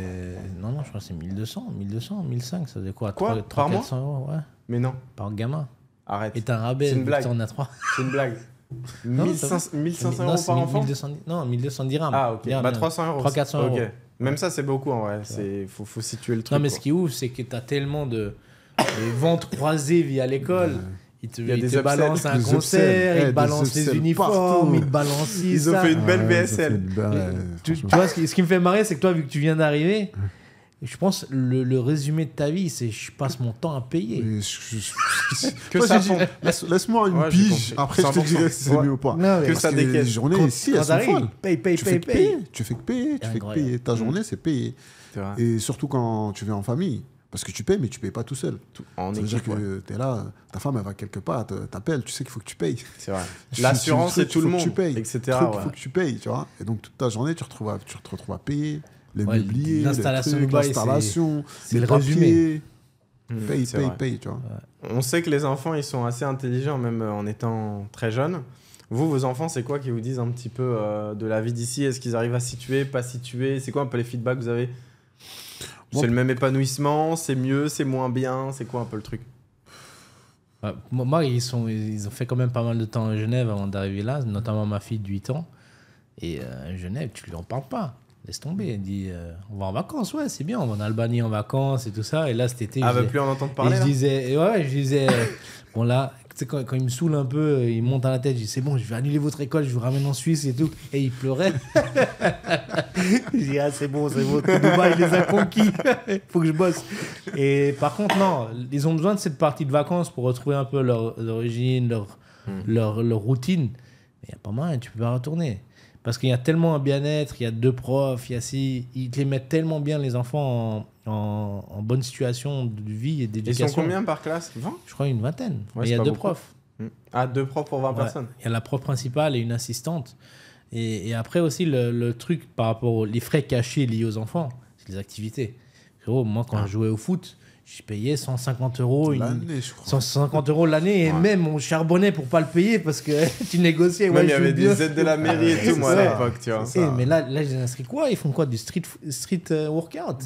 Speaker 1: Non, non, je crois que c'est 1200, 1200, 1500, ça faisait quoi, quoi 3, par mois euros, ouais. Mais non. Par gamin. Arrête. un rabais, c'est une blague. C'est une blague. 1500, euros par enfant Non, 1210 dirhams. Ah, ok. bah 300 euros. 300 euros. Ok. Même ça, c'est beaucoup en vrai. Il faut, faut, situer le truc. Non, mais ce qui est ouf, c'est que tu as tellement de, ventes croisées via l'école. Ils te, il te balancent un concert, ils te balancent les uniformes, ils te balancent Ils ont fait une belle BSL. Tu, vois, ce qui, me fait marrer, c'est que toi, vu que tu viens d'arriver, je pense le, résumé de ta vie, c'est je passe mon temps à payer. Que ça
Speaker 2: laisse- moi une pige, après je te dirai si c'est mieux ou pas. Que ça que les journées ici, elles sont folles. paye, paye, Tu paye, que payer, tu fais que payer, tu fais que payer. Ta mm. journée, c'est payer. Et surtout quand tu viens en famille. Parce que tu payes, mais tu payes pas tout seul. Ça veut dire que tu es là, ta femme, elle va quelque part, t'appelle t'appelles, tu sais qu'il faut que tu payes.
Speaker 3: C'est vrai. L'assurance, c'est tout le monde, etc. Il faut que
Speaker 2: tu payes, tu vois. Et donc toute ta journée, tu te retrouves à payer les l'installation, les, trucs, paye, paye, paye,
Speaker 3: On sait que les enfants, ils sont assez intelligents, même euh, en étant très jeunes. Vous, vos enfants, c'est quoi qui vous disent un petit peu euh, de la vie d'ici Est-ce qu'ils arrivent à situer, pas situer C'est quoi un peu les feedbacks que vous avez C'est le même épanouissement C'est mieux C'est moins bien C'est quoi un peu le truc
Speaker 1: bah, Moi, ils, sont, ils ont fait quand même pas mal de temps à Genève avant d'arriver là, notamment ma fille de 8 ans. Et euh, Genève, tu lui en parles pas. Laisse tomber. dit euh, On va en vacances, ouais, c'est bien, on va en Albanie en vacances et tout ça. Et là, cet été. Ah, je bah, plus en entendre parler. je disais ouais, je disais euh, Bon, là, quand, quand, il me saoule un peu, euh, il monte à la tête, je dis C'est bon, je vais annuler votre école, je vous ramène en Suisse et tout. Et il pleurait. je dis Ah, c'est bon, c'est bon, Dubaï, il les a conquis, il faut que je bosse. Et par contre, non, ils ont besoin de cette partie de vacances pour retrouver un peu leur, leur origine, leur, hmm. leur, routine. Mais il n'y a pas mal, tu peux pas retourner. Parce qu'il y a tellement un bien-être, il y a deux profs, il y a si, ils les mettent tellement bien les enfants en, bonne situation de vie et d'éducation. Ils sont combien par classe 20 Je crois une vingtaine. il y a deux profs. Hmm. Ah, deux profs pour 20 personnes Il y a la prof principale et une assistante. Et, après aussi, le, truc par rapport aux les frais cachés liés aux enfants, c'est les activités. moi, quand ah. je jouais au foot, j'ai payé 150 euros l'année, 150 euros l'année et même on charbonnait pour pas le payer parce que tu négociais. Ouais, même il y avait des aides de la mairie et tout moi à l'époque, tu vois. mais là, là, j'ai inscrit quoi Ils font quoi du street street euh, workout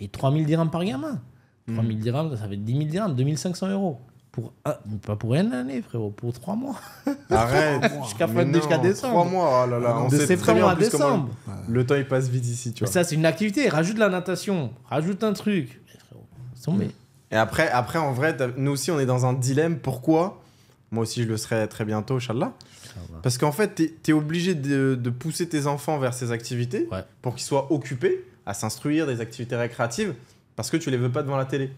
Speaker 1: Ils 3000 dirhams par gamin. 3000 hmm. dirhams, ça fait 10 000 dirhams, 2500 euros. Pour pas pour une année, frérot, pour trois mois. Arrête Jusqu'à fin décembre. Trois mois, oh là là. On de septembre à décembre. Le temps, il passe vite ici, tu vois. Mais ça, c'est une activité. Rajoute la
Speaker 3: natation, rajoute un truc. Mmh. Et après, après en vrai, nous aussi, on est dans un dilemme. Pourquoi Moi aussi, je le serai très bientôt, Inch'Allah. Parce qu'en fait, tu es, obligé de, pousser tes enfants vers ces activités pour qu'ils soient occupés à s'instruire, des activités récréatives, parce que tu les veux pas devant la télé.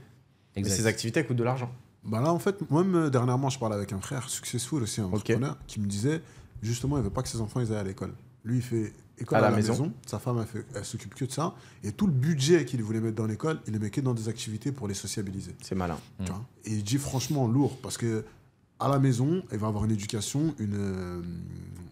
Speaker 3: Exact. Et ces activités elles coûtent de l'argent. Bah là, en fait,
Speaker 2: moi-même, euh, dernièrement, je parlais avec un frère successful aussi, un entrepreneur, qui me disait justement, il veut pas que ses enfants ils aillent à l'école. Lui, il fait à, la, maison. Sa femme, elle, fait, elle s'occupe que de ça. Et tout le budget qu'il voulait mettre dans l'école, il le que dans des activités pour les sociabiliser. C'est malin. Mmh. et il dit franchement lourd, parce que à la maison, elle va avoir une éducation, une, euh,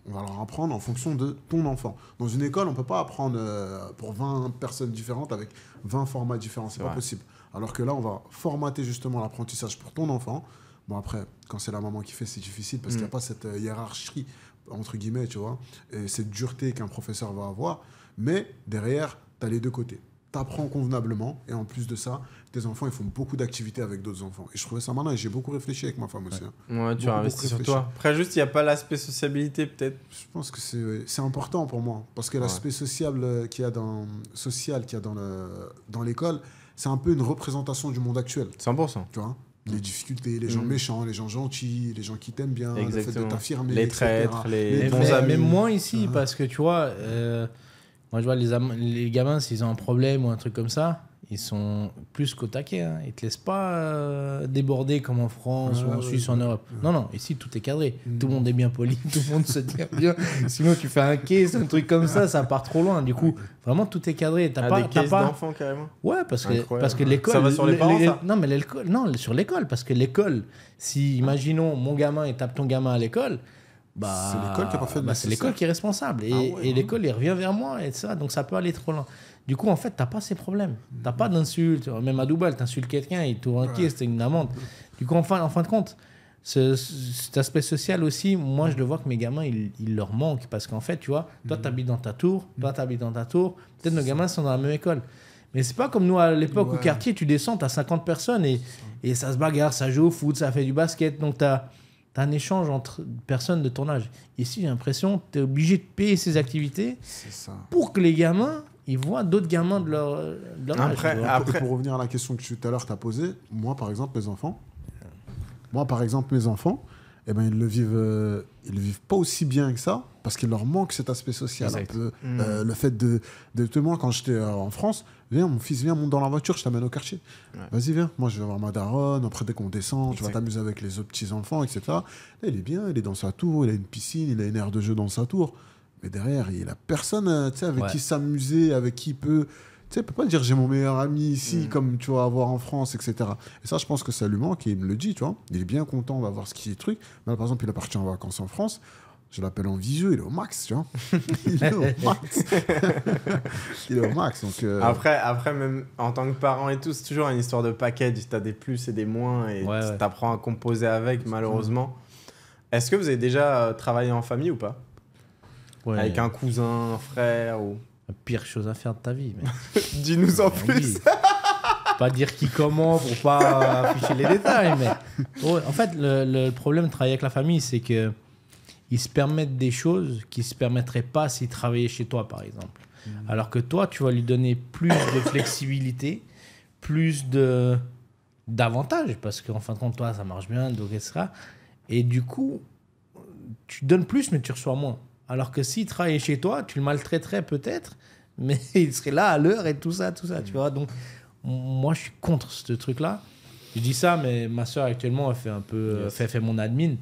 Speaker 2: on va leur apprendre en fonction de ton enfant. Dans une école, on ne peut pas apprendre euh, pour 20 personnes différentes avec 20 formats différents. C'est n'est pas possible. Alors que là, on va formater justement l'apprentissage pour ton enfant. Bon, après, quand c'est la maman qui fait, c'est difficile parce qu'il n'y a mmh. pas cette euh, hiérarchie entre guillemets, tu vois, cette dureté qu'un professeur va avoir. Mais derrière, tu as les deux côtés. Tu apprends convenablement, et en plus de ça, tes enfants, ils font beaucoup d'activités avec d'autres enfants. Et je trouvais ça malin, et j'ai beaucoup réfléchi
Speaker 3: avec ma femme aussi. Hein. Ouais, tu as investi sur toi. Après, juste, il n'y a pas l'aspect sociabilité, peut-être. Je pense que c'est important pour moi, parce que l'aspect
Speaker 2: sociable euh, qu'il a dans, social qu'il y a dans l'école, dans c'est un peu une représentation du monde actuel. 100%. Tu vois les mm. difficultés, les gens mm. méchants, les gens gentils, les gens qui t'aiment bien, le fait de t'affirmer, les traîtres, les, bons amis. Même moins ici, ah.
Speaker 1: parce que tu vois, euh, moi je vois les, les gamins, s'ils ont un problème ou un truc comme ça, ils sont plus qu'au taquet. Hein. Ils te laissent pas euh, déborder comme en France ah ou en Suisse ou en Europe. Non, non, ici tout est cadré. Mm. Tout le monde est bien poli, tout le monde se tient bien. Sinon, tu fais un caisse, un truc comme ça, ça part trop loin. Du coup, vraiment tout est cadré. T'as ah, pas, des caisses pas... d'enfants carrément Ouais, parce que, parce que l'école. Ça va sur les parents ça Non, mais l'école, non, sur l'école. Parce que l'école, si, imaginons, mon gamin, et tape ton gamin à l'école. Bah, c'est l'école qui, est bah, responsable. Et, ah et hein. l'école, il revient vers moi et ça, donc ça peut aller trop loin. Du coup, en fait, t'as pas ces problèmes. T'as pas d'insultes. Même à Dubaï, t'insultes quelqu'un, il te inquiet, c'est une amende. Du coup, en fin, de compte, cet aspect social aussi, moi, je le vois que mes gamins, il, leur manque. Parce qu'en fait, tu vois, toi, mhm. habites dans ta tour, toi, mhm. habites dans ta tour. Peut-être nos gamins sont dans la même école. Mais c'est pas comme nous à l'époque au quartier, tu descends, as 50 personnes et, ça se bagarre, ça joue au foot, ça fait du basket. Donc, tu as un échange entre personnes de ton âge. Ici, j'ai l'impression que tu es obligé de payer ces activités pour que les gamins ils voient d'autres gamins de leur,
Speaker 2: après, âge. Après, pour revenir à la question que tu à l'heure t'as posée, moi par exemple, mes enfants, moi par exemple, mes enfants, eh ben, ils le vivent, euh, ils le vivent pas aussi bien que ça parce qu'il leur manque cet aspect social. Euh, mm. le fait de, de, moi quand j'étais euh, en France, viens, mon fils viens, monte dans la voiture, je t'amène au quartier. Vas-y, viens, moi je vais voir ma daronne. Après, dès qu'on descend, tu vas t'amuser avec les autres petits enfants, etc. il est bien, il est dans sa tour, il a une piscine, il a une aire de jeu dans sa tour. Mais derrière, il n'y a personne hein, avec qui s'amuser, avec qui il peut. Tu sais, il peut pas dire j'ai mon meilleur ami ici, mm. comme tu vas avoir en France, etc. Et ça, je pense que ça lui manque et il me le dit, tu vois. Il est bien content, on va voir ce qu'il truc. Mais par exemple, il a parti en vacances en France. Je l'appelle en visio, il est au max, tu vois. il est
Speaker 3: au max.
Speaker 2: il est au max. Donc, euh, après,
Speaker 3: après, même en tant que parent et tout, c'est toujours une histoire de paquet Tu as des plus et des moins et tu apprends à composer avec, malheureusement. Est-ce que vous avez déjà travaillé en famille ou pas
Speaker 1: avec un cousin, un frère ou... La pire chose à faire de ta vie. Dis-nous en ah plus. pas dire qui comment pour pas afficher les détails. Mais en fait, le, problème de travailler avec la famille, c'est que ils se permettent des choses qui se permettraient pas s'ils travaillaient chez toi, par exemple. Hmm. Alors que toi, tu vas lui donner plus de flexibilité, plus de d'avantages, parce qu'en fin de compte, toi, ça marche bien, donc etc. Et du coup, tu donnes plus, mais tu reçois moins. Alors que s'il travaillait chez toi, tu le maltraiterais peut-être, mais il serait là à l'heure et tout ça, tout ça, tu vois. Donc, moi, je suis contre ce truc-là. Je dis ça, mais ma soeur actuellement, elle fait un peu, euh, fait, mon admin,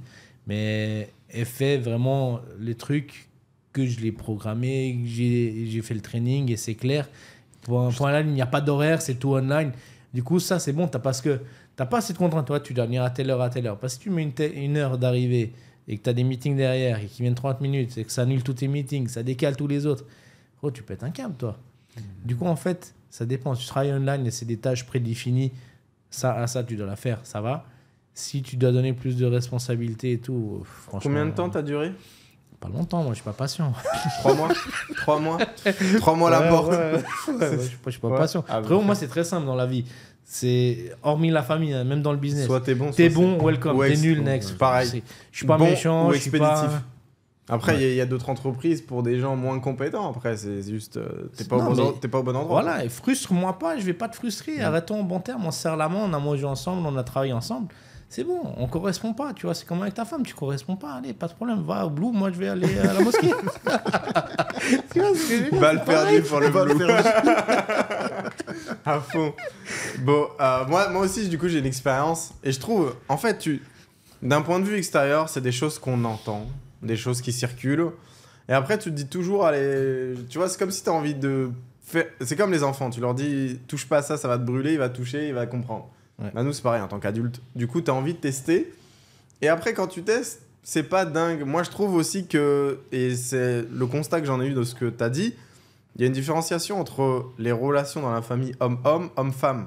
Speaker 1: mais elle fait vraiment les trucs que je l'ai programmé, que j'ai fait le training et c'est clair. Pour un point il n'y a pas d'horaire, c'est tout online. Du coup, ça, c'est bon, t'as parce que t'as pas cette contrainte. Toi, tu dois venir à telle heure, à telle heure. Parce que tu mets une heure d'arrivée et que tu as des meetings derrière et qui viennent 30 minutes et que ça annule tous tes meetings, ça décale tous les autres, oh, tu pètes un câble, toi. Mmh. Du coup, en fait, ça dépend. tu travailles online et c'est des tâches prédéfinies, ça, à ça, tu dois la faire, ça va. Si tu dois donner plus de responsabilités et tout, euh, franchement. Combien de euh, temps t'as duré Pas longtemps, moi, je suis pas patient. Trois mois Trois mois
Speaker 3: Trois mois à la porte Je suis pas, suis pas patient. Après,
Speaker 1: ah, moi, c'est très simple dans la vie. C'est hormis la famille, hein, même dans le business. Soit t'es bon, t'es bon, welcome. T'es nul, next. Pareil. Je suis pas méchant, je suis pas. Après, il y, a, d'autres entreprises
Speaker 3: pour des gens moins compétents. Après, c'est juste. Euh, t'es pas, au bon, pas au bon endroit. Voilà, et
Speaker 1: frustre-moi pas, je vais pas te frustrer. Arrêtons en bon terme, on serre la main, on a mangé ensemble, on a travaillé ensemble c'est bon, on correspond pas, tu vois, c'est comme avec ta femme, tu corresponds pas, allez, pas de problème, va au Blue, moi je vais aller à la mosquée.
Speaker 3: tu vois ce pour le Blue. à fond. Bon, euh, moi, moi aussi, du coup, j'ai une expérience, et je trouve, en fait, tu, d'un point de vue extérieur, c'est des choses qu'on entend, des choses qui circulent, et après, tu te dis toujours, allez, tu vois, c'est comme si tu as envie de... Faire... C'est comme les enfants, tu leur dis, touche pas à ça, ça va te brûler, il va toucher, il va comprendre. Bah, nous, c'est pareil en tant qu'adulte. Du coup, tu as envie de tester. Et après, quand tu testes, c'est pas dingue. Moi, je trouve aussi que, et c'est le constat que j'en ai eu de ce que tu as dit, il y a une différenciation entre les relations dans la famille homme-homme, homme-femme.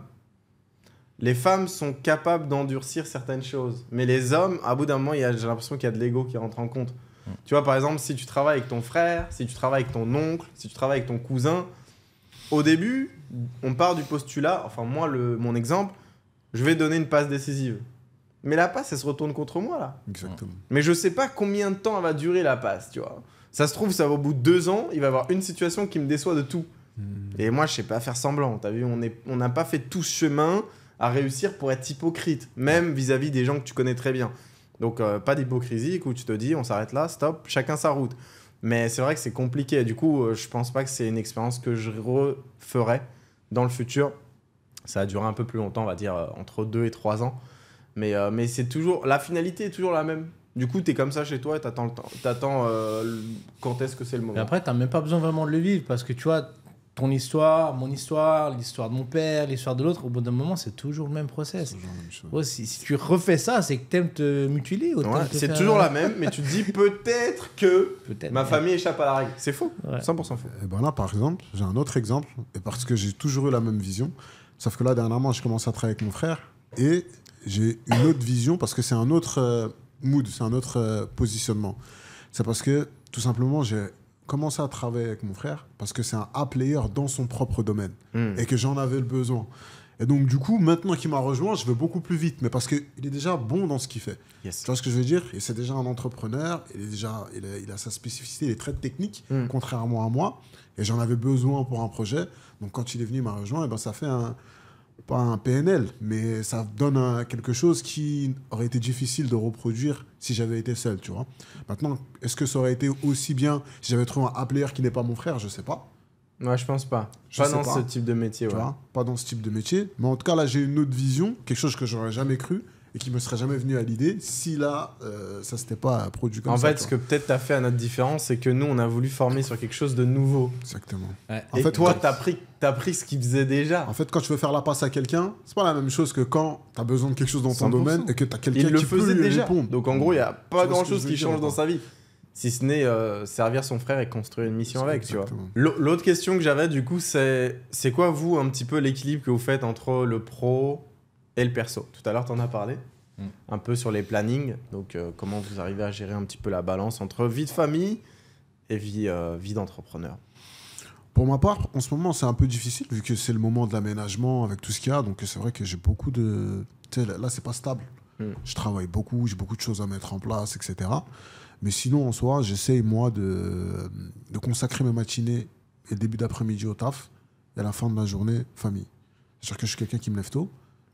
Speaker 3: Les femmes sont capables d'endurcir certaines choses, mais les hommes, à bout d'un moment, j'ai l'impression qu'il y a de l'ego qui rentre en compte. Tu vois, par exemple, si tu travailles avec ton frère, si tu travailles avec ton oncle, si tu travailles avec ton cousin, au début, on part du postulat, enfin moi, mon exemple, je vais donner une passe décisive. Mais la passe, elle se retourne contre moi, là. Exactement. Mais je sais pas combien de temps va durer la passe, tu vois. Ça se trouve, ça va au bout de deux ans, il va y avoir une situation qui me déçoit de tout. Hmm. Et moi, je sais pas faire semblant. vu, on n'a pas fait tout ce chemin à réussir pour être hypocrite, même vis-à-vis des gens que tu connais très bien. Donc, euh, pas d'hypocrisie où tu te dis, on s'arrête là, stop, chacun sa route. Mais c'est vrai que c'est compliqué. Du coup, euh, je pense pas que c'est une expérience que je referais dans le futur ça a duré un peu plus longtemps, on va dire euh, entre 2 et 3 ans. Mais, euh, mais c'est toujours. La finalité est toujours la même. Du coup, t'es comme ça chez toi et t'attends le temps. T'attends euh, quand est-ce que
Speaker 1: c'est le moment. Et après, t'as même pas besoin vraiment de le vivre parce que tu vois, ton histoire, mon histoire, l'histoire de mon père, l'histoire de l'autre, au bout d'un moment, c'est toujours le même process. Oh, si, si, tu refais ça, c'est que t'aimes te mutiler. c'est toujours la
Speaker 3: même, mais tu te dis peut-être que ma famille échappe à la règle. C'est faux,
Speaker 2: 100% faux. Et ben là, par exemple, j'ai un autre exemple, et parce que j'ai toujours eu la même vision. Sauf que là, dernièrement, je commence à travailler avec mon frère et j'ai une autre vision parce que c'est un autre euh, mood, c'est un autre euh, positionnement. C'est parce que tout simplement, j'ai commencé à travailler avec mon frère parce que c'est un A-player dans son propre domaine hmm. et que j'en avais le besoin. Et donc, du coup, maintenant qu'il m'a rejoint, je vais beaucoup plus vite, mais parce qu'il est déjà bon dans ce qu'il fait. Tu vois ce que je veux dire Et c'est déjà un entrepreneur, il, est déjà, il a, sa spécificité, il est très technique, hmm. contrairement à moi. Et j'en avais besoin pour un projet. Donc, quand il est venu, m'a rejoint, et ben ça fait un, pas un PNL, mais ça donne quelque chose qui aurait été difficile de reproduire si j'avais été seul, tu vois. Maintenant, est-ce que ça aurait été aussi bien si j'avais trouvé un A-player qui n'est pas mon frère Je sais pas. Moi, je pense pas. pas dans ce type de métier, ouais. pas dans ce type de métier. Mais en tout cas, là, j'ai une autre vision, quelque chose que j'aurais jamais cru et qui me serait jamais venu à l'idée
Speaker 3: si là, euh, ça s'était pas produit comme en ça. En fait, ce que peut-être t'as fait à notre différence, c'est que nous, on a voulu former sur quelque chose de nouveau. Exactement. En fait, toi, tu t'as pris, as pris ce qu'il faisait déjà. En
Speaker 2: fait, quand tu veux faire la passe à quelqu'un, c'est pas la même chose que quand t'as besoin de quelque chose dans ton domaine et que t'as quelqu'un qui faisait peut lui déjà. Répondre. Donc en gros, il y a pas grand-chose qui change dans
Speaker 3: sa vie si ce n'est euh, servir son frère et construire une mission avec, tu vois. L'autre question que j'avais, du coup, c'est c'est quoi, vous, un petit peu l'équilibre que vous faites entre le pro, et le perso. Tout à l'heure, tu en as parlé mm. un peu sur les plannings. Donc, euh, comment vous arrivez à gérer un petit peu la balance entre vie de famille et vie, euh, vie d'entrepreneur
Speaker 2: Pour ma part, en ce moment, c'est un peu difficile vu que c'est le moment de l'aménagement avec tout ce qu'il y a. Donc, c'est vrai que j'ai beaucoup de. là, c'est pas stable. Mm. Je travaille beaucoup, j'ai beaucoup de choses à mettre en place, etc. Mais sinon, en soi, j'essaye, moi, de, consacrer mes matinées et début d'après-midi au taf et à la fin de la journée, famille. C'est-à-dire que je suis quelqu'un qui me lève tôt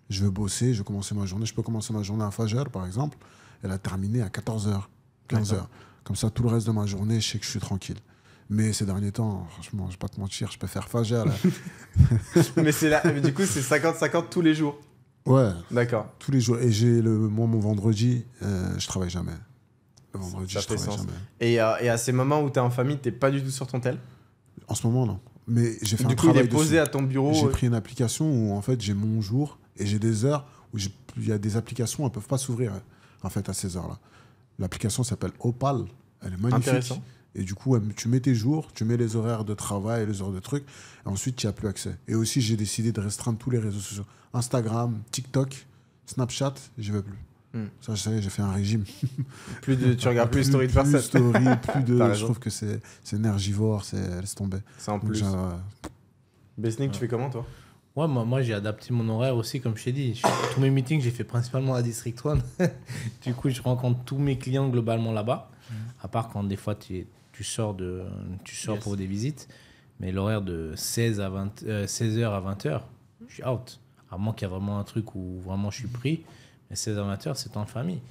Speaker 2: je veux bosser, je commencer ma journée. Je peux commencer ma journée à Fajr, par exemple, Elle a terminé à 14h, 15h. Comme ça, tout le reste de ma journée, je sais que je suis tranquille. Mais ces derniers temps, franchement, je vais pas te mentir, je peux faire Fajr.
Speaker 3: mais, là, mais du coup, c'est 50-50 tous les jours. Ouais.
Speaker 2: D'accord. Tous les jours. Et j'ai le, moi, mon vendredi, euh, je travaille jamais. Le vendredi,
Speaker 3: je travaille jamais. Et, à ces moments où tu es en famille, tu pas du tout sur ton tel
Speaker 2: En ce moment, non. Mais j'ai fait du un travail. Du coup, il est posé à ton bureau. J'ai euh. pris une application où, en fait, j'ai mon jour et j'ai des heures où il y a des applications, elles ne peuvent pas s'ouvrir, hein, en fait, à ces heures-là. L'application s'appelle Opal. Elle est magnifique. Et du coup, tu mets tes jours, tu mets les horaires de travail, les heures de trucs, et ensuite, tu n'as as plus accès. Et aussi, j'ai décidé de restreindre tous les réseaux sociaux. Instagram, TikTok, Snapchat, je veux plus. Hmm. Ça, je sais, j'ai fait un régime. plus de, tu regardes plus, les story de plus personne. Story, plus de. je trouve que c'est énergivore, c'est se tomber. C'est en plus. Euh,
Speaker 1: tu fais comment toi Ouais, moi, moi j'ai adapté mon horaire aussi, comme je t'ai dit. tous mes meetings, j'ai fait principalement à District 1. du coup, je rencontre tous mes clients globalement là-bas. Mhm. À part quand des fois tu, tu sors, de, tu sors pour des visites. Mais l'horaire de 16 à 20, 16h euh, à 20h, mhm. je suis out. À moins qu'il y ait vraiment un truc où vraiment je suis pris. Mais 16 à 20h, c'est en famille.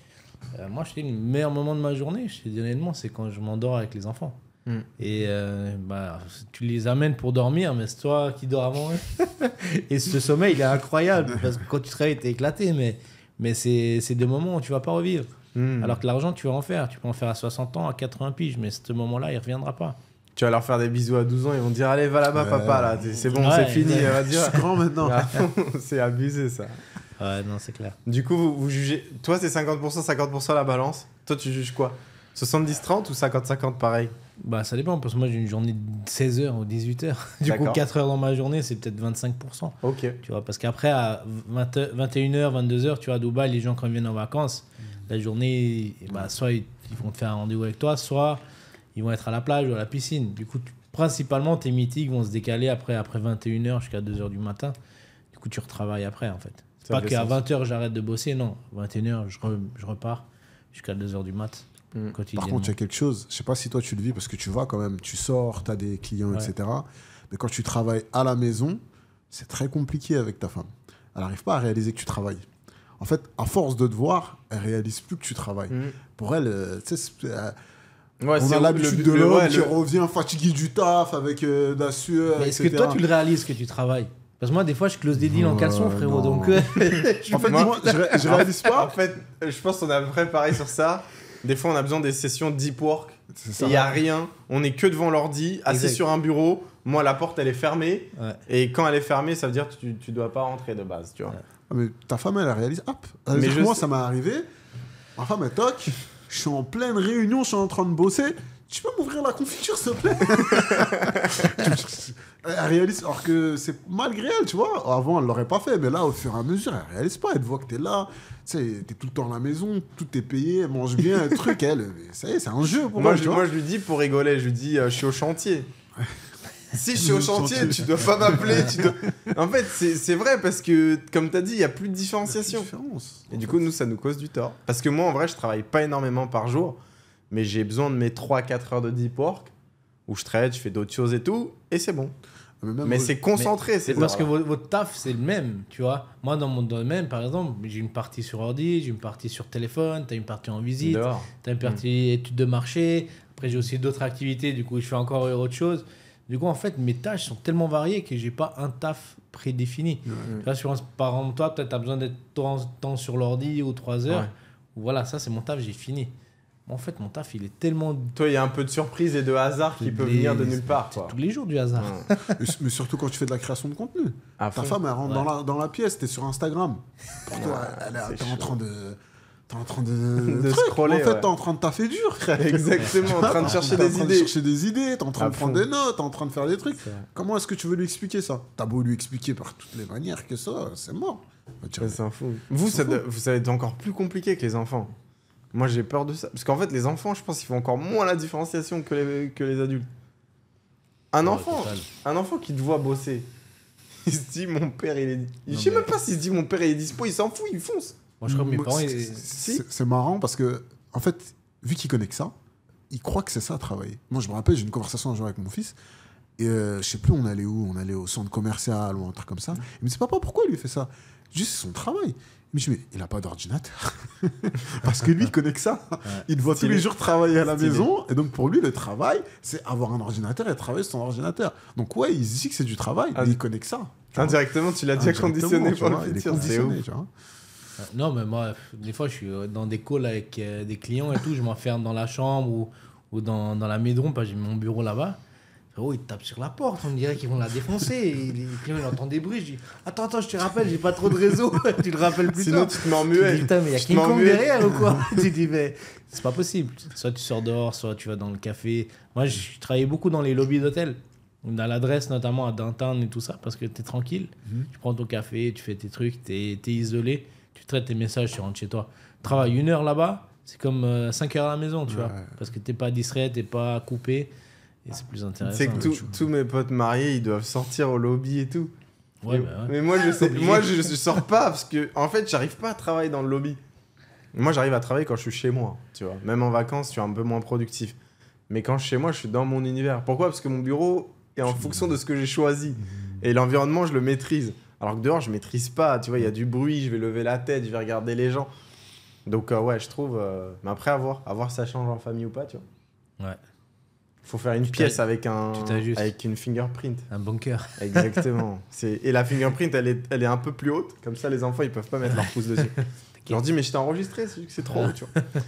Speaker 1: Euh, moi, je fais le meilleur moment de ma journée, je dis honnêtement, c'est quand je m'endors avec les enfants. Mm. Et euh, bah, tu les amènes pour dormir, mais c'est toi qui dors avant et ce sommeil, il est incroyable parce que quand tu te réveilles, t'es éclaté, mais, mais c'est, des moments où tu vas pas revivre. Mm. Alors que l'argent, tu vas en faire. Tu peux en faire à 60 ans, à 80 piges, mais ce moment-là, il reviendra pas
Speaker 3: tu vas leur faire des bisous à 12 ans, ils vont dire allez va là-bas papa là, c'est bon, c'est fini, je suis grand maintenant. Ah, c'est abusé ça.
Speaker 1: Ouais, non, c'est clair.
Speaker 3: Du coup, vous, vous jugez toi c'est 50
Speaker 1: 50 la balance. Toi tu juges quoi 70 30 ou 50 50 pareil bah, ça dépend, parce que moi j'ai une journée de 16h ou 18h. Du coup, 4 heures dans ma journée, c'est peut-être 25%. Ok. Tu vois, parce qu'après, à 21h, 22h, tu vois, à Dubaï, les gens, quand ils viennent en vacances, hmm. la journée, bah, soit ils, vont te faire un rendez-vous avec toi, soit ils vont être à la plage ou à la piscine. Du coup, principalement, tes meetings vont se décaler après, après 21h jusqu'à 2h du matin. Du coup, tu retravailles après, en fait. C'est pas qu'à 20h, j'arrête de bosser, non. 21h, je, je repars jusqu'à 2h du mat'. Mm. Par contre, il y a
Speaker 2: quelque chose, je sais pas si toi tu le vis parce que tu vois quand même, tu sors, tu as des clients, etc. Mais quand tu travailles à la maison, c'est très compliqué avec ta femme. Elle n'arrive pas à réaliser que tu travailles. En fait, à force de te voir, elle réalise plus que tu travailles. Mm. Pour elle, euh, euh, Ouais, on a l'habitude de l'homme qui revient fatigué du taf avec euh, de la sueur. est-ce que toi tu le
Speaker 1: réalises que tu travailles Parce que moi des fois je close des
Speaker 3: deals en caleçon frérot donc. en fait moi je, je, réalise pas.
Speaker 1: En fait je pense qu'on
Speaker 3: a pareil sur ça. Des fois, on a besoin des sessions deep work. Il n'y a rien. On est que devant l'ordi, assis sur un bureau. Moi, la porte, elle est fermée. Et quand elle est fermée, ça veut dire que tu ne dois pas rentrer de base. Tu vois.
Speaker 2: Ah, mais ta femme, elle, la réalise. Hop Mais Moi, ça m'est arrivé. Ma femme, elle toque. Je suis en pleine réunion, je suis en train de bosser tu peux m'ouvrir la confiture, s'il te plaît Elle réalise, alors que c'est malgré elle, tu vois. Avant, elle l'aurait pas fait, mais là, au fur et à mesure, elle réalise pas. Elle voit que tu es là, tu sais, es tout le temps à la maison, tout est payé, elle mange bien, un truc, elle. mais Ça y est, c'est un jeu pour moi. je, moi, je
Speaker 3: lui dis pour rigoler, je lui dis, euh, je suis au chantier. si je suis au chantier, tu dois pas m'appeler. En fait, c'est vrai parce que, comme tu as dit, il y a plus de différenciation. Différence, Et du coup, nous, ça nous cause du tort. Parce que moi, en vrai, je travaille pas énormément par jour mais j'ai besoin de mes 3-4 heures de deep work où je trade, je fais d'autres choses et tout, et c'est bon. Ah, mais, c'est concentré. C'est parce que votre taf,
Speaker 1: c'est le même, tu vois. Moi, dans mon domaine, par exemple, j'ai une partie sur ordi, j'ai une partie sur téléphone, tu as une partie en visite, tu as une partie mm. étude études de marché. Après, j'ai aussi d'autres activités, du coup, je fais encore autre chose. Du coup, en fait, mes tâches sont tellement variées que j'ai pas un taf prédéfini. par exemple, toi, peut-être tu as besoin d'être temps, sur l'ordi ou 3 heures. Voilà, ça, c'est mon taf, j'ai fini en fait, mon taf, il est tellement.
Speaker 3: Toi, il y a un peu de surprise et de
Speaker 1: hasard qui peut venir de nulle part. C'est tous les jours du hasard.
Speaker 3: mais surtout quand tu fais de la création de contenu.
Speaker 1: Ta femme, elle rentre
Speaker 2: dans, la, pièce, t'es sur Instagram. Pour toi, elle, en train de. T'es en train de. de En fait, t'es en train de taffer dur. Exactement, en train de chercher des, idées. T'es en train de chercher des idées, t'es en train de prendre des notes, t'es en train de faire des trucs. Comment est-ce que tu veux lui expliquer ça T'as beau lui expliquer par toutes les
Speaker 3: manières que ça, c'est mort. c'est un Vous, vous, ça va être encore plus compliqué que les enfants. Moi, j'ai peur de ça. Parce qu'en fait, les enfants, je pense qu'ils font encore moins la différenciation que les, que les adultes. Un enfant, un enfant qui te voit bosser, il se dit mon père il est. Je sais même pas s'il se dit mon père il est dispo, il s'en fout, il fonce. Moi je crois mes parents.
Speaker 2: C'est marrant parce que en fait, vu qu'il connaît que ça, il croit que c'est ça travailler. Moi je me rappelle, j'ai une conversation un jour avec mon fils. Et ne euh, je sais plus, on allait où On allait au centre commercial ou un truc comme ça. Mais mmh. me pas Papa, pourquoi il lui fait ça Juste, c'est son travail. Mais il n'a pas d'ordinateur. Parce que lui, il connaît que ça. il voit tous les jours travailler à la maison. Et donc, pour lui, le travail, c'est avoir un ordinateur et travailler sur son ordinateur. Donc, ouais, il dit que c'est du travail, ah, il connaît ça. Indirectement, tu l'as déjà conditionné pour le euh,
Speaker 1: Non, mais moi, des fois, je suis euh, dans des calls avec euh, des clients et tout. Je m'enferme dans la chambre ou, dans, la maison, parce que j'ai mon bureau là-bas ils tapent sur la porte, on dirait qu'ils vont la défoncer. Il, entend des bruits. Je dis Attends, attends, je te rappelle, j'ai pas trop de réseau. tu le rappelles plus Sinon, tu te mets mais il y a derrière ou quoi Tu dis Mais c'est pas possible. Soit tu sors dehors, soit tu vas dans le café. Moi, je travaillais beaucoup dans les lobbies d'hôtels dans l'adresse notamment à Dantin et tout ça, parce que tu es tranquille, mhm. tu prends ton café, tu fais tes trucs, tu es, isolé, tu traites tes messages, tu rentres chez toi. Travaille une heure là-bas, c'est comme 5 euh, heures à la maison, tu vois, parce que t'es pas distrait, t'es pas coupé c'est plus intéressant. C'est que
Speaker 3: tous mes potes mariés, ils doivent sortir au lobby et tout. Bah mais, moi, je ah, sais, moi, je, sors pas parce que, en fait, j'arrive pas à travailler dans le lobby. Moi, j'arrive à travailler quand je suis chez moi, tu vois. Même en vacances, tu suis un peu moins productif. Mais quand je suis chez moi, je suis dans mon univers. Pourquoi Parce que mon bureau est en fonction de ce que j'ai choisi. Mhm. Et l'environnement, je le maîtrise. Alors que dehors, je maîtrise pas. Tu vois, il y a du bruit, je vais lever la tête, je vais regarder les gens. Donc, euh, ouais, je trouve. Euh, mais après, à voir. si ça change en famille ou pas, tu vois. Ouais faut faire une pièce avec un avec une fingerprint. Un bunker. Exactement. c'est et la fingerprint, elle est elle est un peu plus haute, comme ça les enfants ils peuvent pas mettre leur pouce dessus. Je leur dis mais je t'ai enregistré, c'est trop haut, tu vois.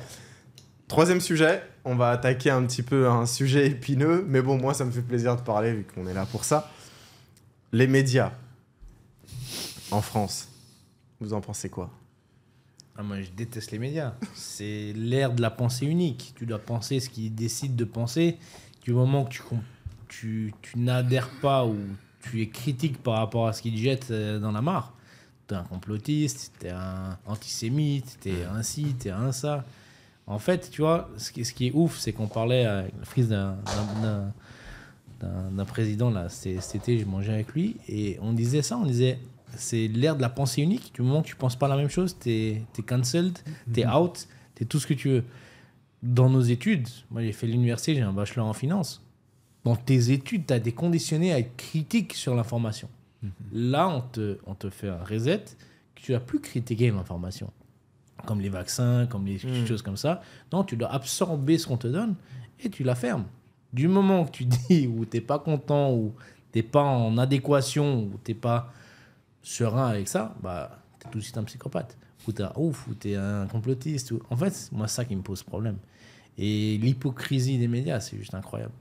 Speaker 3: Troisième sujet, on va attaquer un petit peu un sujet épineux, mais bon moi ça me fait plaisir de parler vu qu'on est là pour ça. Les médias en France, vous en pensez quoi
Speaker 1: ah, moi, je déteste les médias. C'est l'ère de la pensée unique. Tu dois penser ce qu'ils décident de penser du moment que tu, tu, tu n'adhères pas ou tu es critique par rapport à ce qu'il jette euh, dans la mare, t'es un complotiste, t'es un antisémite, t'es un ci, t'es un ça. En fait, tu vois, ce qui, ce qui est ouf, c'est qu'on parlait avec la frise d'un président, là, cet été, j'ai mangé avec lui, et on disait ça, on disait, c'est l'ère de la pensée unique, du moment que tu penses pas la même chose, t'es es cancelled, t'es mm-hmm. out, t'es tout ce que tu veux dans nos études, moi j'ai fait l'université, j'ai un bachelor en finance. Dans tes études, tu as des conditionné à être critique sur l'information. Mhm. Là, on te, on te fait un reset que tu as plus critiquer l'information. Comme les vaccins, comme les mhm. choses comme ça. Non, tu dois absorber ce qu'on te donne et tu la fermes. Du moment que tu dis ou tu n'es pas content ou tu n'es pas en adéquation ou tu n'es pas serein avec ça, bah, tu es tout de suite un psychopathe ou tu es ouf, ou t'es un complotiste. En fait, moi, ça qui me pose problème. Et l'hypocrisie des médias, c'est juste incroyable.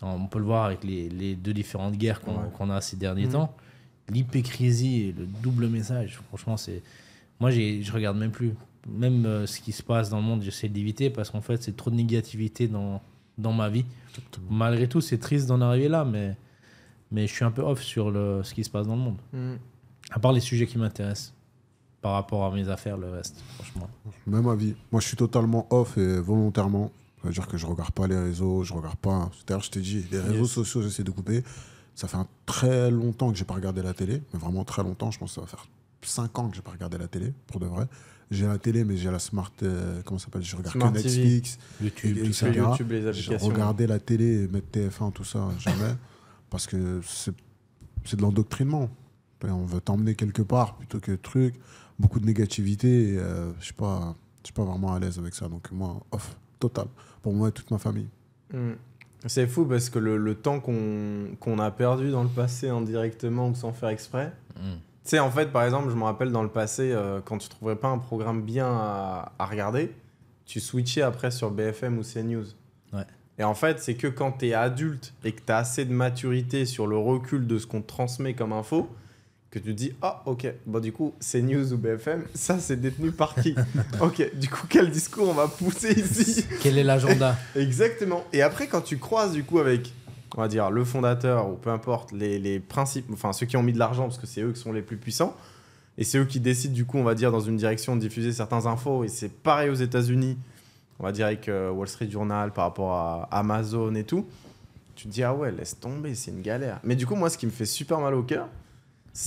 Speaker 1: On peut le voir avec les, deux différentes guerres qu'on a ces derniers mhm. temps. L'hypocrisie et le double message, franchement, c'est. Moi, je regarde même plus. Même euh, ce qui se passe dans le monde, j'essaie d'éviter parce qu'en fait, c'est trop de négativité dans, dans ma vie. Malgré tout, c'est triste d'en arriver là, mais, mais je suis un peu off sur le, ce qui se passe dans le monde. Mhm. À part les sujets qui m'intéressent par rapport à mes affaires, le reste, franchement. Même avis.
Speaker 2: Moi, je suis totalement off et volontairement. C'est-à-dire que je regarde pas les réseaux, je regarde pas. C'est-à-dire, je t'ai dit, les réseaux sociaux, j'essaie de couper. Ça fait un très longtemps que j'ai pas regardé la télé, mais vraiment très longtemps. Je pense que ça va faire 5 ans que j'ai pas regardé la télé, pour de vrai. J'ai la télé, mais j'ai la smart. Euh, comment ça s'appelle Je regarde que Netflix, YouTube, et, YouTube, les applications. Regarder la télé, mettre TF1, tout ça, jamais. parce que c'est de l'endoctrinement. On veut t'emmener quelque part plutôt que truc beaucoup de négativité. Et, euh, je suis pas, suis pas vraiment à l'aise avec ça. Donc moi, off, total. Pour moi et toute ma famille.
Speaker 3: Hmm. C'est fou parce que le, temps qu'on a perdu dans le passé indirectement ou sans faire exprès. c'est hmm. Tu sais, en fait, par exemple, je me rappelle dans le passé, euh, quand tu trouvais pas un programme bien à, regarder, tu switchais après sur BFM ou CNews. Et en fait, c'est que quand tu es adulte et que tu as assez de maturité sur le recul de ce qu'on te transmet comme info, que tu dis ah ok bon bah, du coup c'est news ou BFM ça c'est détenu par qui ok du coup quel discours on va pousser ici quel est l'agenda exactement et après quand tu croises du coup avec on va dire le fondateur ou peu importe les, principes enfin ceux qui ont mis de l'argent parce que c'est eux qui sont les plus puissants et c'est eux qui décident du coup on va dire dans une direction de diffuser certains infos et c'est pareil aux États-Unis on va dire avec euh, Wall Street Journal par rapport à Amazon et tout tu te dis ah ouais laisse tomber c'est une galère mais du coup moi ce qui me fait super mal au cœur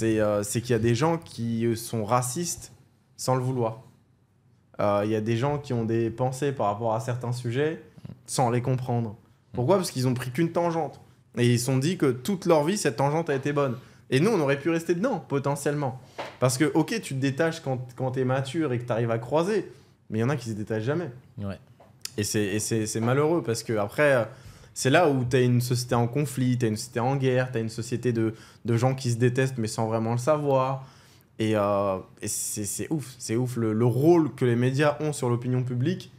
Speaker 3: euh, c'est qu'il y a des gens qui sont racistes sans le vouloir. Euh, il y a des gens qui ont des pensées par rapport à certains sujets sans les comprendre. Pourquoi Parce qu'ils ont pris qu'une tangente. Et ils se sont dit que toute leur vie, cette tangente a été bonne. Et nous, on aurait pu rester dedans, potentiellement. Parce que, ok, tu te détaches quand, quand tu es mature et que tu arrives à croiser, mais il y en a qui se détachent jamais. Et c'est malheureux parce que, après, euh, c'est là où tu as une société en conflit, tu une société en guerre, tu as une société de, gens qui se détestent mais sans vraiment le savoir. Et, euh, c'est ouf, c'est ouf. Le, rôle que les médias ont sur l'opinion publique,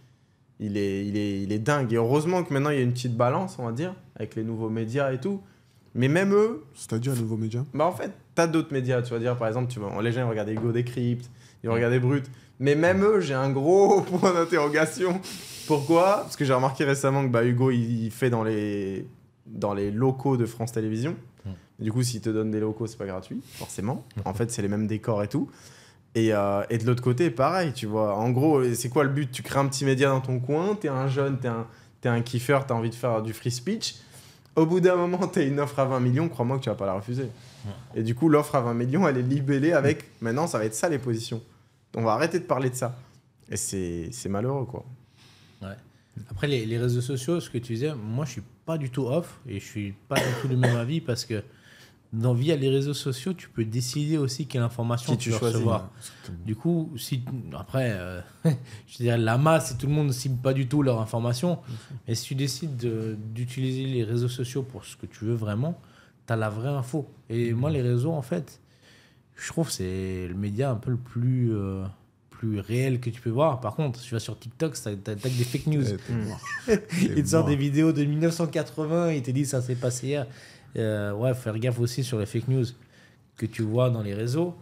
Speaker 3: il est, il, est, dingue. Et heureusement que maintenant il y a une petite balance, on va dire, avec les nouveaux médias et tout. Mais même eux. C'est-à-dire les nouveaux médias Bah en fait, t'as d'autres médias. Tu vas dire, par exemple, tu vois, les gens ils regardaient Go Decrypt, mm. ils regardent Brut. Mais même eux, j'ai un gros point d'interrogation pourquoi Parce que j'ai remarqué récemment que bah, Hugo, il, fait dans les, dans les locaux de France Télévisions. Hmm. Du coup, s'il te donne des locaux, c'est pas gratuit, forcément. Hmm. En fait, c'est les mêmes décors et tout. Euh, et, de l'autre côté, pareil, tu vois. En gros, c'est quoi le but Tu crées un petit média dans ton coin, t'es un jeune, t'es un, es un kiffer, t'as envie de faire du free speech. Au bout d'un moment, t'as une offre à 20 millions, crois-moi que tu vas pas la refuser. Hmm. Et du coup, l'offre à 20 millions, elle est libellée avec maintenant, ça va être ça les positions. On va arrêter de parler de ça. Et c'est malheureux,
Speaker 1: quoi. Ouais. Mm. Après, les, les, réseaux sociaux, ce que tu disais, moi, je suis pas du tout off et je suis pas du tout du même avis parce que dans, via les réseaux sociaux, tu peux décider aussi quelle information tu, veux recevoir. du coup, si après, euh, je dire, la masse et tout le monde ne cible pas du tout leur information, mais si tu décides d'utiliser les réseaux sociaux pour ce que tu veux vraiment, tu as la vraie info. Et mm. moi, les réseaux, en fait, je trouve c'est le média un peu le plus. Euh, plus réel que tu peux voir. Par contre, tu vas sur TikTok, ça t'attaque des fake news. il te sort des vidéos de 1980, il te dit ça s'est passé hier. Euh, ouais, faire gaffe aussi sur les fake news que tu vois dans les réseaux.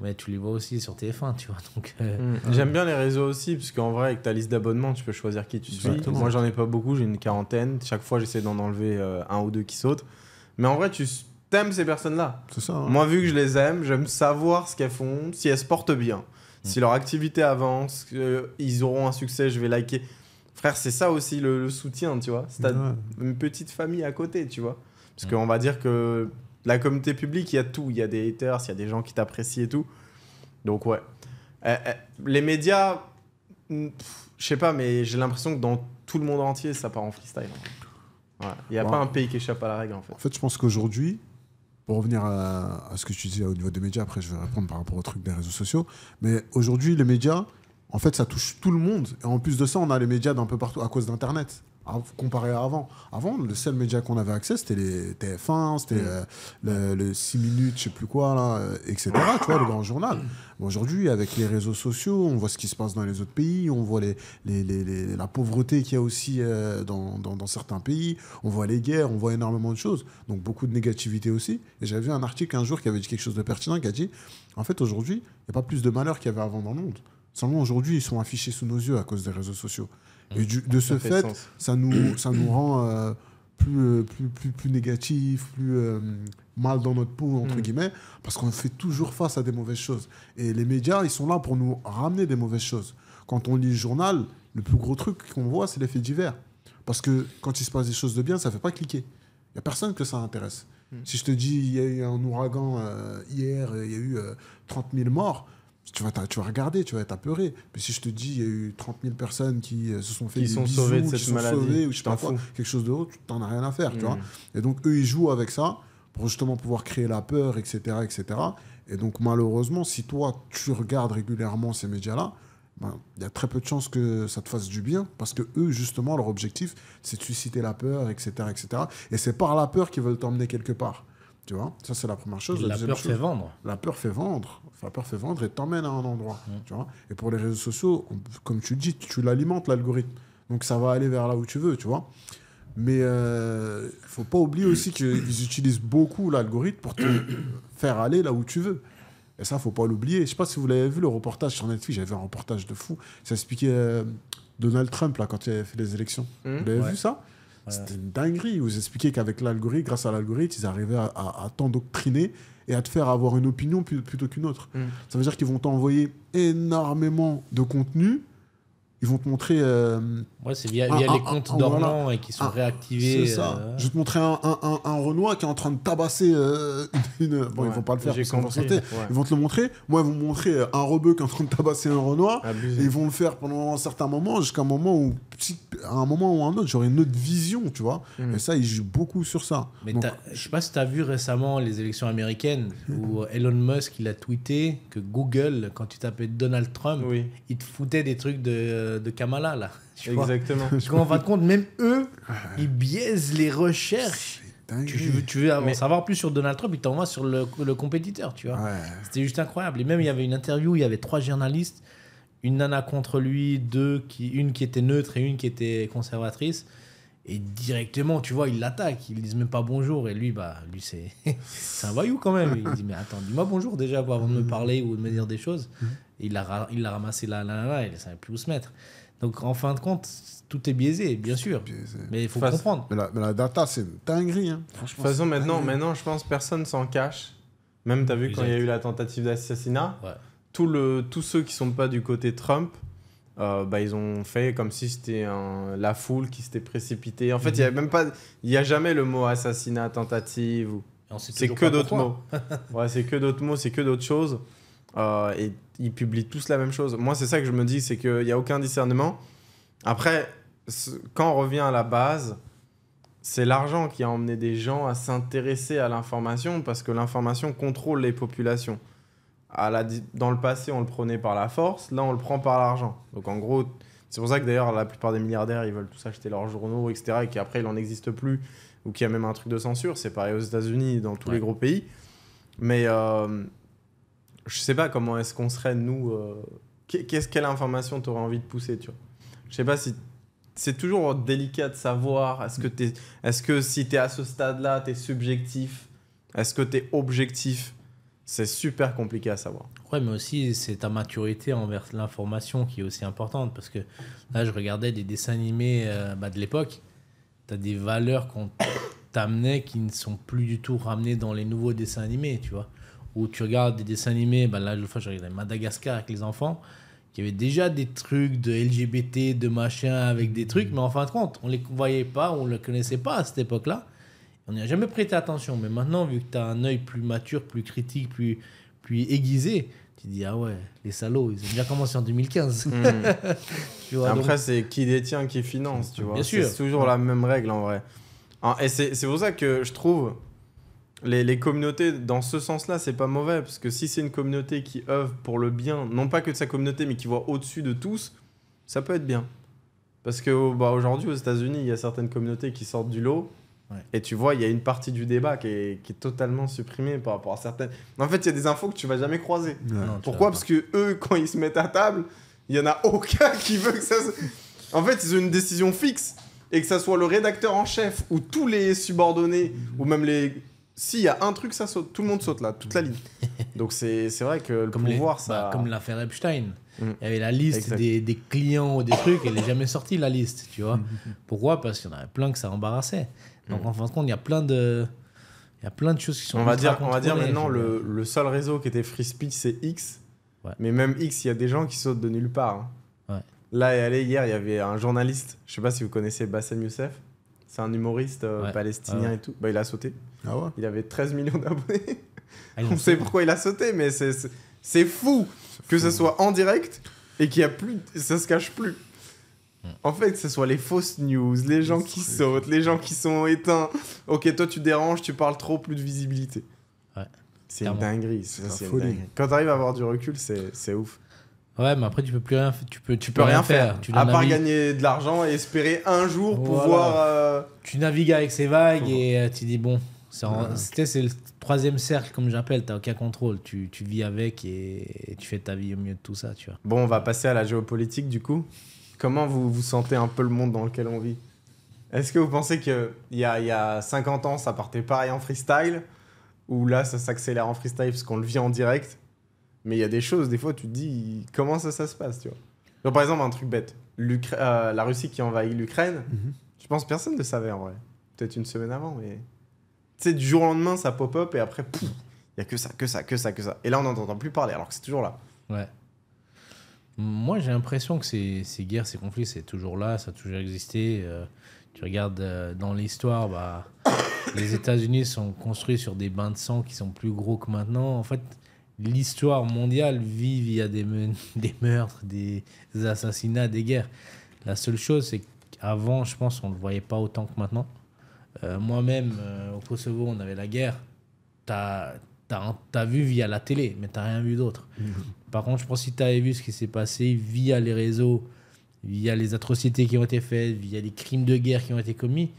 Speaker 1: Mais tu les vois aussi sur TF1, tu vois. Donc, euh, mm. J'aime bien les réseaux aussi, parce qu'en vrai, avec
Speaker 3: ta liste d'abonnements, tu peux choisir qui tu suis. Moi, j'en ai pas beaucoup, j'ai une quarantaine. Chaque fois, j'essaie d'en enlever euh, un ou deux qui sautent. Mais en vrai, tu t'aimes ces personnes-là. ça. Hein. Moi, vu que je les aime, j'aime savoir ce qu'elles font, si elles se portent bien. Si leur activité avance, euh, ils auront un succès, je vais liker. Frère, c'est ça aussi le, soutien, tu vois. C'est ouais. une petite famille à côté, tu vois. Parce qu'on va dire que la communauté publique, il y a tout. Il y a des haters, il y a des gens qui t'apprécient et tout. Donc, ouais. Euh, euh, les médias, hmm, je sais pas, mais j'ai l'impression que dans tout le monde entier, ça part en freestyle. Il n'y a pas un pays qui échappe à la règle, en fait. En
Speaker 2: fait, je pense qu'aujourd'hui, pour revenir à, ce que tu disais au niveau des médias, après je vais répondre par rapport au truc des réseaux sociaux, mais aujourd'hui les médias, en fait ça touche tout le monde, et en plus de ça on a les médias d'un peu partout à cause d'Internet comparé à avant. Avant, le seul média qu'on avait accès, c'était les TF1, c'était mm. euh, le, 6 minutes, je sais plus quoi, là, euh, etc. tu vois, le grand journal. aujourd'hui, avec les réseaux sociaux, on voit ce qui se passe dans les autres pays, on voit les, la pauvreté qu'il y a aussi euh, dans, dans, certains pays, on voit les guerres, on voit énormément de choses. Donc beaucoup de négativité aussi. Et j'avais vu un article un jour qui avait dit quelque chose de pertinent, qui a dit, en fait, aujourd'hui, il n'y a pas plus de malheur qu'il y avait avant dans le monde. Seulement aujourd'hui, ils sont affichés sous nos yeux à cause des réseaux sociaux de ce fait, ça, nous, rend euh, euh, plus, plus, plus, négatif, plus euh, mal dans notre peau, entre hmm. guillemets, parce qu'on fait toujours face à des mauvaises choses. Et les médias, ils sont là pour nous ramener des mauvaises choses. Quand on lit le journal, le plus gros truc qu'on voit, c'est l'effet divers. Parce que quand il se passe des choses de bien, ça ne fait pas cliquer. Il n'y a personne que ça intéresse. Hmm. Si je te dis, il y a eu un ouragan hier, il y a eu 30 000 morts, tu vas, tu vas regarder, tu vas être apeuré. Mais si je te dis, il y a eu 30 000 personnes qui euh, se sont fait qui des sont bisous, sauvées de cette maladie, sauvées, ou je quelque chose d'autre, tu t'en as rien à faire, tu vois. Mmh. Et donc, eux, ils jouent avec ça pour justement pouvoir créer la peur, etc., etc. Et donc, malheureusement, si toi, tu regardes régulièrement ces médias-là, ben, il y a très peu de chances que ça te fasse du bien parce que eux, justement, leur objectif, c'est de susciter la peur, etc., etc. Et c'est par la peur qu'ils veulent t'emmener quelque part. Tu vois, ça c'est la première chose. La, peur fait vendre. La peur fait vendre. Vapeur fait vendre et t'emmène à un endroit. Tu vois et pour les réseaux sociaux, comme tu dis, tu, l'alimentes l'algorithme. Donc ça va aller vers là où tu veux, tu vois. Mais il euh, ne faut pas oublier aussi qu'ils utilisent beaucoup l'algorithme pour te faire aller là où tu veux. Et ça, faut pas l'oublier. Je sais pas si vous l'avez vu, le reportage sur Netflix, j'avais un reportage de fou. Ça expliquait euh, Donald Trump là, quand il avait fait les élections. Hum. Vous l'avez vu ça C'était une dinguerie. Ils vous expliquaient qu'avec l'algorithme, grâce à l'algorithme, ils arrivaient à, à t'endoctriner et à te faire avoir une opinion plutôt qu'une autre. Mm. Ça veut dire qu'ils vont t'envoyer énormément de contenu. Ils vont te montrer. Euh, ouais, c'est via, via les comptes et qui sont ah, réactivés. ça. Euh, Je vais te montrer un, Renoir qui est en train de tabasser euh, une. Bon, ils ils vont pas le faire Ils vont te le montrer. Moi, ils vont montrer euh, un Rebeu qui est en train de tabasser un Renoir. Et ils vont le faire pendant un certain moment, jusqu'à un moment où à un moment ou à un autre, j'aurai une autre vision, tu vois. Hmm. Et ça, il joue beaucoup
Speaker 1: sur ça. Mais Donc, je sais pas si tu as vu récemment les élections américaines hmm. où Elon Musk, il a tweeté que Google, quand tu tapais Donald Trump, il te foutait des trucs de, de Kamala, là. Exactement. Tu Parce qu'en de compte, même eux, ils biaisent les recherches. Tu, veux, savoir plus sur Donald Trump, il t'envoie sur le, le, compétiteur, tu vois. C'était juste incroyable. Et même, il y avait une interview, il y avait trois journalistes une nana contre lui, deux qui, une qui était neutre et une qui était conservatrice. Et directement, tu vois, Il l'attaquent, ils disent même pas bonjour. Et lui, bah, lui, c'est, un voyou quand même. Il dit, mais attends, dis-moi bonjour déjà avant de me mm. parler ou de me dire des choses. Mm. il l'a, il a ramassé la là, il ne savait plus où se mettre. Donc en fin de compte, tout est biaisé, bien sûr. Mais il faut comprendre.
Speaker 2: Mais la, data, c'est dinguerie. Hein. De toute façon, maintenant, maintenant,
Speaker 3: je pense personne s'en cache. Même, tu as vu, quand il y a eu la tentative d'assassinat, ouais tous ceux qui sont pas du côté Trump, euh, bah, ils ont fait comme si c'était la foule qui s'était précipitée. En fait, il n'y mhm. même pas, il y a jamais le mot assassinat, tentative. Ou... C'est que d'autres mots. ouais, c'est que d'autres mots, c'est que d'autres choses. Euh, et ils publient tous la même chose. Moi, c'est ça que je me dis, c'est qu'il n'y a aucun discernement. Après, quand on revient à la base, c'est l'argent qui a emmené des gens à s'intéresser à l'information parce que l'information contrôle les populations à la, dans le passé, on le prenait par la force, là, on le prend par l'argent. Donc en gros, c'est pour ça que d'ailleurs, la plupart des milliardaires, ils veulent tous acheter leurs journaux, etc., et qu'après, il n'en existe plus, ou qu'il y a même un truc de censure. C'est pareil aux États-Unis, dans tous les gros pays. Mais euh, je sais pas comment est-ce qu'on serait, nous. Euh, qu'est-ce Quelle information t'aurais envie de pousser, tu vois Je sais pas si. C'est toujours délicat de savoir. Est-ce que, si est -ce que si es à ce stade-là, tu es subjectif Est-ce que tu es objectif c'est super compliqué
Speaker 1: à savoir. Ouais, mais aussi, c'est ta maturité envers l'information qui est aussi importante. Parce que là, je regardais des dessins animés euh, bah, de l'époque. Tu as des valeurs qu'on t'amenait qui ne sont plus du tout ramenées dans les nouveaux dessins animés, tu vois. Où tu regardes des dessins animés, bah, là, je regardais Madagascar avec les enfants, qui avait déjà des trucs de LGBT, de machin, avec des trucs. Mais en fin de compte, on les voyait pas, on ne les connaissait pas à cette époque-là. On n'y a jamais prêté attention, mais maintenant, vu que tu as un œil plus mature, plus critique, plus, aiguisé, tu dis ah ouais les salauds ils ont bien commencé en 2015 hmm. après
Speaker 3: c'est qui détient qui finance tu vois c'est toujours la même règle en vrai et c'est pour ça que je trouve les, communautés dans ce sens là c'est pas mauvais parce que si c'est une communauté qui œuvre pour le bien non pas que de sa communauté mais qui voit au-dessus de tous ça peut être bien parce que bah, aujourd'hui aux États-Unis il y a certaines communautés qui sortent du lot et tu vois, il y a une partie du débat qui est, qui est, totalement supprimée par rapport à certaines. En fait, il y a des infos que tu vas jamais croiser. Pourquoi Parce que eux, quand ils se mettent à table, il y en a aucun qui veut que ça. Se... En fait, ils ont une décision fixe et que ça soit le rédacteur en chef ou tous les subordonnés ou même les s'il y a un truc, ça saute. Tout le monde saute là, toute la ligne. Donc c'est
Speaker 1: vrai que le comme pouvoir, bah, ça. comme l'affaire Epstein. Mm. Il y avait la liste des, des, clients ou des trucs, elle n'est jamais sortie la liste, tu vois. Pourquoi Parce qu'il y en avait plein que ça embarrassait. Donc mm. en fin de compte, il y a plein de. Il y a plein de choses qui sont. On va dire, on va dire maintenant le,
Speaker 3: le, seul réseau qui était free speech, c'est X. Mais même X, il y a des gens qui sautent de nulle part. Hein. Là et allez, hier, il y avait un journaliste. Je sais pas si vous connaissez Bassem Youssef. C'est un humoriste euh, palestinien et tout. Bah, il a sauté. Ah il avait 13 millions d'abonnés. Ah, on sait pourquoi il a sauté, mais c'est fou que ce soit en direct et qu'il y a plus, ça se cache plus. Mm. En fait, ce soit les fausses news, les gens qui sautent, les gens qui sont éteints. Ok, toi tu déranges, tu parles trop, plus de visibilité. Ouais. C'est une dinguerie. C'est Quand
Speaker 1: t'arrives à avoir du recul, c'est ouf. Ouais, mais après tu peux plus rien, peux, tu peux rien, faire. Tu à part
Speaker 3: gagner de l'argent et espérer un jour pouvoir. Euh,
Speaker 1: tu navigues avec ces vagues et euh, tu dis bon, c'est le troisième cercle comme j'appelle. T'as aucun contrôle. Tu, vis avec et tu fais ta vie au mieux de tout ça, tu vois. Bon, on va passer à la géopolitique du coup comment
Speaker 3: vous, vous sentez un peu le monde dans lequel on vit Est-ce que vous pensez qu'il y a, y a 50 ans, ça partait pareil en freestyle Ou là, ça s'accélère en freestyle parce qu'on le vit en direct Mais il y a des choses, des fois, tu te dis, comment ça, ça se passe, tu vois Donc par exemple, un truc bête. Euh, la Russie qui envahit l'Ukraine, mhm. je pense que personne ne savait en vrai. Peut-être une semaine avant, mais... Tu sais, du jour au lendemain, ça pop-up et après, il n'y a que ça, que ça, que ça, que ça. Et là, on n'entend plus parler alors que c'est toujours là.
Speaker 1: Ouais. Moi, j'ai l'impression que ces, ces, guerres, ces conflits, c'est toujours là, ça a toujours existé. Euh, tu regardes euh, dans l'histoire, bah, les États-Unis sont construits sur des bains de sang qui sont plus gros que maintenant. En fait, l'histoire mondiale vit via des, des meurtres, des assassinats, des guerres. La seule chose, c'est qu'avant, je pense, on ne le voyait pas autant que maintenant. Euh, moi-même, au Kosovo, on avait la guerre. Tu as, vu via la télé, mais t'as rien vu d'autre. Mmh. Par contre, je pense que si tu avais vu ce qui s'est passé via les réseaux, via les atrocités qui ont été faites, via les crimes de guerre qui ont été commis,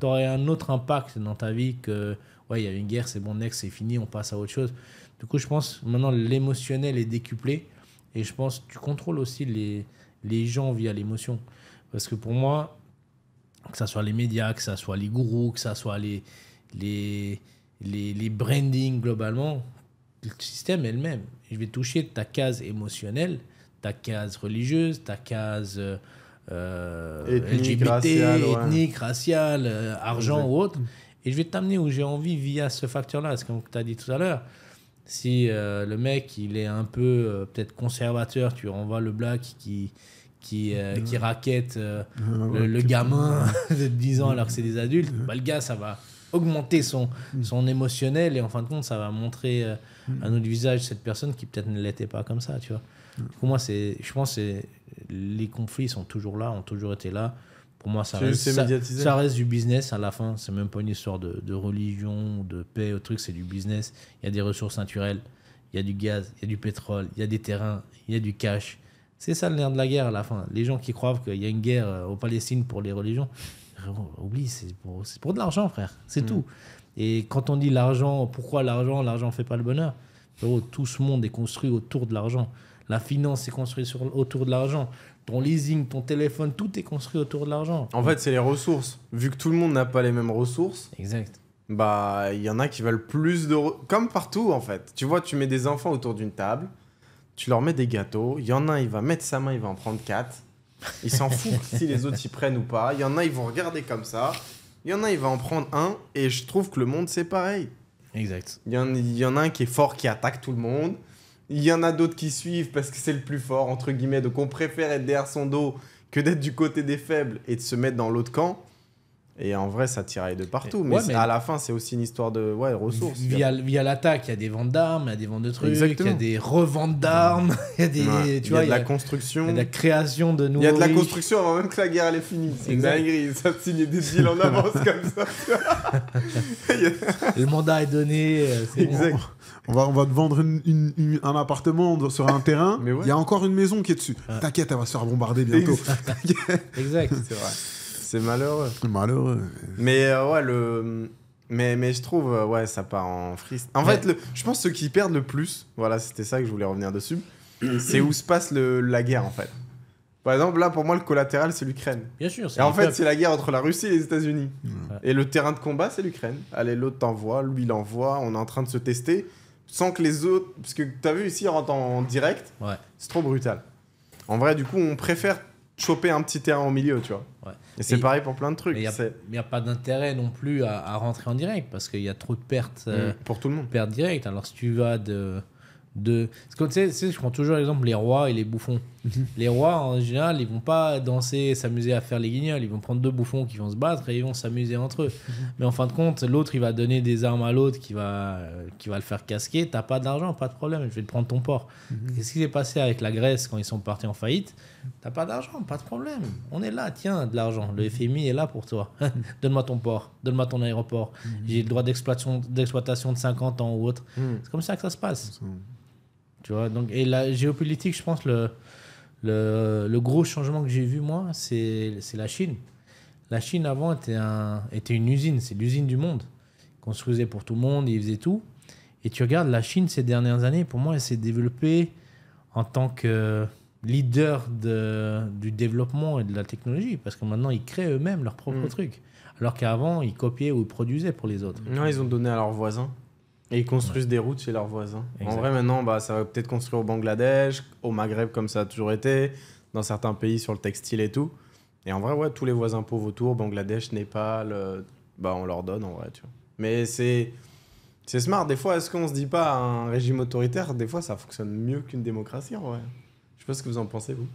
Speaker 1: tu aurais un autre impact dans ta vie que, ouais, il y a une guerre, c'est bon, next, c'est fini, on passe à autre chose. Du coup, je pense maintenant l'émotionnel est décuplé et je pense que tu contrôles aussi les, les gens via l'émotion. Parce que pour moi, que ce soit les médias, que ce soit les gourous, que ce soit les, les, les, les brandings globalement, le système est le même. Je vais toucher ta case émotionnelle, ta case religieuse, ta case euh, euh ethnique, LGBT, raciale, ethnique, raciale, euh, argent ou autre. Et je vais t'amener où j'ai envie via ce facteur-là. Parce que comme tu as dit tout à l'heure, si euh, le mec il est un peu peut-être conservateur, tu renvoies le black qui, qui, qui raquette le, gamin de 10 ans alors que c'est des adultes, bah, le gars ça va augmenter son, mm. son émotionnel et en fin de compte, ça va montrer un euh, autre mm. à notre visage cette personne qui peut-être ne l'était pas comme ça, tu vois. Mm. Pour moi, c'est, je pense que les conflits sont toujours là, ont toujours été là. Pour moi, ça, reste, ça, reste, du business à la fin. C'est même pas une histoire de, de religion, de paix, au truc, c'est du business. Il y a des ressources naturelles, il y a du gaz, il y a du pétrole, il y a des terrains, il y a du cash. C'est ça le nerf de la guerre à la fin. Les gens qui croient qu'il y a une guerre euh, au Palestine pour les religions, oublie, c'est pour, de l'argent, frère. C'est mm. tout. Et quand on dit l'argent, pourquoi l'argent L'argent ne fait pas le bonheur. tout ce monde est construit autour de l'argent. La finance est construite autour de l'argent. Ton leasing, ton téléphone, tout est construit autour de l'argent. En fait,
Speaker 3: c'est les ressources. Vu que tout le monde n'a pas les mêmes ressources. Exact. Bah, il y en a qui veulent plus de. Comme partout, en fait. Tu vois, tu mets des enfants autour d'une table, tu leur mets des gâteaux. Il y en a un, il va mettre sa main, il va en prendre quatre. Il s'en fout si les autres y prennent ou pas. Il y en a, ils vont regarder comme ça. Il y en a, il va en prendre un. Et je trouve que le monde, c'est pareil. Exact. Il y, en, il y en a un qui est fort, qui attaque tout le monde. Il y en a d'autres qui suivent parce que c'est le plus fort, entre guillemets. Donc on préfère être derrière son dos que d'être du côté des faibles et de se mettre dans l'autre camp. Et en vrai, ça tiraille de partout. Mais, à la fin, c'est aussi une histoire de ouais, ressources. Via,
Speaker 1: via l'attaque, il y a des ventes d'armes, il y a des ventes de trucs, il y a des reventes d'armes, il y a des. Tu y y a de la construction. Il y a de la création de nouveaux. Il y a de la construction
Speaker 3: avant même que la guerre elle est finie. C'est une dinguerie. Ça signe des deals en avance comme ça.
Speaker 2: Le mandat est donné. Euh, on va, on va te vendre une, un appartement sur un terrain. Il y a encore une maison qui est dessus. Ah. T'inquiète, elle va se faire bombarder bientôt.
Speaker 1: exact, c'est vrai.
Speaker 3: C'est malheureux. C'est Malheureux. Mais euh, ouais, le. Mais, mais je trouve, euh, ouais, ça part en frise. En fait, je pense que ceux qui perdent le plus, voilà, c'était ça que je voulais revenir dessus, c'est où se passe la guerre, en fait. Par exemple, là, pour moi, le collatéral, c'est l'Ukraine. Bien
Speaker 1: sûr. Et en fait, c'est la guerre entre
Speaker 3: la Russie et les États-Unis. Et le terrain de combat, c'est l'Ukraine. Allez, l'autre t'envoie, lui, il envoie, on est en train de se tester, sans que les autres. Parce que t'as vu, ici, on rentre en direct, ouais. c'est trop brutal. En vrai, du coup, on préfère choper un petit terrain au milieu, tu vois. Et c'est pareil pour plein de trucs. Il
Speaker 1: n'y a, pas d'intérêt non plus à, rentrer en direct parce qu'il y a trop de pertes. Mm, euh, pour tout le monde. Pertes directes. Alors si tu vas de. de... Parce que tu sais, je prends toujours l'exemple les rois et les bouffons. Les rois, en général, ils vont pas danser, s'amuser à faire les guignols. Ils vont prendre deux bouffons qui vont se battre et ils vont s'amuser entre eux. Mais en fin de compte, l'autre, il va donner des armes à l'autre qui va, qui va le faire casquer. T'as pas d'argent, pas de problème, je vais te prendre ton port. Mhm. Qu'est-ce qui s'est passé avec la Grèce quand ils sont partis en faillite T'as pas d'argent, pas de problème. On est là, tiens, de l'argent. Le FMI est là pour toi. donne-moi ton port, donne-moi ton aéroport. Mhm. J'ai le droit d'exploitation de 50 ans ou autre. Mhm. C'est comme ça que ça se passe et la géopolitique, je pense, le, le, gros changement que j'ai vu, moi, c'est la Chine. La Chine, avant, était, était une usine, c'est l'usine du monde. Ils construisaient pour tout le monde, ils faisaient tout. Et tu regardes, la Chine, ces dernières années, pour moi, elle s'est développée en tant que leader du développement et de la technologie, parce que maintenant, ils créent eux-mêmes leurs propres mm. trucs. Alors qu'avant, ils copiaient ou produisaient pour les autres. Non, ils ont donné à leurs voisins. Et ils construisent des routes chez leurs voisins. En vrai,
Speaker 3: maintenant, bah, ça va peut-être construire au Bangladesh, au Maghreb, comme ça a toujours été, dans certains pays sur le textile et tout. Et en vrai, ouais, tous les voisins pauvres autour, Bangladesh, Népal, euh, bah, on leur donne en vrai, tu vois. Mais c'est. C'est smart. Des fois, est-ce qu'on se dit pas un régime autoritaire Des fois, ça fonctionne mieux qu'une démocratie en vrai. Je sais pas ce que vous en pensez, vous.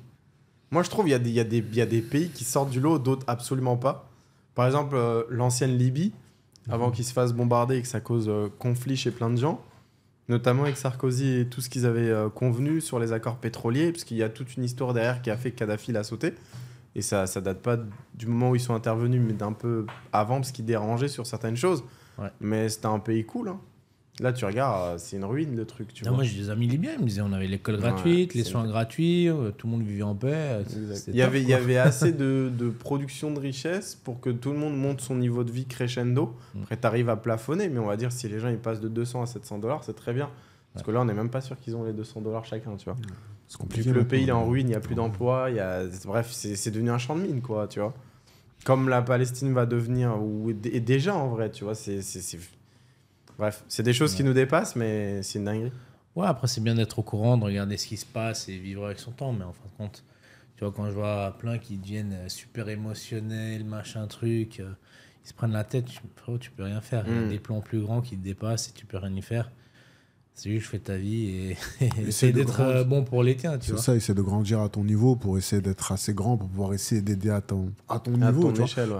Speaker 3: Moi, je trouve qu'il y, y, y, a des pays qui sortent du lot, d'autres absolument pas. Par exemple, euh, l'ancienne Libye, avant mhm. qu'ils se fassent bombarder et que ça cause euh, conflit chez plein de gens, notamment avec Sarkozy et tout ce qu'ils avaient euh, convenu sur les accords pétroliers, parce qu'il y a toute une histoire derrière qui a fait que Kadhafi l'a sauté. Et ça, ça date pas du moment où ils sont intervenus, mais d'un peu avant, parce qu'ils dérangeaient sur certaines choses. Mais c'était un pays cool. Hein. Là, tu regardes, euh, c'est une ruine le truc. Tu vois. Moi, j'ai des amis
Speaker 1: libyens, ils me disaient on avait l'école gratuite, les soins gratuits, euh, tout le monde vivait en paix. Euh, il y, avait, il y avait assez
Speaker 3: de, production de richesse pour que tout le monde monte son niveau de vie crescendo. Mm. Après, tu arrives à plafonner, mais on va dire si les gens ils passent de 200 à 700 dollars, c'est très bien. Parce que là, on n'est même pas sûr qu'ils ont les 200 dollars chacun, tu vois. Mm. le pays est en ruine, il n'y a plus d'emplois. il bref, c'est devenu un champ de mine, quoi, tu vois. Comme la Palestine va devenir, ou et déjà en vrai, tu vois, c'est
Speaker 1: Bref, c'est des choses qui nous dépassent, mais c'est une dinguerie. Ouais, après, c'est bien d'être au courant, de regarder ce qui se passe et vivre avec son temps, mais en fin de compte, tu vois, quand je vois plein qui deviennent euh, super émotionnels, machin truc, euh, ils se prennent la tête, tu, oh, tu peux rien faire. Il y a mm. des plans plus grands qui te dépassent et tu peux rien y faire c'est juste fais ta vie et, c'est d'être euh, bon pour les tiens. C'est ça,
Speaker 2: essayer de grandir à ton niveau pour essayer d'être assez grand, pour pouvoir essayer d'aider à ton, à ton niveau.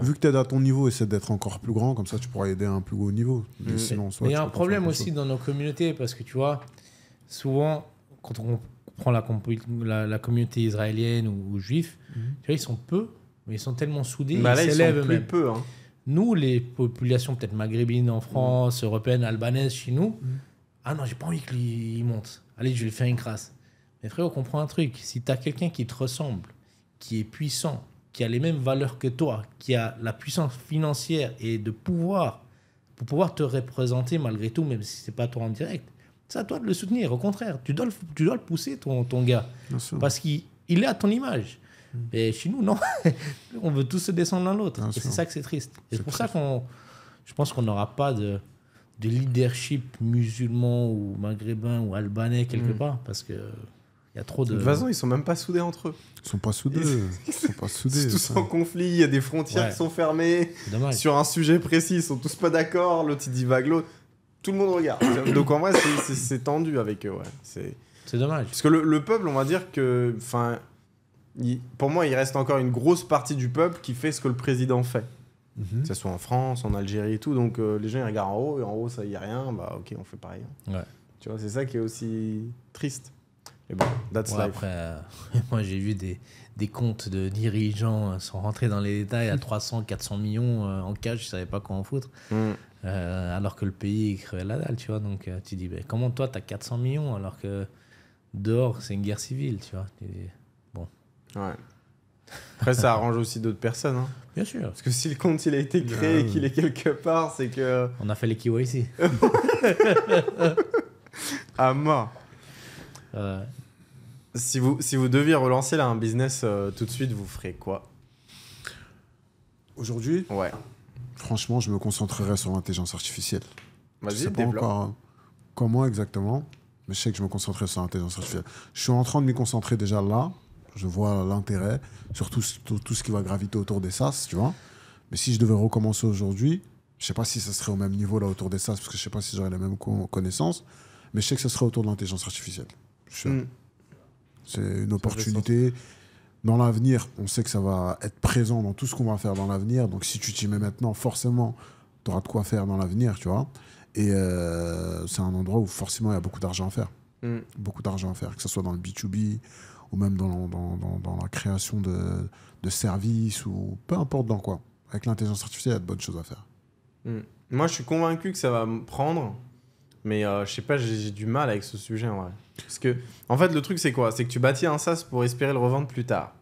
Speaker 2: Vu que tu aides à ton niveau, essaie d'être encore plus grand, comme ça tu pourras aider à un plus haut niveau. Mais mm. il y a un problème aussi
Speaker 1: dans nos communautés, parce que tu vois, souvent, quand on prend la, la, la communauté israélienne ou, juive, juif, mhm. ils sont peu, mais ils sont tellement soudés, bah ils s'élèvent même. Peu, hein. Nous, les populations peut-être maghrébines en mm. France, européennes, albanaises chez nous, mm. Ah non, j'ai pas envie qu'il monte. Allez, je vais lui faire une crasse. Mais frérot, comprends un truc. Si tu as quelqu'un qui te ressemble, qui est puissant, qui a les mêmes valeurs que toi, qui a la puissance financière et de pouvoir pour pouvoir te représenter malgré tout, même si c'est pas toi en direct, c'est à toi de le soutenir. Au contraire, tu dois le, tu dois le pousser, ton, ton gars. Parce qu'il est à ton image. Mm. Mais chez nous, non. on veut tous se descendre l'un l'autre. Et c'est ça que c'est triste. c'est pour ça qu'on. Je pense qu'on n'aura pas de de leadership musulman ou maghrébin ou albanais quelque mm. part parce que il y a trop de. De ils
Speaker 3: sont même pas soudés entre eux. Ils sont pas soudés. ils sont pas soudés. Ils sont tous en conflit. Il y a des frontières qui sont fermées. Sur un sujet précis, ils sont tous pas d'accord. L'autre il Tout le monde regarde. Donc en vrai, c'est tendu avec eux. Ouais. C'est. dommage. Parce que le, peuple, on va dire que, enfin, pour moi, il reste encore une grosse partie du peuple qui fait ce que le président fait. Mhm. Que ce soit en France, en Algérie et tout. Donc euh, les gens ils regardent en haut et en haut ça y a rien, bah ok on fait pareil. Ouais. Tu vois, c'est ça qui est aussi triste.
Speaker 1: et bon, that's life. Après, euh, moi j'ai vu des, des comptes de dirigeants euh, sont rentrer dans les détails à 300, 400 millions en cash, je savais pas quoi en foutre. Mm. alors que le pays crevait la dalle, tu vois. Donc tu dis, comment toi t'as 400 millions alors que dehors c'est une guerre civile, tu vois. bon. Ouais. Après, ça arrange
Speaker 3: aussi d'autres personnes. Hein. Bien sûr. Parce que si le compte il a été créé et ah qu'il est quelque part, c'est que. On a fait les ici. à mort. Euh. Si, vous, si vous deviez relancer là un business euh, tout de suite, vous ferez quoi Aujourd'hui
Speaker 2: Ouais. Franchement, je me concentrerai sur l'intelligence artificielle. Vas-y, développe. Hein, comment exactement, mais je sais que je me concentrerai sur l'intelligence artificielle. Je suis en train de m'y concentrer déjà là. Je vois l'intérêt, surtout tout, ce qui va graviter autour des SAS, tu vois. Mais si je devais recommencer aujourd'hui, je sais pas si ça serait au même niveau là autour des SAS, parce que je sais pas si j'aurais la même connaissance, mais je sais que ce serait autour de l'intelligence artificielle. Hmm. C'est une opportunité. Dans l'avenir, on sait que ça va être présent dans tout ce qu'on va faire dans l'avenir. Donc si tu t'y mets maintenant, forcément, tu auras de quoi faire dans l'avenir, tu vois. Et euh, c'est un endroit où forcément il y a beaucoup d'argent à faire. Hmm. Beaucoup d'argent à faire, que ce soit dans le B2B, ou même dans, dans, dans, la création de, de, services, ou peu importe dans quoi. Avec l'intelligence artificielle, il y a de bonnes choses à faire.
Speaker 3: Hmm. Moi, je suis convaincu que ça va me prendre, mais euh, je sais pas, j'ai du mal avec ce sujet en vrai. Parce que, en fait, le truc, c'est quoi C'est que tu bâtis un SaaS pour espérer le revendre plus tard.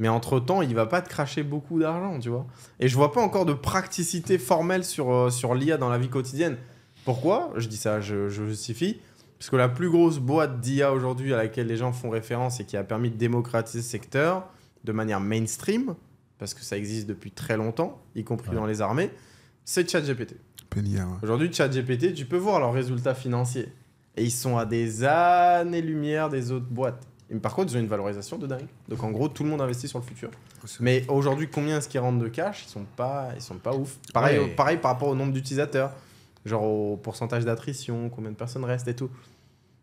Speaker 3: Mais entre-temps, il va pas te cracher beaucoup d'argent, tu vois. Et je vois pas encore de practicité formelle sur, euh, sur l'IA dans la vie quotidienne. Pourquoi Je dis ça, je, je justifie. Parce que la plus grosse boîte d'IA aujourd'hui à laquelle les gens font référence et qui a permis de démocratiser ce secteur de manière mainstream, parce que ça existe depuis très longtemps, y compris dans les armées, c'est ChatGPT. Aujourd'hui, ChatGPT, tu peux voir leurs résultats financiers. Et ils sont à des années-lumière des autres boîtes. par contre, ils ont une valorisation de dingue. Donc en gros, tout le monde investit sur le futur. Mais aujourd'hui, combien est-ce qu'ils rentrent de cash Ils sont pas, ils sont pas ouf. Pareil, pareil par rapport au nombre d'utilisateurs genre au pourcentage d'attrition, combien de personnes restent et tout.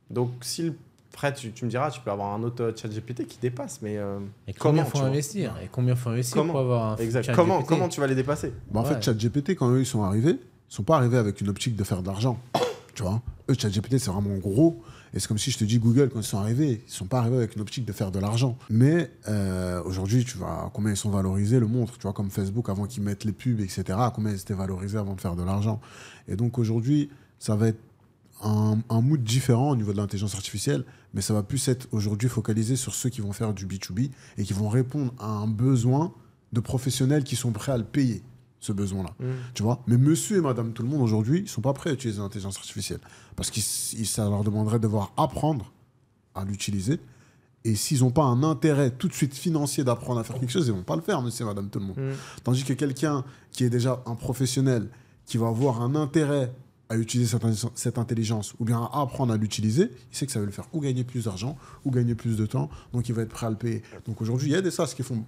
Speaker 3: Donc, si prêt tu, tu, me diras, tu peux avoir un autre chat GPT qui dépasse, mais euh, comment et combien faut investir
Speaker 1: Et combien faut investir pour avoir un Chat comment, comment tu vas les dépasser bah, En fait, chat
Speaker 2: GPT, quand eux, ils sont arrivés, ils sont pas arrivés avec une optique de faire de l'argent. tu vois hein. Eux, chat GPT, c'est vraiment gros. Et c'est comme si je te dis Google, quand ils sont arrivés, ils sont pas arrivés avec une optique de faire de l'argent. Mais euh, aujourd'hui, tu vois, combien ils sont valorisés le montre. Tu vois, comme Facebook, avant qu'ils mettent les pubs, etc., combien ils étaient valorisés avant de faire de l'argent. Et donc aujourd'hui, ça va être un, un, mood différent au niveau de l'intelligence artificielle, mais ça va plus être aujourd'hui focalisé sur ceux qui vont faire du B2B et qui vont répondre à un besoin de professionnels qui sont prêts à le payer ce besoin-là. Mm. Tu vois Mais monsieur et madame tout le monde aujourd'hui, ils sont pas prêts à utiliser l'intelligence artificielle parce que ça leur demanderait de devoir apprendre à l'utiliser. Et s'ils n'ont pas un intérêt tout de suite financier d'apprendre à faire quelque chose, ils vont pas le faire, monsieur et madame tout le monde. Mm. Tandis que quelqu'un qui est déjà un professionnel, qui va avoir un intérêt à utiliser cette, intelligence ou bien à apprendre à l'utiliser, il sait que ça va le faire ou gagner plus d'argent ou gagner plus de temps, donc il va être prêt à le payer. Donc aujourd'hui, il y a des SAS qui font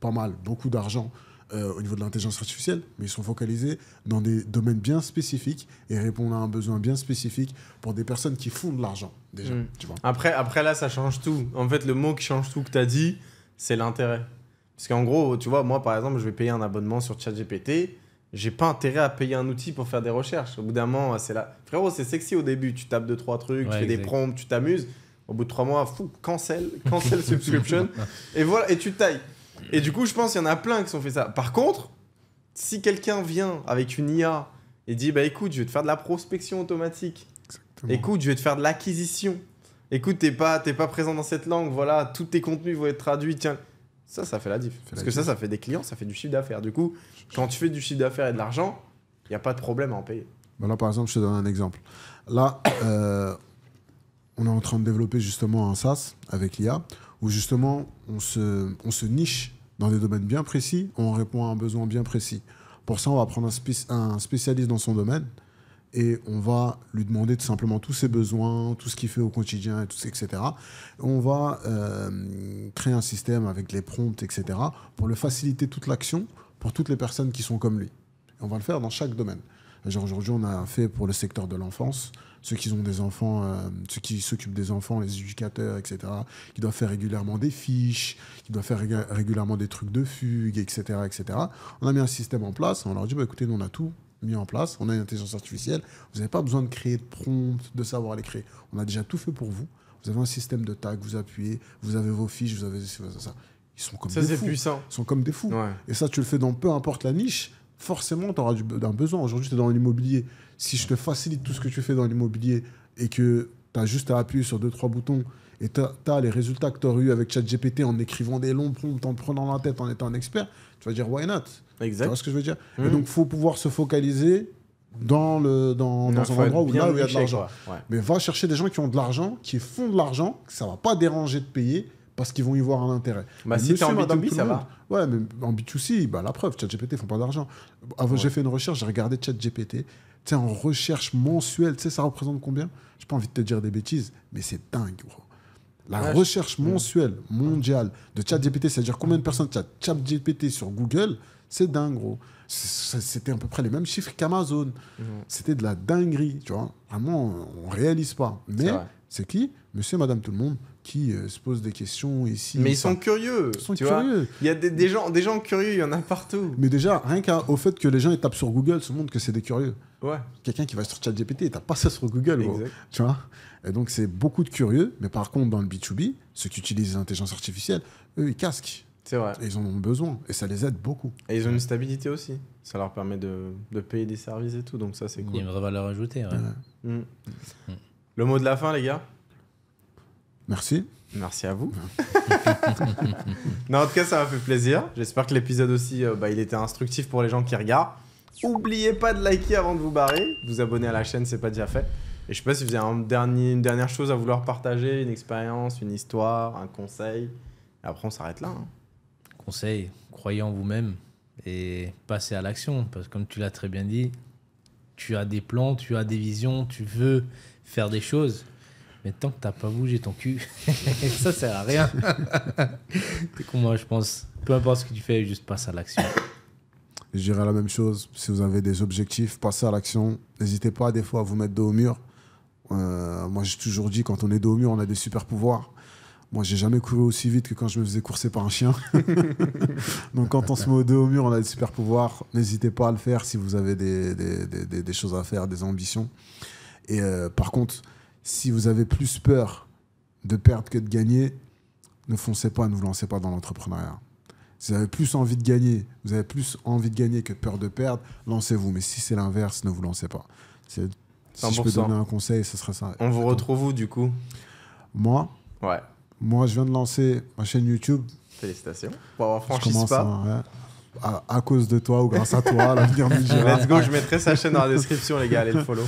Speaker 2: pas mal, beaucoup d'argent euh, au niveau de l'intelligence artificielle, mais ils sont focalisés dans des domaines bien spécifiques et répondent à un besoin bien spécifique pour des personnes qui font de l'argent
Speaker 3: déjà. Hmm. Après, après là, ça change tout. En fait, le mot qui change tout que tu as dit, c'est l'intérêt. Parce qu'en gros, tu vois, moi par exemple, je vais payer un abonnement sur ChatGPT j'ai pas intérêt à payer un outil pour faire des recherches. Au bout d'un moment, c'est là. Frérot, c'est sexy au début. Tu tapes deux, trois trucs, tu fais des prompts, tu t'amuses. Au bout de trois mois, fou, cancel, cancel subscription. et voilà, et tu tailles. Mm. Et du coup, je pense qu'il y en a plein qui sont fait ça. Par contre, si quelqu'un vient avec une IA et dit bah écoute, je vais te faire de la prospection automatique. Écoute, je vais te faire de l'acquisition. Écoute, t'es pas, es pas présent dans cette langue, voilà, tous tes contenus vont être traduits. Tiens, ça, ça fait la diff. Parce que ça, ça fait des clients, ça fait du chiffre d'affaires. Du coup, quand tu fais du chiffre d'affaires et de l'argent, il n'y a pas de problème à en payer.
Speaker 2: Bah, là, par exemple, je te donne un exemple. Là, euh, on est en train de développer justement un SaaS avec l'IA où justement on se, niche dans des domaines bien précis, on répond à un besoin bien précis. Pour ça, on va prendre un, spécialiste dans son domaine et on va lui demander tout simplement tous ses besoins, tout ce qu'il fait au quotidien, etc. On va euh, créer un système avec les prompts, etc. pour le faciliter toute l'action pour toutes les personnes qui sont comme lui. on va le faire dans chaque domaine. Aujourd'hui, on a fait pour le secteur de l'enfance, ceux qui ont des enfants, euh, ceux qui s'occupent des enfants, les éducateurs, etc., qui doivent faire régulièrement des fiches, qui doivent faire régulièrement des trucs de fugue, etc., etc. On a mis un système en place, on leur dit, bah, écoutez, nous, on a tout mis en place, on a une intelligence artificielle, vous n'avez pas besoin de créer de prompts, de savoir les créer, on a déjà tout fait pour vous, vous avez un système de tag, vous appuyez, vous avez vos fiches, vous avez ça, Ils sont comme des fous. Ils sont comme des fous. Et ça, tu le fais dans peu importe la niche, forcément, tu auras un besoin. Aujourd'hui, tu es dans l'immobilier si je te facilite tout ce que tu fais dans l'immobilier et que tu as juste à appuyer sur deux, trois boutons et tu as, les résultats que tu aurais eu avec ChatGPT en écrivant des longs prompts, en prenant la tête, en étant un expert, tu vas dire why not exact. Tu vois ce que je veux dire Et mmh. donc, faut pouvoir se focaliser dans, le, dans, un endroit où, il y a de l'argent. Mais va chercher des gens qui ont de l'argent, qui font de l'argent, que ça va pas déranger de payer parce qu'ils vont y voir un intérêt. Bah, si tu en b 2 ça va. Ouais, mais en B2C, bah, la preuve, ChatGPT font pas d'argent. Avant J'ai fait une recherche, j'ai regardé ChatGPT en recherche mensuelle, tu sais, ça représente combien J'ai pas envie de te dire des bêtises, mais c'est dingue, gros.
Speaker 1: La recherche mm.
Speaker 2: mensuelle mondiale de ChatGPT, c'est-à-dire combien de personnes chat ChatGPT sur Google, c'est dingue, gros. C'était à peu près les mêmes chiffres qu'Amazon. Mm. C'était de la dinguerie, tu vois. Vraiment, on réalise pas. Mais c'est qui Monsieur, Madame, tout le monde qui euh, se posent des questions ici. Mais ils sont
Speaker 3: curieux. Ils sont curieux. il y a des, gens, des gens curieux, il y en a partout.
Speaker 2: Mais déjà, rien qu'au fait que les gens tapent sur Google, ça montre que c'est des curieux. Ouais. Quelqu'un qui va sur ChatGPT, il tape pas ça sur Google. tu vois Et donc, c'est beaucoup de curieux. Mais par contre, dans le B2B, ceux qui utilisent l'intelligence artificielle, eux, ils casquent. C'est vrai. Et ils en ont besoin et
Speaker 3: ça les aide beaucoup. Et ils ont une stabilité aussi. Ça leur permet de, payer des services et tout, donc ça c'est cool. Il y a une vraie valeur ajoutée. Mm. Mm. Le mot de la fin, les gars Merci. Merci à vous. non, en tout cas, ça m'a fait plaisir. J'espère que l'épisode aussi, euh, bah, il était instructif pour les gens qui regardent. Oubliez pas de liker avant de vous barrer. Vous abonner à la chaîne, c'est pas déjà fait. Et je sais pas si vous avez une dernière chose à vouloir partager, une
Speaker 1: expérience, une histoire, un conseil. après, on s'arrête là. Hein. Conseil, croyez en vous-même et passez à l'action. Parce que comme tu l'as très bien dit, tu as des plans, tu as des visions, tu veux faire des choses. Mais tant que t'as pas bougé ton cul, ça sert à rien. C'est moi, je pense. Peu importe ce que tu fais, juste passe à l'action.
Speaker 2: Je dirais la même chose. Si vous avez des objectifs, passez à l'action. N'hésitez pas des fois à vous mettre dos au mur. Euh, moi, j'ai toujours dit, quand on est dos au mur, on a des super pouvoirs. Moi, j'ai jamais couru aussi vite que quand je me faisais courser par un chien. Donc, quand on se met au dos au mur, on a des super pouvoirs. N'hésitez pas à le faire si vous avez des, des, des, choses à faire, des ambitions. Et euh, par contre, si vous avez plus peur de perdre que de gagner, ne foncez pas, ne vous lancez pas dans l'entrepreneuriat. Si vous avez plus envie de gagner, vous avez plus envie de gagner que peur de perdre, lancez-vous. Mais si c'est l'inverse, ne vous lancez pas. Si je peux donner un conseil, ce serait ça.
Speaker 3: On vous retrouve vous, du coup Moi
Speaker 2: Ouais. Moi, je viens de lancer ma chaîne YouTube.
Speaker 3: Félicitations. Pour avoir franchi
Speaker 1: À,
Speaker 2: cause de toi ou grâce à toi,
Speaker 1: Let's go, je
Speaker 3: mettrai sa chaîne dans la description, les
Speaker 2: gars, allez le follow.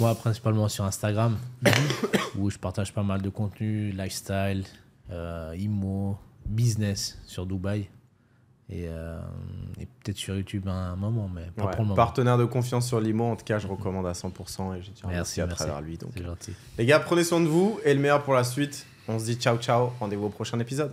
Speaker 1: Moi, principalement sur Instagram, où je partage pas mal de contenu, lifestyle, euh, immo, business sur Dubaï. Euh, et, peut-être sur YouTube à un moment, mais Partenaire de confiance
Speaker 3: sur l'IMO, en tout cas, je recommande à 100% et j'ai tiens merci, à travers lui. Donc. Gentil. Les gars, prenez soin de vous et le meilleur pour la suite. On se dit ciao ciao, rendez-vous au prochain épisode.